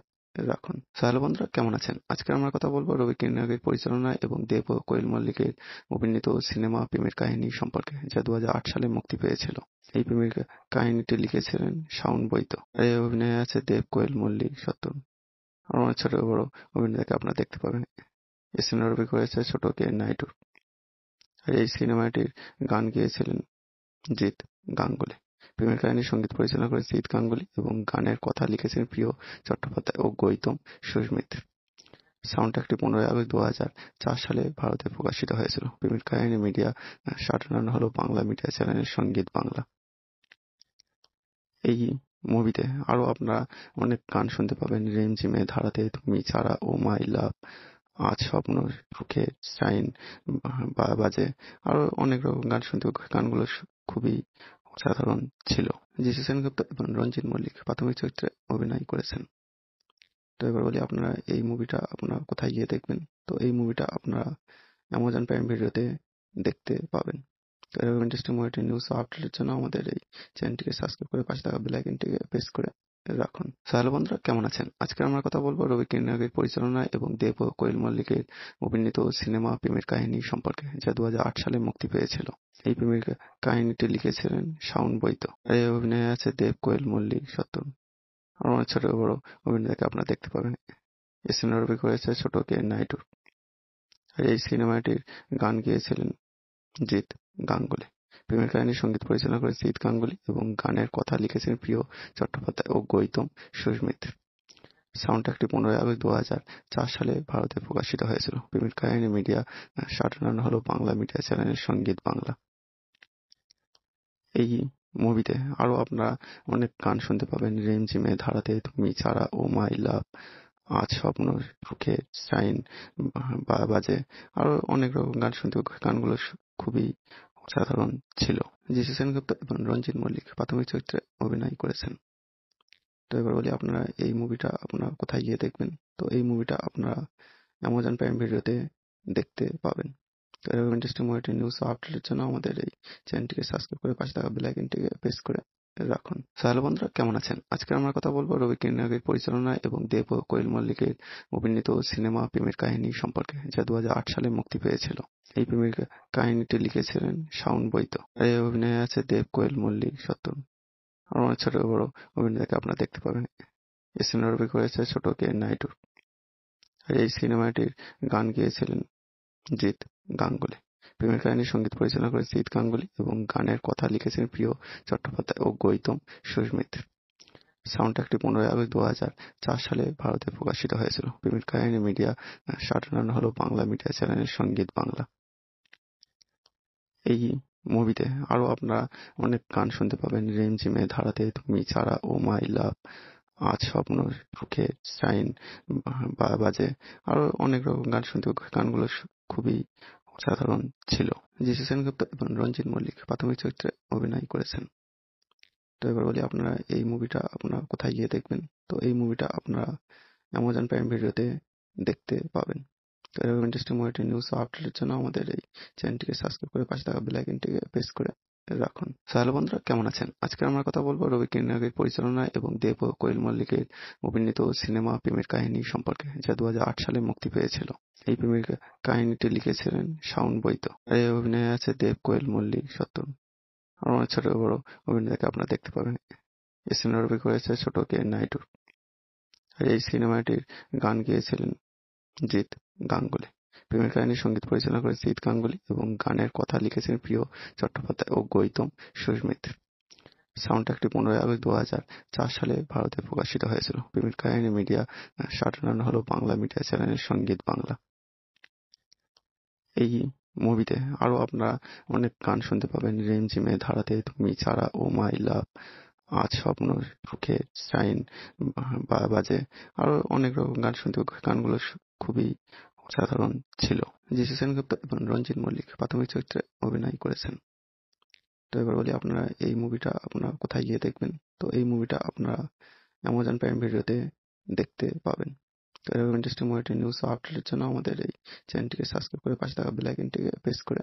রাখুন সো হ্যালো বন্ধুরা কেমন আছেন আজকে আমরা কথা বলবো রবি কিরণাগের পরিচালনা এবং দেব কোয়েল মল্লিকের অভিনীত সিনেমা প্রেমের কাহিনী সম্পর্কে যা দু সালে মুক্তি পেয়েছিল এই প্রেমের কাহিনীটি লিখেছিলেন শাউন বৈদ্য আর এই অভিনয় আছে দেব কোয়েল মল্লিক সত্তর আমার অনেক ছোট বড় অভিনেতাকে আপনারা দেখতে পাবেন এই সিনেমা রবি করেছে ছোট কে নাইটু আর এই সিনেমাটির গান গেয়েছিলেন জিৎ গাঙ্গুলি প্রেমের কাহিনী সঙ্গীত পরিচালনা করেছেন জিৎ গাঙ্গুলি এবং গানের কথা লিখেছেন প্রিয় চট্টোপাধ্যায় ও গৌতম সুস্মিত। সাউন্ডট্র্যাকটি পনেরোই আগস্ট চার সালে ভারতে প্রকাশিত হয়েছিল। প্রেমের কাহিনী মিডিয়া সাধারণ হল বাংলা মিডিয়া চ্যানেলের সঙ্গীত বাংলা। এই মুভিতে আরও আপনারা অনেক গান শুনতে পাবেন রিমঝিমের ধারাতে তুমি ছাড়া ও মাই লাভ আজ স্বপ্ন সুখে সাইন বাজে আরও অনেক রকম গান শুনতে গানগুলো খুবই সাধারণ ছিল জিসি সেনগুপ্ত এবং রঞ্জিত মল্লিক প্রাথমিক চরিত্রে অভিনয় করেছেন তো এবার বলি আপনারা এই মুভিটা আপনারা কোথায় গিয়ে দেখবেন তো এই মুভিটা আপনারা অ্যামাজন প্রাইম ভিডিওতে দেখতে পাবেন তো এরকম ইন্টারেস্টিং মুভিটি নিউজ আপডেটের জন্য আমাদের এই চ্যানেলটিকে সাবস্ক্রাইব করে পাশে থাকা বেল আইকনটিকে প্রেস করে রাখুন হ্যালো বন্ধুরা কেমন আছেন আজকে আমরা কথা বলবো রবি কিরণাগের পরিচালনা এবং দেব কোয়েল মল্লিকের অভিনীত সিনেমা প্রেমের কাহিনী সম্পর্কে যা দু সালে মুক্তি পেয়েছিল এই প্রেমের কাহিনীটি লিখেছিলেন শাওন বৈদ্য আর এই অভিনয় আছে দেব কোয়েল মল্লিক সত্তর আমার অনেক ছোট বড় অভিনেতাকে আপনারা দেখতে পাবেন এই রবি করেছে ছোট কে নাইটু আর এই সিনেমাটির গান গেয়েছিলেন জিৎ গাঙ্গুলি প্রেমের কাহিনী সঙ্গীত পরিচালনা করেছেন জিৎ গাঙ্গুলি এবং গানের কথা লিখেছেন প্রিয় চট্টোপাধ্যায় ও গৌতম সুস্মিত। সাউন্ডট্র্যাকটি পনেরোই আগস্ট দুহাজার সালে ভারতে প্রকাশিত হয়েছিল। প্রেমের কাহিনী মিডিয়া সাটার্ন হল বাংলা মিডিয়া চ্যানেলের সঙ্গীত বাংলা। এই মুভিতে আরও আপনারা অনেক গান শুনতে পাবেন রিমঝিমের ধারাতে তুমি ছাড়া ও মাই লাভ আজ স্বপ্ন সুখে সাইন বাজে আরও অনেক রকম গান শুনতে গানগুলো খুবই সাধারণ ছিল যিশু সেনগুপ্ত এবং রঞ্জিত মল্লিক প্রাথমিক চরিত্রে অভিনয় করেছেন তো এবার বলি আপনারা এই মুভিটা আপনারা কোথায় গিয়ে দেখবেন তো এই মুভিটা আপনারা অ্যামাজন প্রাইম ভিডিওতে দেখতে পাবেন তো এরকম ইন্টারেস্টিং মুভিটি নিউজ আপডেটের জন্য আমাদের এই চ্যানেলটিকে সাবস্ক্রাইব করে পাশে থাকা বেল আইকনটিকে প্রেস করে রাখুন হ্যালো বন্ধুরা কেমন আছেন আজকে আমরা কথা বলবো রবি কিরণাগের পরিচালনা এবং দেব কোয়েল মল্লিকের অভিনীত সিনেমা প্রেমের কাহিনী সম্পর্কে যা দু সালে মুক্তি পেয়েছিল এই প্রেমের কাহিনীটি লিখেছিলেন শাওন বৈদ্য আর এই অভিনয় আছে দেব কোয়েল মল্লিক সত্তর আমার অনেক ছোট বড় অভিনেতাকে আপনারা দেখতে পাবেন সিনেমা রবি করেছে ছোট কে নাইটু আর এই সিনেমাটির গান গেয়েছিলেন জিৎ গাঙ্গুলি প্রেমের কাহিনী সঙ্গীত পরিচালনা করেছেন জিৎ গাঙ্গুলি এবং গানের কথা লিখেছেন প্রিয় চট্টোপাধ্যায় ও গৌতম সুস্মিত সাউন্ডট্র্যাকটি আগস্ট সালে ভারতে প্রকাশিত হয়েছিল। প্রেমের কাহিনী মিডিয়া হল বাংলা মিডিয়া সঙ্গীত বাংলা। এই মুভিতে আরও আপনারা অনেক গান শুনতে পাবেন রিমঝিমের ধারাতে তুমি ছাড়া ও মাই লাভ আজ স্বপ্ন সুখে সাইন বাজে আরও অনেক রকম গান শুনতে গানগুলো খুবই সাধারণ ছিল জিসি সেনগুপ্ত এবং রঞ্জিত মল্লিক প্রাথমিক চরিত্রে অভিনয় করেছেন তো এবার বলি আপনারা এই মুভিটা আপনারা কোথায় গিয়ে দেখবেন তো এই মুভিটা আপনারা অ্যামাজন প্রাইম ভিডিওতে দেখতে পাবেন তো এরকম ইন্টারেস্টিং মুভিটি নিউজ আপডেটের জন্য আমাদের এই চ্যানেলটিকে সাবস্ক্রাইব করে পাশে থাকা বেল আইকনটিকে প্রেস করে রাখুন হ্যালো বন্ধুরা কেমন আছেন আজকে আমরা কথা বলবো রবি কিরণাগের পরিচালনা এবং দেব কোয়েল মল্লিকের অভিনীত সিনেমা প্রেমের কাহিনী সম্পর্কে যা দু সালে মুক্তি পেয়েছিল এই প্রেমের কাহিনীটি লিখেছিলেন শাউন বৈদ্য আর এই অভিনয় আছে দেব কোয়েল মল্লিক সত্তর আর অনেক ছোট বড় অভিনেতাকে আপনারা দেখতে পাবেন রবি করেছে ছোট কে নাইডু এই সিনেমাটির গান গেয়েছিলেন জিৎ গাঙ্গুলি প্রেমের কাহিনী সঙ্গীত পরিচালনা করেছেন জিৎ গাঙ্গুলি এবং গানের কথা লিখেছেন প্রিয় চট্টোপাধ্যায় ও গৌতম সুস্মিত সাউন্ডট্র্যাকটি পনেরোই আগস্ট দু দুহাজার সালে ভারতে প্রকাশিত হয়েছিল। প্রেমের কাহিনী মিডিয়া সাটনান হল বাংলা মিডিয়া চ্যানেলের সঙ্গীত বাংলা। এই মুভিতে আরও আপনারা অনেক গান শুনতে পাবেন রেমঝিমে ধারাতে তুমি ছাড়া ও মাই লাভ আজ স্বপ্ন সুখে সাইন বাজে আরও অনেক রকম গান শুনতে গানগুলো খুবই সাধারণ ছিল যিশু সেনগুপ্ত এবং রঞ্জিত মল্লিক প্রাথমিক চরিত্রে অভিনয় করেছেন তো এবার বলি আপনারা এই মুভিটা আপনারা কোথায় গিয়ে দেখবেন তো এই মুভিটা আপনারা অ্যামাজন প্রাইম ভিডিওতে দেখতে পাবেন তো এরকম ইন্টারেস্টিং মুভিটি নিউজ আপডেটের জন্য আমাদের এই চ্যানেলটিকে সাবস্ক্রাইব করে পাশে থাকা বেল প্রেস করে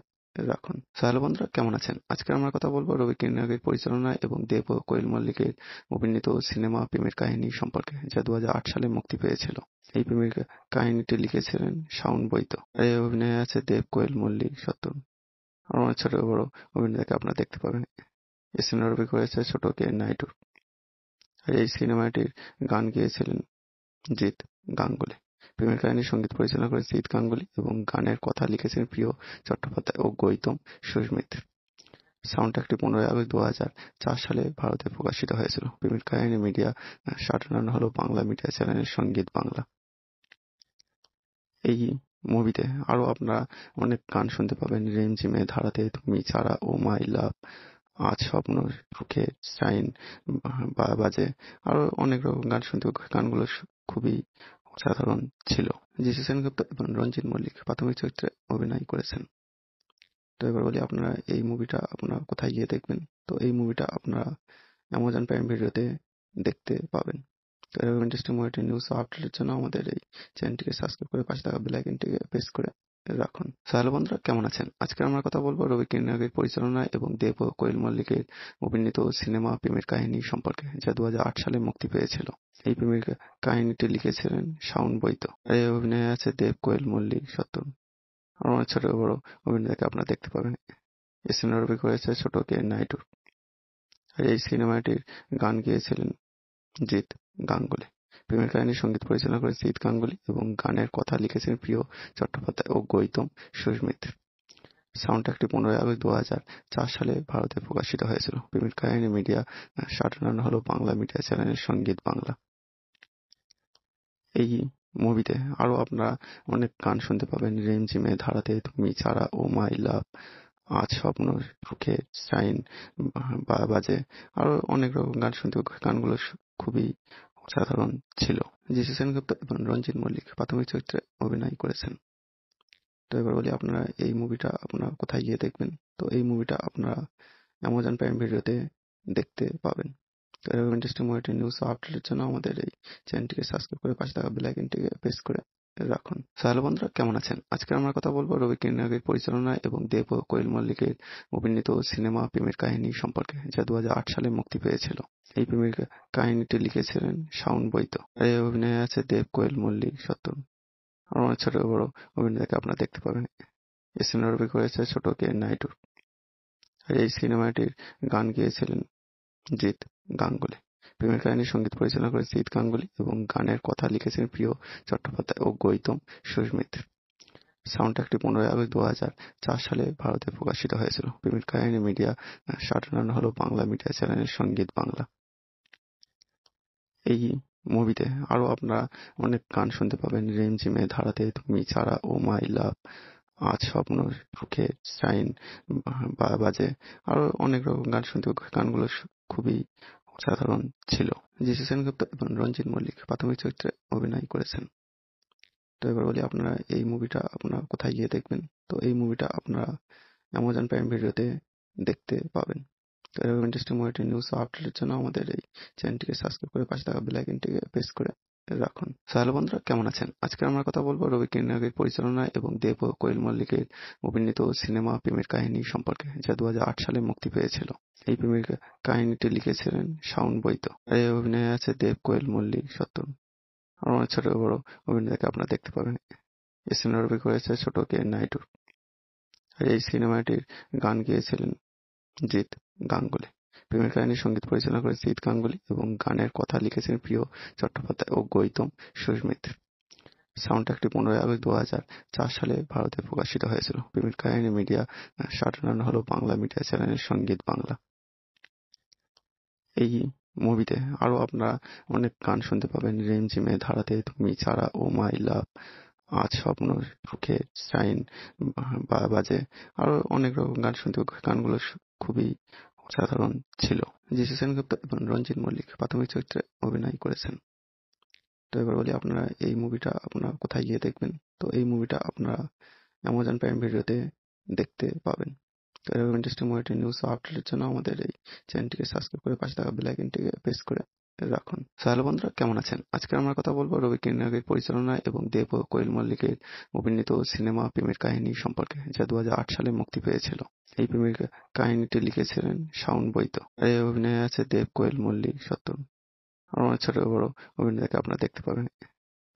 রাখুন সাহেল বন্ধুরা কেমন আছেন আজকে আমরা কথা বলবো রবি কিরণের পরিচালনা এবং দেব কোয়েল মল্লিকের অভিনীত সিনেমা প্রেমের কাহিনী সম্পর্কে যা দু সালে মুক্তি পেয়েছিল এই প্রেমের কাহিনীটি লিখেছিলেন শাওন বৈদ্য আর এই অভিনয় আছে দেব কোয়েল মল্লিক সত্তর আর অনেক ছোট বড় অভিনেতাকে আপনারা দেখতে পাবেন এই রবি করেছে ছোট কে নাইটুর আর এই সিনেমাটির গান গেয়েছিলেন জিৎ গাঙ্গুলি বিভিন্ন গানে সঙ্গীত পরিচালনা করেছেন ঈদ গাঙ্গুলি এবং গানের কথা লিখেছেন প্রিয় চট্টোপাধ্যায় ও গৌতম সুস্মিত সাউন্ডট্র্যাকটি পনেরোই আগস্ট সালে ভারতে প্রকাশিত হয়েছিল। কাহিনী মিডিয়া হল বাংলা মিডিয়া সঙ্গীত বাংলা। এই মুভিতে আরও আপনারা অনেক গান শুনতে পাবেন রিমঝিমে ধারাতে তুমি ছাড়া ও মাই লাভ আজ স্বপ্ন সুখে সাইন বাজে আরও অনেক রকম গান শুনতে গানগুলো খুবই সাধারণ ছিল যিশু সেনগুপ্ত এবং রঞ্জিত মল্লিক প্রাথমিক চরিত্রে অভিনয় করেছেন তো এবার বলি আপনারা এই মুভিটা আপনারা কোথায় গিয়ে দেখবেন তো এই মুভিটা আপনারা অ্যামাজন প্রাইম ভিডিওতে দেখতে পাবেন তো এরকম ইন্টারেস্টিং মুভিটি নিউজ আপডেটের জন্য আমাদের এই চ্যানেলটিকে সাবস্ক্রাইব করে পাশে থাকা বেল প্রেস করে রাখুন সাহেল বন্ধুরা কেমন আছেন আজকে আমরা কথা বলবো রবি কিরণের পরিচালনা এবং দেব কোয়েল মল্লিকের অভিনীত সিনেমা প্রেমের কাহিনী সম্পর্কে যা দু সালে মুক্তি পেয়েছিল এই প্রেমের কাহিনীটি লিখেছিলেন শাওন বৈদ্য এই অভিনয় আছে দেব কোয়েল মল্লিক সত্তর আমার অনেক ছোট বড় অভিনেতাকে আপনারা দেখতে পাবেন এই সিনেমাটি করেছে ছোট কে নাইটুর এই সিনেমাটির গান গেয়েছিলেন জিৎ গাঙ্গুলি ফিল্মের কাহিনীর সঙ্গীত পরিচালনা করেছেন ঈদ গাঙ্গুলী এবং গানের কথা লিখেছেন প্রিয় চট্টোপাধ্যায় ও গৌতম সুসমিত। সাউন্ডট্র্যাকটি পনেরোই আগস্ট দু হাজার চার সালে ভারতে প্রকাশিত হয়েছিল। প্রেমের কাহিনী মিডিয়া সাটার্ন হল বাংলা মিডিয়া চ্যানেলের সঙ্গীত বাংলা। এই মুভিতে আরও আপনারা অনেক গান শুনতে পাবেন রিমঝিমে ধারাতে তুমি ছাড়া ও মাই লাভ আজ স্বপ্ন সুখে সাইন বাজে আরও অনেক রকম গান শুনতে গানগুলো খুবই সাধারণ ছিল যিশু সেনগুপ্ত এবং রঞ্জিত মল্লিক প্রাথমিক চরিত্রে অভিনয় করেছেন তো এবার বলি আপনারা এই মুভিটা আপনারা কোথায় গিয়ে দেখবেন তো এই মুভিটা আপনারা অ্যামাজন প্রাইম ভিডিওতে দেখতে পাবেন তো এরকম ইন্টারেস্টিং মুভিটি নিউজ আপডেটের জন্য আমাদের এই চ্যানেলটিকে সাবস্ক্রাইব করে পাশে থাকা বেল প্রেস করে রাখুন সাহেল বন্ধুরা কেমন আছেন আজকে আমরা কথা বলবো রবি কিরণের পরিচালনা এবং দেব কোয়েল মল্লিকের অভিনীত সিনেমা প্রেমের কাহিনী সম্পর্কে যা দু সালে মুক্তি পেয়েছিল এই প্রেমের কাহিনীটি লিখেছিলেন শাওন বৈদ্য আর এই অভিনয় আছে দেব কোয়েল মল্লিক সত্তর আর অনেক ছোট বড় অভিনেতাকে আপনারা দেখতে পাবেন এই রবি করেছে ছোট কে নাইটুর আর এই সিনেমাটির গান গেয়েছিলেন জিৎ গাঙ্গুলি ফিল্মের কাহিনীর সঙ্গীত পরিচালনা করে জিৎ গাঙ্গুলী এবং গানের কথা লিখেছেন প্রিয় চট্টোপাধ্যায় ও গৌতম সুরমিত্র। সাউন্ডট্র্যাকটি পনেরোই আগস্ট চার সালে ভারতে প্রকাশিত হয়েছিল। প্রেমের কাহিনী মিডিয়া সাধারণ হল বাংলা মিডিয়া চ্যানেল সঙ্গীত বাংলা। এই মুভিতে আরও আপনারা অনেক গান শুনতে পাবেন রিমঝিমে ধারাতে তুমি ছাড়া ও মাই লাভ আজ স্বপ্ন সুখে সাইন বাজে আরও অনেক রকম গান শুনতে গানগুলো খুবই সাধারণ ছিল যিশু গুপ্ত এবং রঞ্জিত মল্লিক প্রাথমিক চরিত্রে অভিনয় করেছেন তো এবার বলি আপনারা এই মুভিটা আপনারা কোথায় গিয়ে দেখবেন তো এই মুভিটা আপনারা অ্যামাজন প্রাইম ভিডিওতে দেখতে পাবেন তো এরকম ইন্টারেস্টিং মুভিটি নিউজ আপডেটের জন্য আমাদের এই চ্যানেলটিকে সাবস্ক্রাইব করে পাশে থাকা বেল আইকনটিকে প্রেস করে রাখুন সাহেল বন্ধুরা কেমন আছেন আজকে আমরা কথা বলবো রবি কিরণের পরিচালনা এবং দেব কোয়েল মল্লিকের অভিনীত সিনেমা প্রেমের কাহিনী সম্পর্কে যা দু সালে মুক্তি পেয়েছিল এই প্রেমের কাহিনীটি লিখেছিলেন সাউন্ড বৈত আর এই অভিনয় আছে দেব কোয়েল মল্লিক সত্তর আমার ছোট বড় অভিনেতাকে আপনারা দেখতে পাবেন এই সিনেমা রবি করেছে ছোট কে নাইটুর আর এই সিনেমাটির গান গেয়েছিলেন জিৎ গাঙ্গুলি প্রেমের কাহিনীর সঙ্গীত পরিচালনা করে সিদ গাঙ্গুলি এবং গানের কথা লিখেছেন প্রিয় চট্টোপাধ্যায় ও গৌতম সুমিত্র। সাউন্ডট্র্যাকটি পনেরোই আগস্ট দু চার সালে ভারতে প্রকাশিত হয়েছিল। প্রেমের কাহিনী মিডিয়া সাধারণ হল বাংলা মিডিয়া চ্যানেলের সঙ্গীত বাংলা। এই মুভিতে আরও আপনারা অনেক গান শুনতে পাবেন রিমঝিমে ধারাতে তুমি ছাড়া ও মাই লাভ আজ স্বপ্ন সুখে সাইন বাজে আরও অনেক রকম গান শুনতে গানগুলো খুবই সাধারণ ছিল জিসি সেনগুপ্ত এবং রঞ্জিত মল্লিক প্রাথমিক চরিত্রে অভিনয় করেছেন তো এবার বলি আপনারা এই মুভিটা আপনারা কোথায় গিয়ে দেখবেন তো এই মুভিটা আপনারা অ্যামাজন প্রাইম ভিডিওতে দেখতে পাবেন তো এরকম ইন্টারেস্টিং মুভিটি নিউজ আপডেটের জন্য আমাদের এই চ্যানেলটিকে সাবস্ক্রাইব করে পাশে থাকা বেল আইকনটিকে প্রেস করে রাখুন সাহেল বন্ধুরা কেমন আছেন আজকে আমরা কথা বলবো রবি কিরণের পরিচালনা এবং দেব কোয়েল মল্লিকের অভিনীত সিনেমা প্রেমের কাহিনী সম্পর্কে যা দু সালে মুক্তি পেয়েছিল এই প্রেমের কাহিনীটি লিখেছিলেন সাউন্ড বৈত আর এই অভিনয় আছে দেব কোয়েল মল্লিক সত্তর আমার অনেক ছোট বড় অভিনেতাকে আপনারা দেখতে পাবেন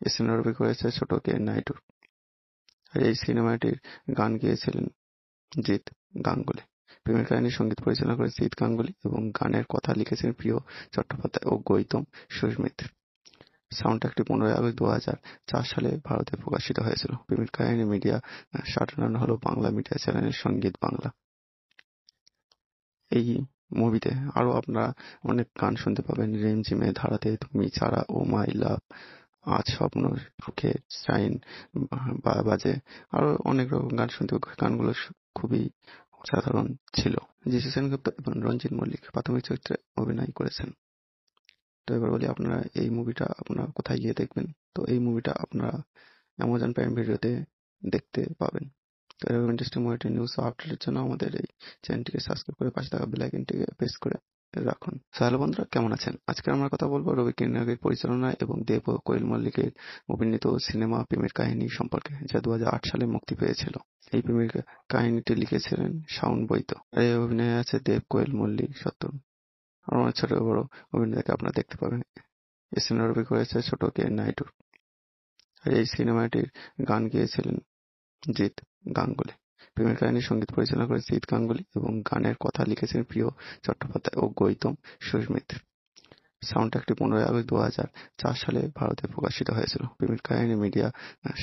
এই রবি করেছে ছোট কে নাইডু আর এই সিনেমাটির গান গেয়েছিলেন জিৎ গাঙ্গুলি প্রেমের কাহিনীর সঙ্গীত পরিচালনা করেছেন সিদ গাঙ্গুলি এবং গানের কথা লিখেছেন প্রিয় চট্টোপাধ্যায় ও গৌতম সুস্মিত। সাউন্ডট্র্যাকটি পনেরোই আগস্ট দু চার সালে ভারতে প্রকাশিত হয়েছিল। প্রেমের কাহিনী মিডিয়া সাধারণ হল বাংলা মিডিয়া চ্যানেল সঙ্গীত বাংলা। এই মুভিতে আরও আপনারা অনেক গান শুনতে পাবেন রিমঝিমে ধারাতে তুমি ছাড়া ও মাই লাভ আজ স্বপ্ন সুখে সাইন বাজে আরও অনেক রকম গান শুনতে গানগুলো খুবই সাধারণ ছিল জিসি সেনগুপ্ত এবং রঞ্জিত মল্লিক প্রাথমিক চরিত্রে অভিনয় করেছেন তো এবার বলি আপনারা এই মুভিটা আপনারা কোথায় গিয়ে দেখবেন তো এই মুভিটা আপনারা অ্যামাজন প্রাইম ভিডিওতে দেখতে পাবেন তো এরকম ইন্টারেস্টিং মুভিটি নিউজ আপডেটের জন্য আমাদের এই চ্যানেলটিকে সাবস্ক্রাইব করে পাশে থাকা বেল আইকনটিকে প্রেস করে রাখুন সাহেল বন্ধুরা কেমন আছেন আজকে আমরা কথা বলবো রবি কিরণের পরিচালনা এবং দেব ও কোয়েল মল্লিকের অভিনীত সিনেমা প্রেমের কাহিনী সম্পর্কে যা দু সালে মুক্তি পেয়েছিল এই প্রেমের কাহিনীটি লিখেছিলেন শাওন বৈদ্য আর এই অভিনয় আছে দেব কোয়েল মল্লিক সত্য আর অনেক ছোট বড় অভিনেতাকে আপনারা দেখতে পাবেন এই সিনেমা রবি করেছে ছোট কে নাইটুর আর এই সিনেমাটির গান গেয়েছিলেন জিৎ গাঙ্গুলি প্রেমের কাহিনী সঙ্গীত পরিচালনা করেছেন ঈদ গাঙ্গুলি এবং গানের কথা লিখেছেন প্রিয় চট্টোপাধ্যায় ও গৌতম সুমিত্র। সাউন্ডট্র্যাকটি পনেরোই আগস্ট দু চার সালে ভারতে প্রকাশিত হয়েছিল। প্রেমের কাহিনী মিডিয়া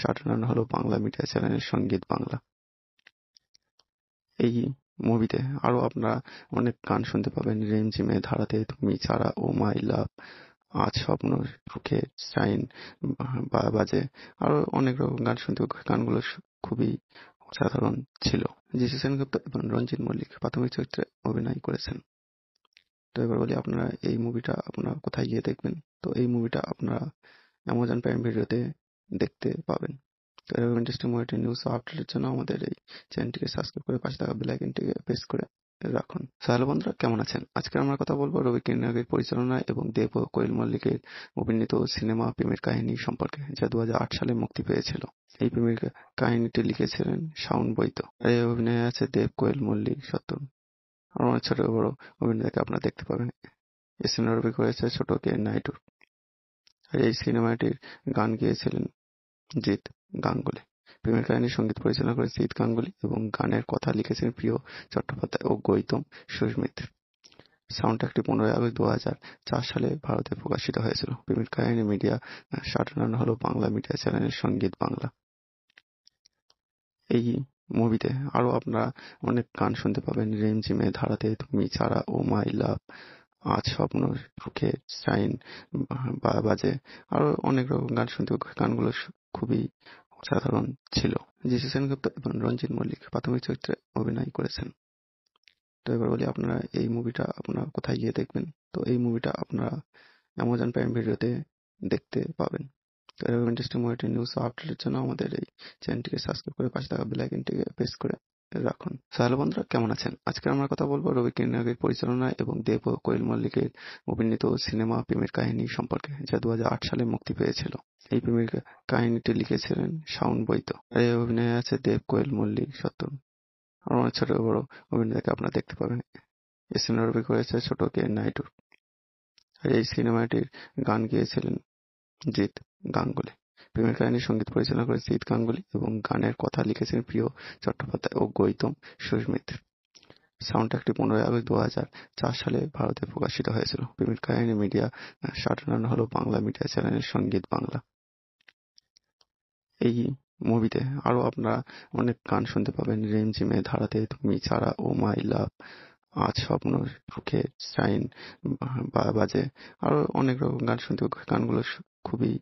সাধারণ হল বাংলা মিডিয়া চ্যানেলের সঙ্গীত বাংলা। এই মুভিতে আরও আপনারা অনেক গান শুনতে পাবেন রিমঝিমে ধারাতে তুমি ছাড়া ও মাই লাভ আজ স্বপ্ন সুখে সাইন বাজে আরও অনেক রকম গান শুনতে গানগুলো খুবই সাধারণ ছিল জিসি সেনগুপ্ত এবং রঞ্জিত মল্লিক প্রাথমিক চরিত্রে অভিনয় করেছেন তো এবার বলি আপনারা এই মুভিটা আপনারা কোথায় গিয়ে দেখবেন তো এই মুভিটা আপনারা অ্যামাজন প্রাইম ভিডিওতে দেখতে পাবেন তো এরকম ইন্টারেস্টিং মুভিটি নিউজ আপডেটের জন্য আমাদের এই চ্যানেলটিকে সাবস্ক্রাইব করে পাশে থাকা বেল আইকনটিকে প্রেস করে রাখুন সাহেল বন্ধুরা কেমন আছেন আজকে আমরা কথা বলবো রবি কিরণাগের পরিচালনা এবং দেব ও কোয়েল মল্লিকের অভিনীত সিনেমা প্রেমের কাহিনী সম্পর্কে যা দু সালে মুক্তি পেয়েছিল এই প্রেমের কাহিনীটি লিখেছিলেন শাওন বৈত আর এই অভিনয়ে আছে দেব কোয়েল মল্লিক সত্তর আর অনেক ছোট বড় অভিনেতাকে আপনারা দেখতে পাবেন এই রবি করেছে ছোট কে নাইটুর আর এই সিনেমাটির গান গেয়েছিলেন জিৎ গাঙ্গুলি প্রেমের কাহিনী সঙ্গীত পরিচালনা করেছেন ঈদ গাঙ্গুলি এবং গানের কথা লিখেছেন প্রিয় চট্টোপাধ্যায় ও গৌতম সুমিত্র। সাউন্ডট্র্যাকটি পনেরোই আগস্ট দু চার সালে ভারতে প্রকাশিত হয়েছিল। প্রেমের কাহিনী মিডিয়া সাধারণ হল বাংলা মিডিয়া চ্যানেলের সঙ্গীত বাংলা। এই মুভিতে আরও আপনারা অনেক গান শুনতে পাবেন রিমঝিমে ধারাতে তুমি ছাড়া ও মাই লাভ আজ স্বপ্ন সুখে সাইন বাজে আরও অনেক রকম গান শুনতে গানগুলো খুবই সাধারণ ছিল যিশু সেনগুপ্ত এবং রঞ্জিত মল্লিক প্রাথমিক চরিত্রে অভিনয় করেছেন তো এবার বলি আপনারা এই মুভিটা আপনারা কোথায় গিয়ে দেখবেন তো এই মুভিটা আপনারা অ্যামাজন প্রাইম ভিডিওতে দেখতে পাবেন তো এরকম ইন্টারেস্টিং মুভিটি নিউজ আপডেটের জন্য আমাদের এই চ্যানেলটিকে সাবস্ক্রাইব করে পাশে থাকা বেল আইকনটিকে প্রেস করে রাখুন সাহেল বন্ধুরা কেমন আছেন আজকে আমরা কথা বলবো রবি কিরণের পরিচালনা এবং দেব ও কোয়েল মল্লিকের অভিনীত সিনেমা প্রেমের কাহিনী সম্পর্কে যা দু সালে মুক্তি পেয়েছিল এই প্রেমের কাহিনীটি লিখেছিলেন শাওন বৈত আর এই অভিনয় আছে দেব কোয়েল মল্লিক সত্তর আমার অনেক ছোট বড় অভিনেতাকে আপনারা দেখতে পাবেন এই সিনেমা রবি করেছে ছোট কে নাইটুর আর এই সিনেমাটির গান গেয়েছিলেন জিৎ গাঙ্গুলি প্রেমের কাহিনীর সঙ্গীত পরিচালনা করেছেন ঈদ গাঙ্গুলি এবং গানের কথা লিখেছেন প্রিয় চট্টোপাধ্যায় ও গৌতম সুস্মিত সাউন্ড ট্র্যাকটি পনেরোই আগস্ট দু সালে ভারতে প্রকাশিত হয়েছিল। প্রেমের কাহিনী মিডিয়া সাধারণ হল বাংলা মিডিয়া চ্যানেলের সঙ্গীত বাংলা। এই মুভিতে আরও আপনারা অনেক গান শুনতে পাবেন রিমঝিমে ধারাতে তুমি ছাড়া ও মাই লাভ আজ স্বপ্ন সুখে সাইন বাজে আরও অনেক রকম গান শুনতে গানগুলো খুবই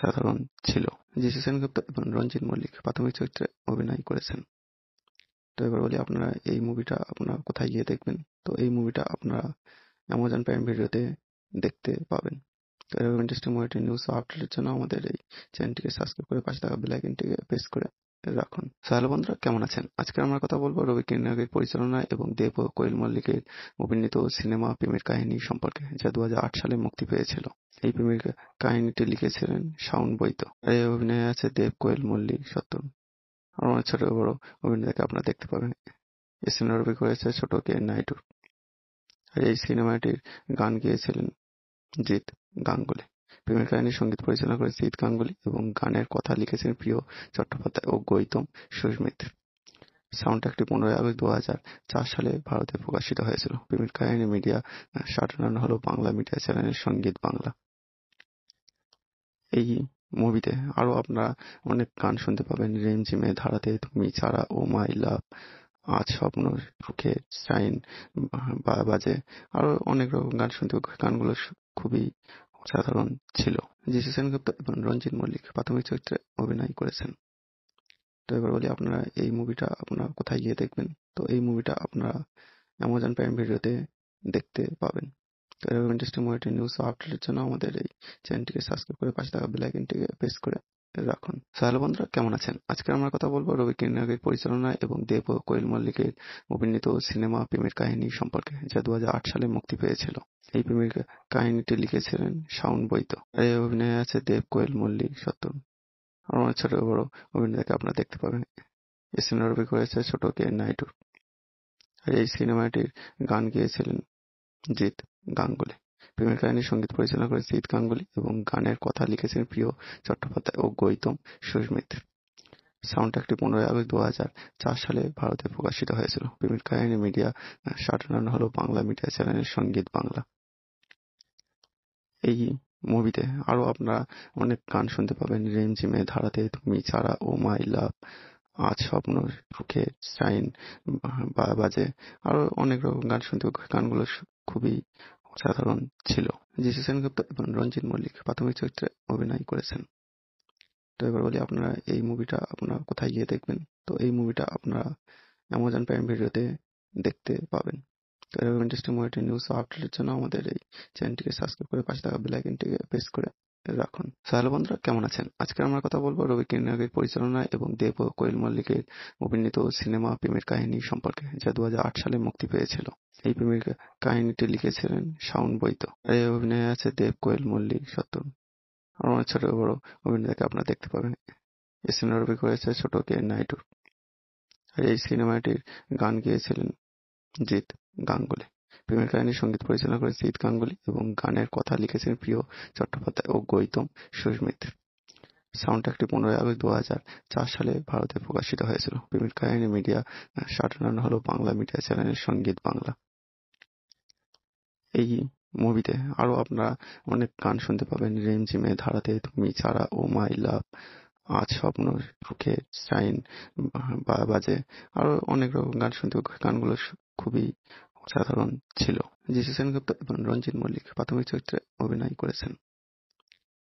সাধারণ ছিল যিশু সেনগুপ্ত এবং রঞ্জিত মল্লিক প্রাথমিক চরিত্রে অভিনয় করেছেন তো এবার বলি আপনারা এই মুভিটা আপনারা কোথায় গিয়ে দেখবেন তো এই মুভিটা আপনারা অ্যামাজন প্রাইম ভিডিওতে দেখতে পাবেন তো এরকম ইন্টারেস্টিং মুভিটি নিউজ আপডেটের জন্য আমাদের এই চ্যানেলটিকে সাবস্ক্রাইব করে পাশে থাকা বেল আইকনটিকে প্রেস করে রাখুন সো বন্ধুরা কেমন আছেন আজকে আমরা কথা বলবো রবি কিরণের পরিচালনা এবং দেব ও কোয়েল মল্লিকের অভিনীত সিনেমা প্রেমের কাহিনী সম্পর্কে যা দু সালে মুক্তি পেয়েছিল এই প্রেমের কাহিনীটি লিখেছিলেন শাওন বৈত আর এই অভিনয় আছে দেব কোয়েল মল্লিক সত্তর আমার অনেক ছোট বড় অভিনেতাকে আপনার দেখতে পাবেন এই রবি করেছে ছোট কে নাইডু আর এই সিনেমাটির গান গেয়েছিলেন জিৎ গাঙ্গুলি প্রেমের কাহিনীর সঙ্গীত পরিচালনা করেছেন ঈদ গাঙ্গুলি এবং গানের কথা লিখেছেন প্রিয় চট্টোপাধ্যায় ও গৌতম সুসমিত। সাউন্ডট্র্যাকটি পনেরোই আগস্ট 2004 সালে ভারতে প্রকাশিত হয়েছিল। প্রেমের কাহিনী মিডিয়া সাধারণ হল বাংলা মিডিয়া চ্যানেলের সঙ্গীত বাংলা। এই মুভিতে আরও আপনারা অনেক গান শুনতে পাবেন রিমঝিমে ধারাতে তুমি ছাড়া ও মাই লাভ আজ স্বপ্ন সুখে সাইন বাজে আরও অনেক রকম গান শুনতে গানগুলো খুবই সাধারণ ছিল জিসু সেনগুপ্ত এবং রঞ্জিত মল্লিক প্রাথমিক চরিত্রে অভিনয় করেছেন তো এবার বলি আপনারা এই মুভিটা আপনারা কোথায় গিয়ে দেখবেন তো এই মুভিটা আপনারা অ্যামাজন প্রাইম ভিডিওতে দেখতে পাবেন তো এরকম ইন্টারেস্টিং মুভিটি নিউজ আপডেটের জন্য আমাদের এই চ্যানেলটিকে সাবস্ক্রাইব করে পাশে থাকা বেল আইকনটিকে প্রেস করে রাখুন হ্যালো বন্ধুরা কেমন আছেন আজকে আমরা কথা বলবো রবি কিরণের পরিচালনা এবং দেব ও কোয়েল মল্লিকের অভিনীত সিনেমা প্রেমের কাহিনী সম্পর্কে যা দু সালে মুক্তি পেয়েছিল এই প্রেমের কাহিনীটি লিখেছিলেন শাওন বৈত আর এই অভিনয় আছে দেব কোয়েল মল্লিক সত্তর আমার অনেক ছোট বড় অভিনেতাকে আপনারা দেখতে পাবেন এই সিনেমাটি করেছে ছোট কে নাইটু আর এই সিনেমাটির গান গেয়েছিলেন জিৎ গাঙ্গুলি প্রেমের কাহিনী সঙ্গীত পরিচালনা করেছেন ঈদ গাঙ্গুলি এবং গানের কথা লিখেছেন প্রিয় চট্টোপাধ্যায় ও গৈতম সুরমিত্র। সাউন্ডট্র্যাকটি পনেরোই আগস্ট দুহাজার সালে ভারতে প্রকাশিত হয়েছিল। প্রেমের কাহিনী মিডিয়া সাধারণ হল বাংলা মিডিয়া চ্যানেলের সঙ্গীত বাংলা। এই মুভিতে আরও আপনারা অনেক গান শুনতে পাবেন রিমঝিমের ধারাতে তুমি ছাড়া ও মাই লাভ আজ স্বপ্ন সুখে সাইন বাজে আরও অনেক রকম গান শুনতে গানগুলো খুবই সাধারণ ছিল জিসি সেনগুপ্ত এবং রঞ্জিত মল্লিক প্রাথমিক চরিত্রে অভিনয় করেছেন তো এবার বলি আপনারা এই মুভিটা আপনারা কোথায় গিয়ে দেখবেন তো এই মুভিটা আপনারা অ্যামাজন প্রাইম ভিডিওতে দেখতে পাবেন তো এরকম ইন্টারেস্টিং মুভিটি নিউজ আপডেটের জন্য আমাদের এই চ্যানেলটিকে সাবস্ক্রাইব করে পাশে থাকা বেল আইকনটিকে প্রেস করে রাখুন হ্যালো বন্ধুরা কেমন আছেন আজকে আমরা কথা বলবো রবি কিরণের পরিচালনা এবং দেব কোয়েল মল্লিকের অভিনীত সিনেমা প্রেমের কাহিনী সম্পর্কে যা দু সালে মুক্তি পেয়েছিল এই প্রেমের কাহিনীটি লিখেছিলেন শাওন বৈত আর এই অভিনয় আছে দেব কোয়েল মল্লিক সত্তর আর অনেক ছোট বড় অভিনেতাকে আপনারা দেখতে পাবেন এই রবি করেছে ছোট কে নাইটুর আর এই সিনেমাটির গান গেয়েছিলেন জিৎ গাঙ্গুলি প্রেমের কাহিনী সঙ্গীত পরিচালনা করেছেন জিৎ গাঙ্গুলি এবং গানের কথা লিখেছেন প্রিয় চট্টোপাধ্যায় ও গৈতম সুরমিত্র। সাউন্ডট্র্যাকটি পনেরোই আগস্ট দুহাজার সালে ভারতে প্রকাশিত হয়েছিল। প্রেমের কাহিনী মিডিয়া সাধারণ হল বাংলা মিডিয়া চ্যানেলের সঙ্গীত বাংলা। এই মুভিতে আরও আপনারা অনেক গান শুনতে পাবেন রিমঝিমে ধারাতে তুমি ছাড়া ও মাই লাভ আজ স্বপ্ন সুখে সাইন বাজে আরও অনেক রকম গান শুনতে গানগুলো খুবই সাধারণ ছিল যিশু সেনগুপ্ত এবং রঞ্জিত মল্লিক প্রাথমিক চরিত্রে অভিনয় করেছেন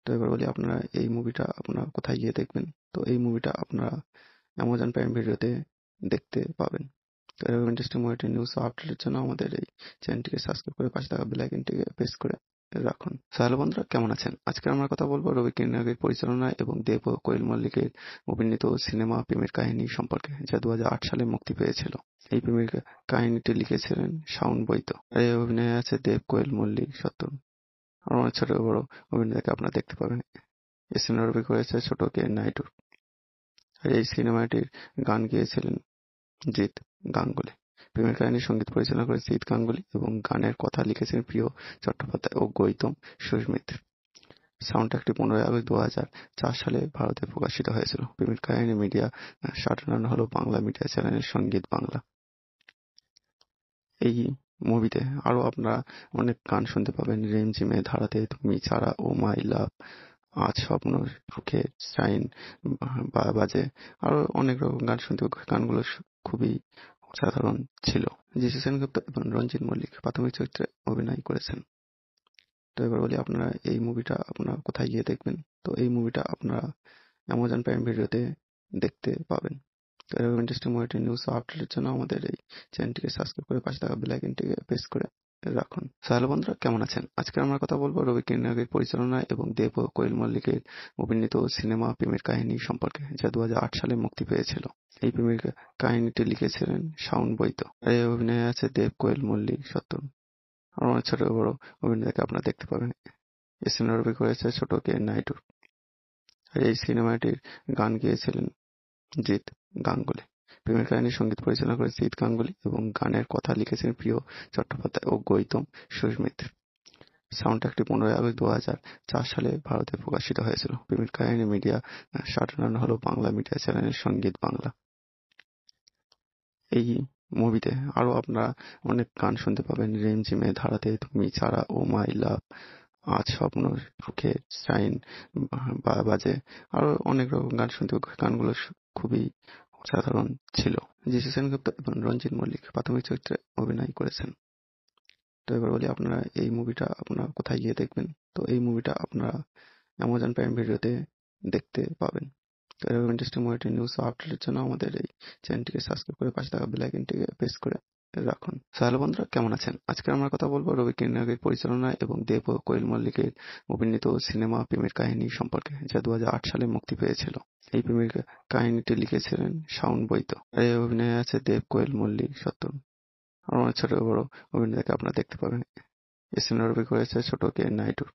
তো এবার বলি আপনারা এই মুভিটা আপনারা কোথায় গিয়ে দেখবেন তো এই মুভিটা আপনারা অ্যামাজন প্রাইম ভিডিওতে দেখতে পাবেন তো এরকম ইন্টারেস্টিং মুভিটি নিউজ আপডেটের জন্য আমাদের এই চ্যানেলটিকে সাবস্ক্রাইব করে পাশে থাকা বেল আইকনটিকে প্রেস করে রাখুন হ্যালো বন্ধুরা কেমন আছেন আজকে আমরা কথা বলবো রবি কিরণের পরিচালনা এবং দেব কোয়েল মল্লিকের অভিনীত সিনেমা প্রেমের কাহিনী সম্পর্কে যা দু সালে মুক্তি পেয়েছিল এই প্রেমের কাহিনীটি লিখেছিলেন শাওন বৈত আর এই অভিনয় আছে দেব কোয়েল মল্লিক সত্তর আর অনেক ছোট বড় অভিনেতাকে আপনারা দেখতে পাবেন এই রবি করেছে ছোট কে নাইটু এই সিনেমাটির গান গেয়েছিলেন জিৎ গাঙ্গুলি প্রেমের কাহিনী সঙ্গীত পরিচালনা করেছেন জিৎ গাঙ্গুলি এবং গানের কথা লিখেছেন প্রিয় চট্টোপাধ্যায় ও গৌতম সুস্মিত সাউন্ডট্র্যাকটি পনেরোই আগস্ট দু হাজার চার সালে ভারতে প্রকাশিত হয়েছিল। প্রেমের কাহিনী মিডিয়া হল বাংলা মিডিয়া সঙ্গীত বাংলা। এই মুভিতে আরও আপনারা অনেক গান শুনতে পাবেন রিমঝিমে ধারাতে তুমি ছাড়া ও মাই লাভ আজ স্বপ্ন সুখে সাইন বাজে আরও অনেক রকম গান শুনতে গানগুলো খুবই সাধারণ ছিল যিশু সেনগুপ্ত এবং রঞ্জিত মল্লিক প্রাথমিক চরিত্রে অভিনয় করেছেন তো এবার বলি আপনারা এই মুভিটা আপনারা কোথায় গিয়ে দেখবেন তো এই মুভিটা আপনারা অ্যামাজন প্রাইম ভিডিওতে দেখতে পাবেন তো এরকম ইন্টারেস্টিং মুভিটি নিউজ আপডেটের জন্য আমাদের এই চ্যানেলটিকে সাবস্ক্রাইব করে পাশে থাকা বেল আইকনটিকে প্রেস করে রাখুন হ্যালো বন্ধুরা কেমন আছেন আজকে আমরা কথা বলবো রবি কিরণের পরিচালনা এবং দেব কোয়েল মল্লিকের অভিনীত সিনেমা প্রেমের কাহিনী সম্পর্কে যা দু সালে মুক্তি পেয়েছিল এই প্রেমের কাহিনীটি লিখেছিলেন শাউন বৈত আর এই অভিনয় আছে দেব কোয়েল মল্লিক সত্তর আর অনেক ছোট বড় অভিনেতাকে আপনারা দেখতে পাবেন এই রবি করেছে ছোট কে নাইটু এই সিনেমাটির গান গিয়েছিলেন জিৎ গাঙ্গুলি প্রেমের কাহিনী সঙ্গীত পরিচালনা করেছেন জিৎ গাঙ্গুলি এবং গানের কথা লিখেছেন প্রিয় চট্টোপাধ্যায় ও গৌতম সুস্মিত সাউন্ডট্র্যাকটি পনেরোই আগস্ট দু হাজার সালে ভারতে প্রকাশিত হয়েছিল। প্রেমের কাহিনী মিডিয়া সাটনান হল বাংলা মিডিয়া চ্যানেলের সঙ্গীত বাংলা। এই মুভিতে আরও আপনারা অনেক গান শুনতে পাবেন রিমঝিমে ধারাতে তুমি ছাড়া ও মাই লাভ আজ স্বপ্ন সুখে সাইন বাজে আরও অনেক রকম গান শুনতে গানগুলো খুবই সাধারণ ছিল জিসি সেনগুপ্ত এবং রঞ্জিত মল্লিক প্রাথমিক চরিত্রে অভিনয় করেছেন তো এবার বলি আপনারা এই মুভিটা আপনারা কোথায় গিয়ে দেখবেন তো এই মুভিটা আপনারা অ্যামাজন প্রাইম ভিডিওতে দেখতে পাবেন তো এরকম ইন্টারেস্টিং মুভিটি নিউজ আপডেটের জন্য আমাদের এই চ্যানেলটিকে সাবস্ক্রাইব করে পাশে থাকা বেল প্রেস করে রাখুন হ্যালো বন্ধুরা কেমন আছেন আজকে আমরা কথা বলবো রবি কিরণাগের পরিচালনা এবং দেব কোয়েল মল্লিকের অভিনীত সিনেমা প্রেমের কাহিনী সম্পর্কে যা দু সালে মুক্তি পেয়েছিল এই প্রেমের কাহিনীটি লিখেছিলেন শাওন বৈদ্য আর এই অভিনয় আছে দেব কোয়েল মল্লিক সত্তর আমার অনেক ছোট বড় অভিনেতাকে আপনারা দেখতে পাবেন এই রবি করেছে ছোট কে নাইটুর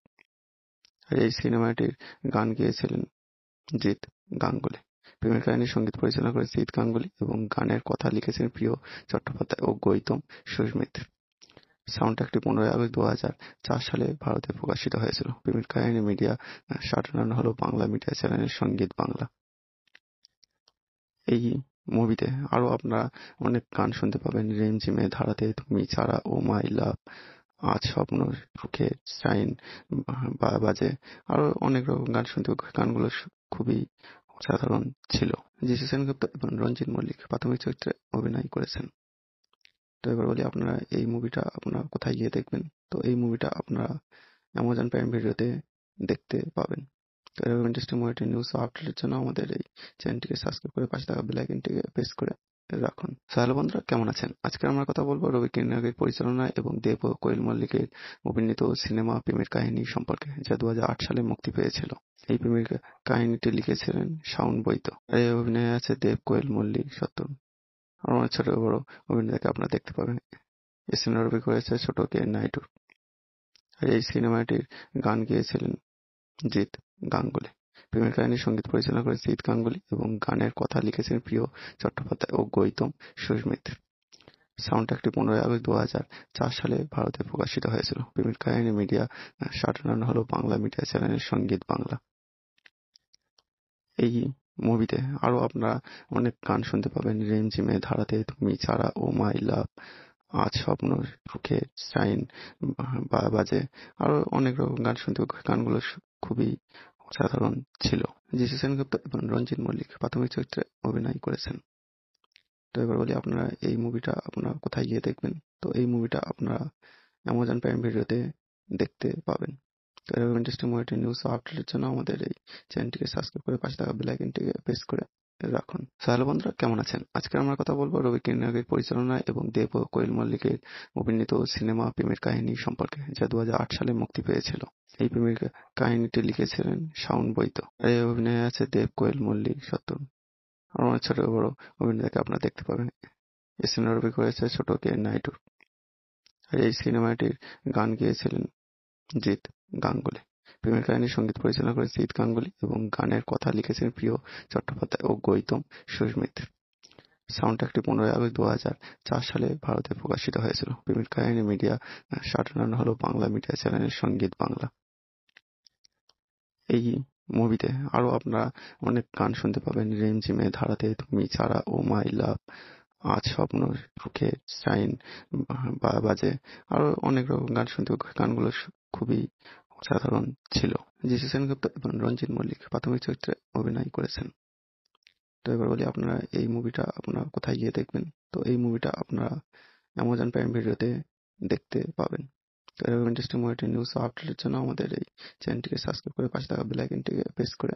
আর এই সিনেমাটির গান গেয়েছিলেন জিৎ গাঙ্গুলি ফিল্মের কাহিনীর সঙ্গীত পরিচালনা করেছেন ঈদ গাঙ্গুলি এবং গানের কথা লিখেছেন প্রিয় চট্টোপাধ্যায় ও গৌতম সুসমিত। সাউন্ডট্র্যাকটি পনেরোই আগস্ট দু 2004 সালে ভারতে প্রকাশিত হয়েছিল। প্রেমের কাহিনী মিডিয়া সাটার্ন হল বাংলা মিডিয়া চ্যানেলের সঙ্গীত বাংলা। এই মুভিতে আরও আপনারা অনেক গান শুনতে পাবেন রেম জিমে ধারাতে তুমি ছাড়া ও মাই লাভ আজ স্বপ্ন সুখে সাইন বাজে আরও অনেক রকম গান শুনতে গানগুলো খুবই সাধারণ ছিল যিশু সেনগুপ্ত এবং রঞ্জিত মল্লিক প্রাথমিক চরিত্রে অভিনয় করেছেন তো এবার বলি আপনারা এই মুভিটা আপনারা কোথায় গিয়ে দেখবেন তো এই মুভিটা আপনারা অ্যামাজন প্রাইম ভিডিওতে দেখতে পাবেন তো এরকম ইন্টারেস্টিং মুভিটি নিউজ আপডেটের জন্য আমাদের এই চ্যানেলটিকে সাবস্ক্রাইব করে পাশে থাকা বেল প্রেস করে রাখুন সাহেল বন্ধুরা কেমন আছেন আজকে আমরা কথা বলবো রবি কিরণের পরিচালনা এবং দেব কোয়েল মল্লিকের অভিনীত সিনেমা প্রেমের কাহিনী সম্পর্কে যা দু সালে মুক্তি পেয়েছিল এই প্রেমের কাহিনীটি লিখেছিলেন শাওন বৈদ্য এই অভিনয় আছে দেব কোয়েল মল্লিক সত্তর আর অনেক ছোট বড় অভিনেতাকে আপনারা দেখতে পাবেন এই রবি করেছে ছোট কে নাইটুর আর এই সিনেমাটির গান গেয়েছিলেন জিৎ গাঙ্গুলি ফিল্মের কাহিনীর সঙ্গীত পরিচালনা করেছেন ঈদ গাঙ্গুলি এবং গানের কথা লিখেছেন প্রিয় চট্টোপাধ্যায় ও গৌতম সুস্মিত সাউন্ডট্র্যাকটি পনেরোই আগস্ট সালে ভারতে প্রকাশিত হয়েছিল। কাহিনী মিডিয়া হল বাংলা মিডিয়া সঙ্গীত বাংলা। এই মুভিতে আরও আপনারা অনেক গান শুনতে পাবেন রিমঝিমে ধারাতে তুমি ছাড়া ও মাই লাভ আজ স্বপ্ন সুখে সাইন বাজে আরও অনেক রকম গান শুনতে গানগুলো খুবই সাধারণ ছিল যিশু সেনগুপ্ত এবং রঞ্জিত মল্লিক প্রাথমিক চরিত্রে অভিনয় করেছেন তো এবার বলি আপনারা এই মুভিটা আপনারা কোথায় গিয়ে দেখবেন তো এই মুভিটা আপনারা অ্যামাজন প্রাইম ভিডিওতে দেখতে পাবেন তো এরকম ইন্টারেস্টিং মুভিটি নিউজ আপডেটের জন্য আমাদের এই চ্যানেলটিকে সাবস্ক্রাইব করে পাশে থাকা বেল প্রেস করে রাখুন সাহেল বন্ধুরা কেমন আছেন আজকে আমরা কথা বলবো রবি কিরণের পরিচালনা এবং দেব কোয়েল মল্লিকের অভিনীত সিনেমা প্রেমের কাহিনী সম্পর্কে যা দু সালে মুক্তি পেয়েছিল এই প্রেমের কাহিনীটি লিখেছিলেন সাউন্ড বৈদ্য আর এই অভিনয় আছে দেব কোয়েল মল্লিক সত্তর আমার অনেক ছোট বড় অভিনেতাকে আপনারা দেখতে পাবেন এই সিনেমাটি করেছে ছোট কে নাইটুর আর এই সিনেমাটির গান গেয়েছিলেন জিৎ গাঙ্গুলি প্রেমের কাহিনীর সঙ্গীত পরিচালনা করেছেন সিদ গাঙ্গুলি এবং গানের কথা লিখেছেন প্রিয় চট্টোপাধ্যায় ও গৌতম সুস্মিত সাউন্ডট্র্যাকটি পনেরোই আগস্ট সালে ভারতে প্রকাশিত হয়েছিল। প্রেমের কাহিনী মিডিয়া হল বাংলা মিডিয়া সঙ্গীত বাংলা। এই মুভিতে আরো আপনারা অনেক গান শুনতে পাবেন রিমঝিমে ধারাতে তুমি ছাড়া ও মাই লাভ আজ স্বপ্ন সুখে সাইন বাজে আরো অনেক রকম গান শুনতে গানগুলো খুবই সাধারণ ছিল জিসি সেনগুপ্ত এবং রঞ্জিত মল্লিক প্রাথমিক চরিত্রে অভিনয় করেছেন তো এবার বলি আপনারা এই মুভিটা আপনারা কোথায় গিয়ে দেখবেন তো এই মুভিটা আপনারা অ্যামাজন প্রাইম ভিডিওতে দেখতে পাবেন তো এরকম ইন্টারেস্টিং মুভিটি নিউজ আপডেটের জন্য আমাদের এই চ্যানেলটিকে সাবস্ক্রাইব করে পাশে থাকা বেল আইকনটিকে প্রেস করে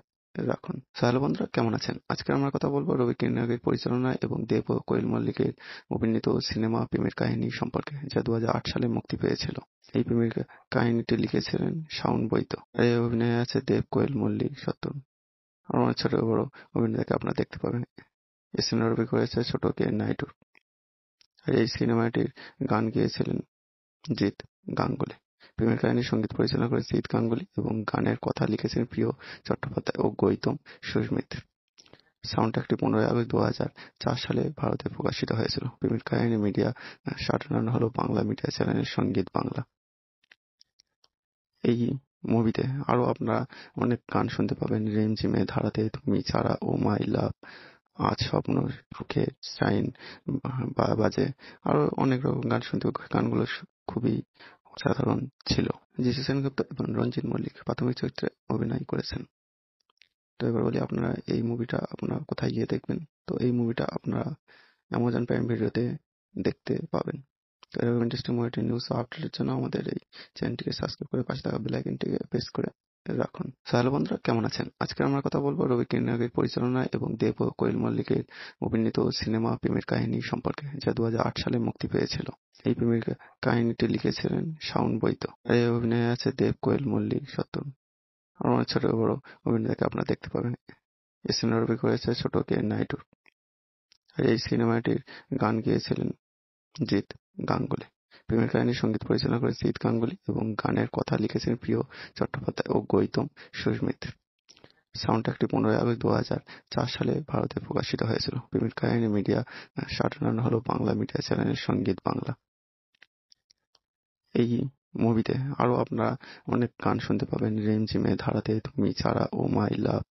রাখুন সাহেল বন্ধুরা কেমন আছেন আজকে আমরা কথা বলবো রবি কিরণের পরিচালনা এবং দেব ও কোয়েল মল্লিকের অভিনীত সিনেমা প্রেমের কাহিনী সম্পর্কে যা দু সালে মুক্তি পেয়েছিল এই প্রেমের কাহিনীটি লিখেছিলেন সাউন্ড বৈত আর এই অভিনয় আছে দেব কোয়েল মল্লিক সত্তর আমার ছোট বড় অভিনেতাকে আপনারা দেখতে পাবেন এই রবি করেছে ছোট কে নাইটু আর এই সিনেমাটির গান গেয়েছিলেন জিৎ গাঙ্গুলি ফিল্মের কাহিনীর সঙ্গীত পরিচালনা করে সিদ গাঙ্গুলি এবং গানের কথা লিখেছেন প্রিয় চট্টোপাধ্যায় ও গৌতম সাউন্ড সাউন্ডট্র্যাকটি পনেরোই আগস্ট দু চার সালে ভারতে প্রকাশিত হয়েছিল। ফিল্মের কাহিনী মিডিয়া সাধারণ হল বাংলা মিডিয়া চ্যানেলের সঙ্গীত বাংলা। এই মুভিতে আরও আপনারা অনেক গান শুনতে পাবেন রিমঝিমে ধারাতে তুমি ছাড়া ও মাই লাভ আজ স্বপ্ন সুখে সাইন বাজে আরও অনেক রকম গান শুনতে গানগুলো খুবই সাধারণ ছিল জিসি সেনগুপ্ত এবং রঞ্জিত মল্লিক প্রাথমিক চরিত্রে অভিনয় করেছেন তো এবার বলি আপনারা এই মুভিটা আপনারা কোথায় গিয়ে দেখবেন তো এই মুভিটা আপনারা অ্যামাজন প্রাইম ভিডিওতে দেখতে পাবেন তো এরকম ইন্টারেস্টিং মুভিটি নিউজ আপডেটের জন্য আমাদের এই চ্যানেলটিকে সাবস্ক্রাইব করে পাশে থাকা বেল আইকনটিকে প্রেস করে রাখুন সাহেল বন্ধুরা কেমন আছেন আজকে আমরা কথা বলবো রবি কিরণের পরিচালনা এবং দেব ও কোয়েল মল্লিকের অভিনীত সিনেমা প্রেমের কাহিনী সম্পর্কে যা দু সালে মুক্তি পেয়েছিল এই প্রেমের কাহিনীটি লিখেছিলেন সাউন্ড বৈত আর এই অভিনয় আছে দেব কোয়েল মল্লিক সত্তর আমার অনেক ছোট বড় অভিনেতাকে আপনারা দেখতে পাবেন এই সিনেমা রবি করেছে ছোট কে নাইডু আর এই সিনেমাটির গান গেয়েছিলেন জিৎ গাঙ্গুলি প্রেমের কাহিনীর সঙ্গীত পরিচালনা করে ঈদ গাঙ্গুলি এবং গানের কথা লিখেছেন প্রিয় চট্টোপাধ্যায় ও গৌতম সাউন্ড সাউন্ডট্র্যাকটি পনেরোই আগস্ট দু হাজার চার সালে ভারতে প্রকাশিত হয়েছিল। প্রেমের কাহিনী মিডিয়া সাধারণ হল বাংলা মিডিয়া চ্যানেলের সঙ্গীত বাংলা। এই মুভিতে আরও আপনারা অনেক গান শুনতে পাবেন রিমঝিমে ধারাতে তুমি ছাড়া ও মাই লাভ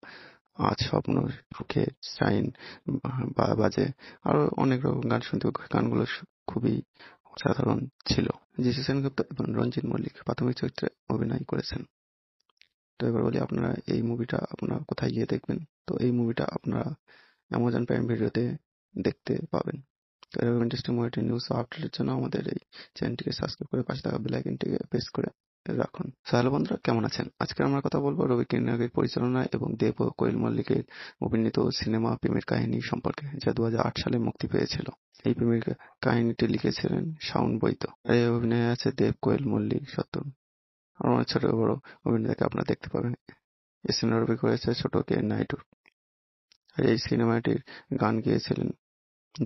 আজ স্বপ্ন সুখে সাইন বাজে আরও অনেক রকম গান শুনতে গানগুলো খুবই সাধারণ ছিল জিসি সেনগুপ্ত এবং রঞ্জিত মল্লিক প্রাথমিক চরিত্রে অভিনয় করেছেন তো এবার বলি আপনারা এই মুভিটা আপনারা কোথায় গিয়ে দেখবেন তো এই মুভিটা আপনারা অ্যামাজন প্রাইম ভিডিওতে দেখতে পাবেন তো এরকম ইন্টারেস্টিং মুভিটি নিউজ আপডেটের জন্য আমাদের এই চ্যানেলটিকে সাবস্ক্রাইব করে পাশে থাকা বেল আইকনটিকে প্রেস করে রাখুন সাহেল বন্ধুরা কেমন আছেন আজকে আমরা কথা বলবো রবি কিরণের পরিচালনা এবং দেব ও কোয়েল মল্লিকের অভিনীত সিনেমা প্রেমের কাহিনী সম্পর্কে যা দু সালে মুক্তি পেয়েছিল এই প্রেমের কাহিনীটি লিখেছিলেন শাওন বৈত আর এই অভিনয় আছে দেব কোয়েল মল্লিক সত্তর আর অনেক ছোট বড় অভিনেতাকে আপনারা দেখতে পাবেন এই রবি করেছে ছোট কে নাইডু আর এই সিনেমাটির গান গেয়েছিলেন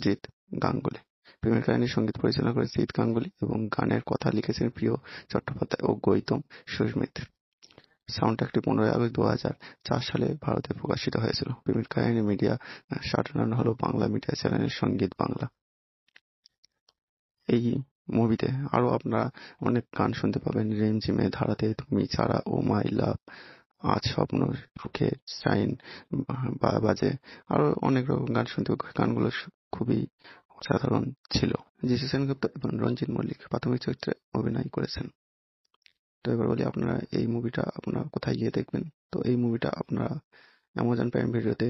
জিৎ গাঙ্গুলি প্রেমের কাহিনীর সঙ্গীত পরিচালনা করেছেন ঈদ গাঙ্গুলি এবং গানের কথা লিখেছেন প্রিয় চট্টোপাধ্যায় ও গৌতম সাউন্ড সাউন্ডট্র্যাকটি পনেরোই আগস্ট দু চার সালে ভারতে প্রকাশিত হয়েছিল। প্রেমের কাহিনী মিডিয়া সাধারণ হল বাংলা মিডিয়া চ্যানেলের সঙ্গীত বাংলা। এই মুভিতে আরও আপনারা অনেক গান শুনতে পাবেন রিমঝিমে ধারাতে তুমি ছাড়া ও মাই লাভ আজ স্বপ্ন সুখে সাইন বাজে আরও অনেক রকম গান শুনতে গানগুলো খুবই সাধারণ ছিল যিশু সেনগুপ্ত এবং রঞ্জিত মল্লিক প্রাথমিক চরিত্রে অভিনয় করেছেন তো এবার বলি আপনারা এই মুভিটা আপনারা কোথায় গিয়ে দেখবেন তো এই মুভিটা আপনারা অ্যামাজন প্রাইম ভিডিওতে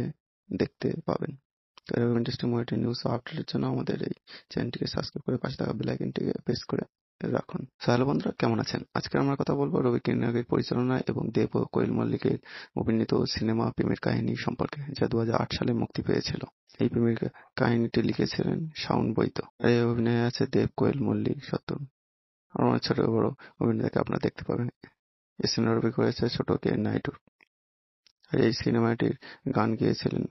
দেখতে পাবেন তো এরকম ইন্টারেস্টিং মুভিটি নিউজ আপডেটের জন্য আমাদের এই চ্যানেলটিকে সাবস্ক্রাইব করে পাশে থাকা বেল আইকনটিকে প্রেস করে রাখুন হ্যালো বন্ধুরা কেমন আছেন আজকে আমরা কথা বলবো রবি কিরণাগের পরিচালনা এবং দেব ও কোয়েল মল্লিকের অভিনীত সিনেমা প্রেমের কাহিনী সম্পর্কে যা দু সালে মুক্তি পেয়েছিল এই প্রেমের কাহিনীটি লিখেছিলেন শাওন বৈত আর এই অভিনয় আছে দেব কোয়েল মল্লিক সত্তর আর অনেক ছোট বড় অভিনেতাকে আপনারা দেখতে পাবেন এই সিনেমা রবি করেছে ছোট কে নাইডু আর এই সিনেমাটির গান গেয়েছিলেন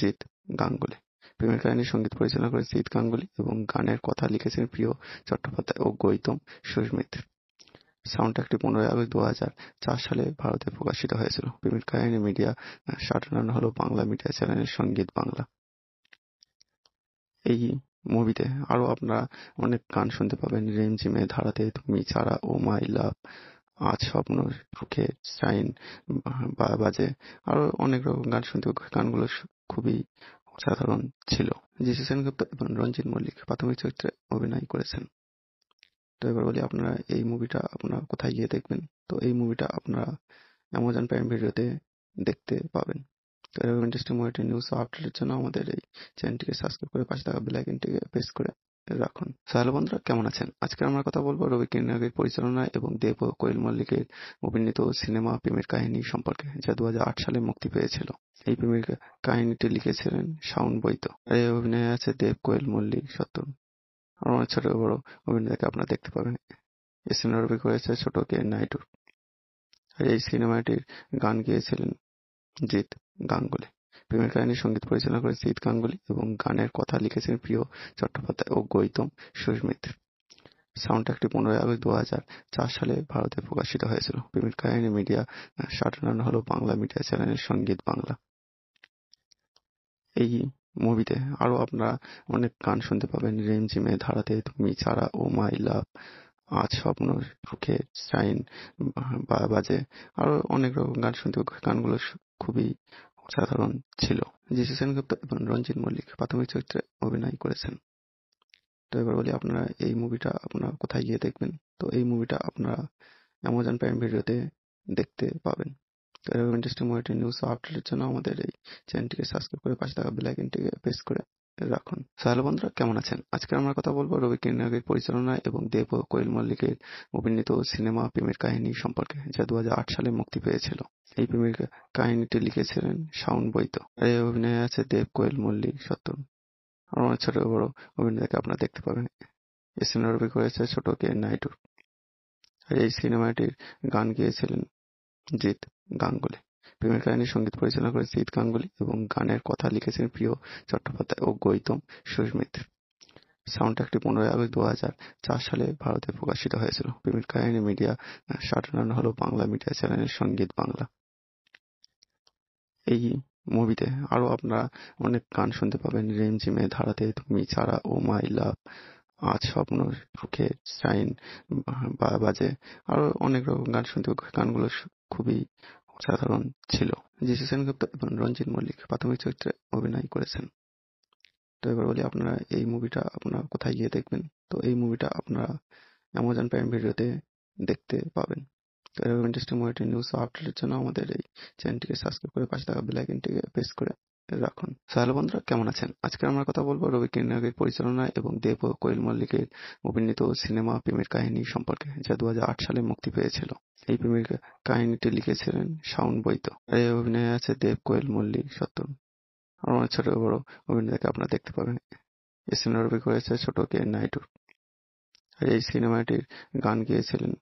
জিৎ গাঙ্গুলি প্রেমের কাহিনী সঙ্গীত পরিচালনা করেছেন ঈদ গাঙ্গুলি এবং গানের কথা লিখেছেন প্রিয় চট্টোপাধ্যায় ও গৌতম সুস্মিত। সাউন্ডট্র্যাকটি পনেরোই আগস্ট দুহাজার সালে ভারতে প্রকাশিত হয়েছিল। প্রেমের কাহিনী মিডিয়া সাধারণ হল বাংলা মিডিয়া চ্যানেলের সঙ্গীত বাংলা। এই মুভিতে আরও আপনারা অনেক গান শুনতে পাবেন রিমঝিমে ধারাতে তুমি ছাড়া ও মাই লাভ আজ স্বপ্ন সুখে সাইন বাজে আরও অনেক রকম গান শুনতে গানগুলো খুবই সাধারণ ছিল যিশু সেনগুপ্ত এবং রঞ্জিত মল্লিক প্রাথমিক চরিত্রে অভিনয় করেছেন তো এবার বলি আপনারা এই মুভিটা আপনারা কোথায় গিয়ে দেখবেন তো এই মুভিটা আপনারা অ্যামাজন প্রাইম ভিডিওতে দেখতে পাবেন তো এরকম ইন্টারেস্টিং মুভিটা নিউজ আপডেটের জন্য আমাদের এই চ্যানেলটিকে সাবস্ক্রাইব করে পাশে থাকা বেল আইকনটিকে প্রেস করে রাখুন সো বন্ধুরা কেমন আছেন আজকে আমরা কথা বলবো রবি কিরণাগের পরিচালনা এবং দেব কোয়েল মল্লিকের অভিনীত সিনেমা প্রেমের কাহিনী সম্পর্কে যা দু সালে মুক্তি পেয়েছিল এই প্রেমের কাহিনীটি লিখেছিলেন শাওন বৈত আর এই অভিনয় আছে দেব কোয়েল মল্লিক সত্তর আমার অনেক ছোট বড় অভিনেতাকে আপনারা দেখতে পাবেন এই সিনেমা রবি করেছে ছোট কে নাইডু আর এই সিনেমাটির গান গেয়েছিলেন জিৎ গাঙ্গুলি প্রেমের কাহিনী সঙ্গীত পরিচালনা করেছেন ঈদ গাঙ্গুলি এবং গানের কথা লিখেছেন প্রিয় চট্টোপাধ্যায় ও গৌতম সাউন্ড ট্র্যাকটি পনেরোই আগস্ট দু সালে ভারতে প্রকাশিত হয়েছিল। প্রেমের কাহিনী মিডিয়া সাধারণ হল বাংলা মিডিয়া চ্যানেলের সঙ্গীত বাংলা। এই মুভিতে আরও আপনারা অনেক গান শুনতে পাবেন রিমঝিমে ধারাতে তুমি ছাড়া ও মাই লাভ আজ স্বপ্ন সুখে সাইন বা বাজে আরও অনেক রকম গান শুনতে গানগুলো খুবই সাধারণ ছিল যিশু সেনগুপ্ত এবং রঞ্জিত মল্লিক প্রাথমিক চরিত্রে অভিনয় করেছেন তো এবার বলি আপনারা এই মুভিটা আপনারা কোথায় গিয়ে দেখবেন তো এই মুভিটা আপনারা অ্যামাজন প্রাইম ভিডিওতে দেখতে পাবেন তো এরকম ইন্টারেস্টিং মুভিটি নিউজ আপডেটের জন্য আমাদের এই চ্যানেলটিকে সাবস্ক্রাইব করে পাশে থাকা বেল আইকনটিকে প্রেস করে রাখুন হ্যালো বন্ধুরা কেমন আছেন আজকে আমরা কথা বলবো রবি কিরণাগের পরিচালনা এবং দেব কোয়েল মল্লিকের অভিনীত সিনেমা প্রেমের কাহিনী সম্পর্কে যা দু সালে মুক্তি পেয়েছিল এই প্রেমের কাহিনীটি লিখেছিলেন শাউন বৈত আর এই অভিনয় আছে দেব কোয়েল মল্লিক সত্তর আমার অনেক ছোট বড় অভিনেতাকে আপনারা দেখতে পাবেন এই সিনেমা রবি করেছে ছোট কে নাইটু আর এই সিনেমাটির গান গেয়েছিলেন জিৎ গাঙ্গুলি প্রেমের কাহিনীর সঙ্গীত পরিচালনা করেছেন ঈদ গাঙ্গুলি এবং গানের কথা লিখেছেন প্রিয় চট্টোপাধ্যায় ও গৌতম সুস্মিত। সাউন্ডট্র্যাকটি পনেরোই আগস্ট দু সালে ভারতে প্রকাশিত হয়েছিল। প্রেমের কাহিনী মিডিয়া সাধারণ হল বাংলা মিডিয়া চ্যানেলের সঙ্গীত বাংলা। এই মুভিতে আরও আপনারা অনেক গান শুনতে পাবেন রিমঝিমের ধারাতে তুমি ছাড়া ও মাই লাভ আজ স্বপ্ন সুখে সাইন বাজে আরও অনেক রকম গান শুনতে গানগুলো খুবই সাধারণ ছিল জিসু সেনগুপ্ত এবং রঞ্জিত মল্লিক প্রাথমিক চরিত্রে অভিনয় করেছেন তো এবার বলি আপনারা এই মুভিটা আপনারা কোথায় গিয়ে দেখবেন তো এই মুভিটা আপনারা অ্যামাজন প্রাইম ভিডিওতে দেখতে পাবেন তো এরকম ইন্টারেস্টিং মুভিটি নিউজ আপডেটের জন্য আমাদের এই চ্যানেলটিকে সাবস্ক্রাইব করে পাশে থাকা বেল আইকনটিকে প্রেস করে রাখুন সো হ্যালো বন্ধুরা কেমন আছেন আজকে আমরা কথা বলবো রবি কিরণাগের পরিচালনা এবং দেব কোয়েল মল্লিকের অভিনীত সিনেমা প্রেমের কাহিনী সম্পর্কে যা দু সালে মুক্তি পেয়েছিল এই প্রেমের কাহিনীটি লিখেছিলেন শাওন বৈদ্য এই অভিনয় আছে দেব কোয়েল মল্লিক সত্তর আমার অনেক ছোট বড় অভিনেতাকে আপনারা দেখতে পাবেন এই রবি করেছে ছোট কে নাইডু আর এই সিনেমাটির গান গেয়েছিলেন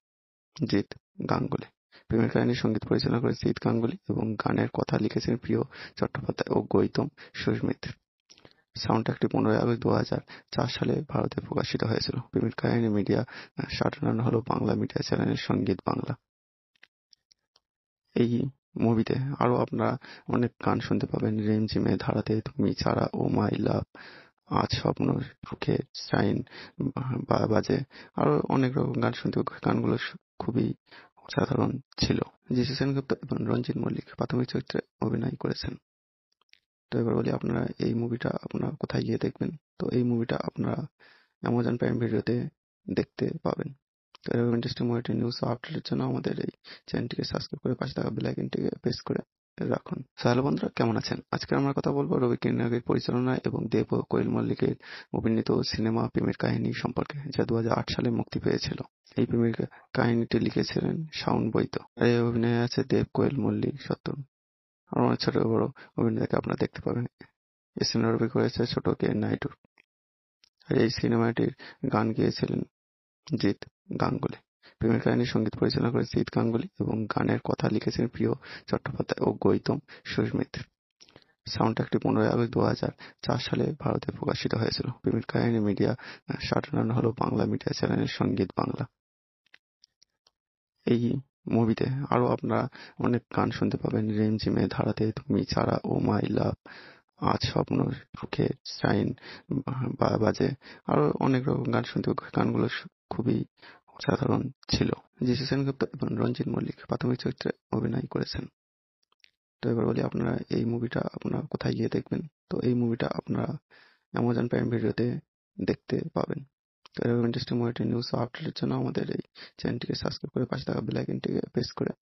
জিৎ গাঙ্গুলি প্রেমের কাহিনী সঙ্গীত পরিচালনা করেছেন জিৎ গাঙ্গুলি এবং গানের কথা লিখেছেন প্রিয় চট্টোপাধ্যায় ও গৌতম সুস্মিত সাউন্ড ট্র্যাকটি পনেরোই আগস্ট 2004 সালে ভারতে প্রকাশিত হয়েছিল। প্রেমের কাহিনী মিডিয়া সাটার্ন হল বাংলা মিডিয়া চ্যানেল সঙ্গীত বাংলা। এই মুভিতে আরও আপনারা অনেক গান শুনতে পাবেন রিমঝিমের ধারাতে তুমি ছাড়া ও মাই লাভ আজ স্বপ্ন সুখে সাইন বাজে আরও অনেক রকম গান শুনতে গানগুলো খুবই সাধারণ ছিল যিশু সেনগুপ্ত এবং রঞ্জিত মল্লিক প্রাথমিক চরিত্রে অভিনয় করেছেন তো এবার বলি আপনারা এই মুভিটা আপনারা কোথায় গিয়ে দেখবেন তো এই মুভিটা আপনারা অ্যামাজন প্রাইম ভিডিওতে দেখতে পাবেন তো এরকম ইন্টারেস্টিং মুভিটি নিউজ আপডেটের জন্য আমাদের এই চ্যানেলটিকে সাবস্ক্রাইব করে পাশে থাকা বেল আইকনটিকে প্রেস করে রাখুন হ্যালো বন্ধুরা কেমন আছেন আজকে আমরা কথা বলবো রবি কিরণের পরিচালনা এবং দেব ও কোয়েল মল্লিকের অভিনীত সিনেমা প্রেমের কাহিনী সম্পর্কে যা দু সালে মুক্তি পেয়েছিল এই প্রেমের কাহিনীটি লিখেছিলেন শাউন বৈত আর এই অভিনয় আছে দেব কোয়েল মল্লিক সত্তর আর অনেক ছোট বড় অভিনেতাকে আপনারা দেখতে পাবেন এই রবি করেছে ছোট কে নাইটু আর এই সিনেমাটির গান গেয়েছিলেন জিৎ গাঙ্গুলি প্রেমের কাহিনী সঙ্গীত পরিচালনা করেছেন জিৎ গাঙ্গুলি এবং গানের কথা লিখেছেন প্রিয় চট্টোপাধ্যায় ও গৌতম সুস্মিত সাউন্ডট্র্যাকটি পনেরোই আগস্ট সালে ভারতে প্রকাশিত হয়েছিল। প্রেমের কাহিনী মিডিয়া হল বাংলা মিডিয়া সঙ্গীত বাংলা। এই মুভিতে আরও আপনারা অনেক গান শুনতে পাবেন রিমঝিমে ধারাতে তুমি ছাড়া ও মাই লাভ আজ স্বপ্ন সুখে সাইন বাজে আরও অনেক রকম গান শুনতে গানগুলো খুবই সাধারণ ছিল জিসি সেনগুপ্ত এবং রঞ্জিত মল্লিক প্রাথমিক চরিত্রে অভিনয় করেছেন তো এবার বলি আপনারা এই মুভিটা আপনারা কোথায় গিয়ে দেখবেন তো এই মুভিটা আপনারা অ্যামাজন প্রাইম ভিডিওতে দেখতে পাবেন তো এরকম ইন্টারেস্টিং মুভিটি নিউজ আপডেটের জন্য আমাদের এই চ্যানেলটিকে সাবস্ক্রাইব করে পাশে থাকা বেল আইকনটিকে প্রেস করে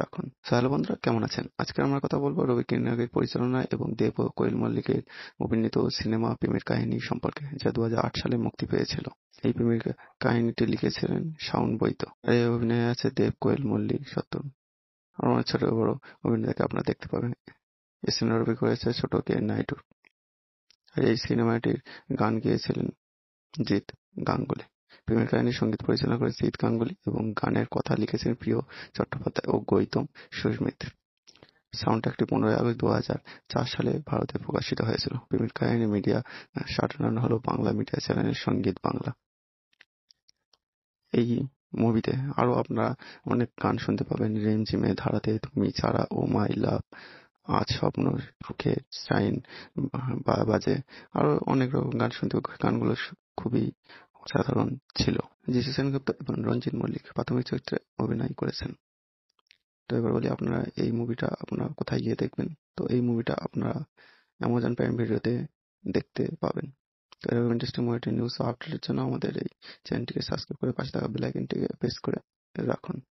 রাখুন সাহেল বন্ধুরা কেমন আছেন আজকে আমরা কথা বলবো রবি কিরণের পরিচালনা এবং দেব কোয়েল মল্লিকের অভিনীত সিনেমা প্রেমের কাহিনী সম্পর্কে যা দু সালে মুক্তি পেয়েছিল এই প্রেমের কাহিনীটি লিখেছিলেন শাওন বৈত আর এই অভিনয় আছে দেব কোয়েল মল্লিক সত্তর আর অনেক ছোট বড় অভিনেতাকে আপনারা দেখতে পাবেন এই রবি করেছে ছোট কে নাইটুর এই সিনেমাটির গান গেয়েছিলেন জিৎ গাঙ্গুলি প্রেমের কাহিনী সঙ্গীত পরিচালনা করেছেন জিৎ গাঙ্গুলি এবং গানের কথা লিখেছেন প্রিয় চট্টোপাধ্যায় ও গৌতম সুস্মিত সাউন্ডট্র্যাকটি পনেরোই আগস্ট দু দুহাজার সালে ভারতে প্রকাশিত হয়েছিল। প্রেমের কাহিনী মিডিয়া সাটার্ন হল বাংলা মিডিয়া চ্যানেলের সঙ্গীত বাংলা। এই মুভিতে আরও আপনারা অনেক গান শুনতে পাবেন রিমঝিমে ধারাতে তুমি ছাড়া ও মাই লাভ আজ স্বপ্ন সুখে সাইন বাজে আরও অনেক রকম গান শুনতে গানগুলো খুবই সাধারণ ছিল যিশু সেনগুপ্ত এবং রঞ্জিত মল্লিক প্রাথমিক চরিত্রে অভিনয় করেছেন তো এবার বলি আপনারা এই মুভিটা আপনারা কোথায় গিয়ে দেখবেন তো এই মুভিটা আপনারা অ্যামাজন প্রাইম ভিডিওতে দেখতে পাবেন তো এরকম ইন্টারেস্টিং মুভিটির নিউজ আপডেটের জন্য আমাদের এই চ্যানেলটিকে সাবস্ক্রাইব করে পাশে থাকা বেলাইকনটিকে প্রেস করে রাখুন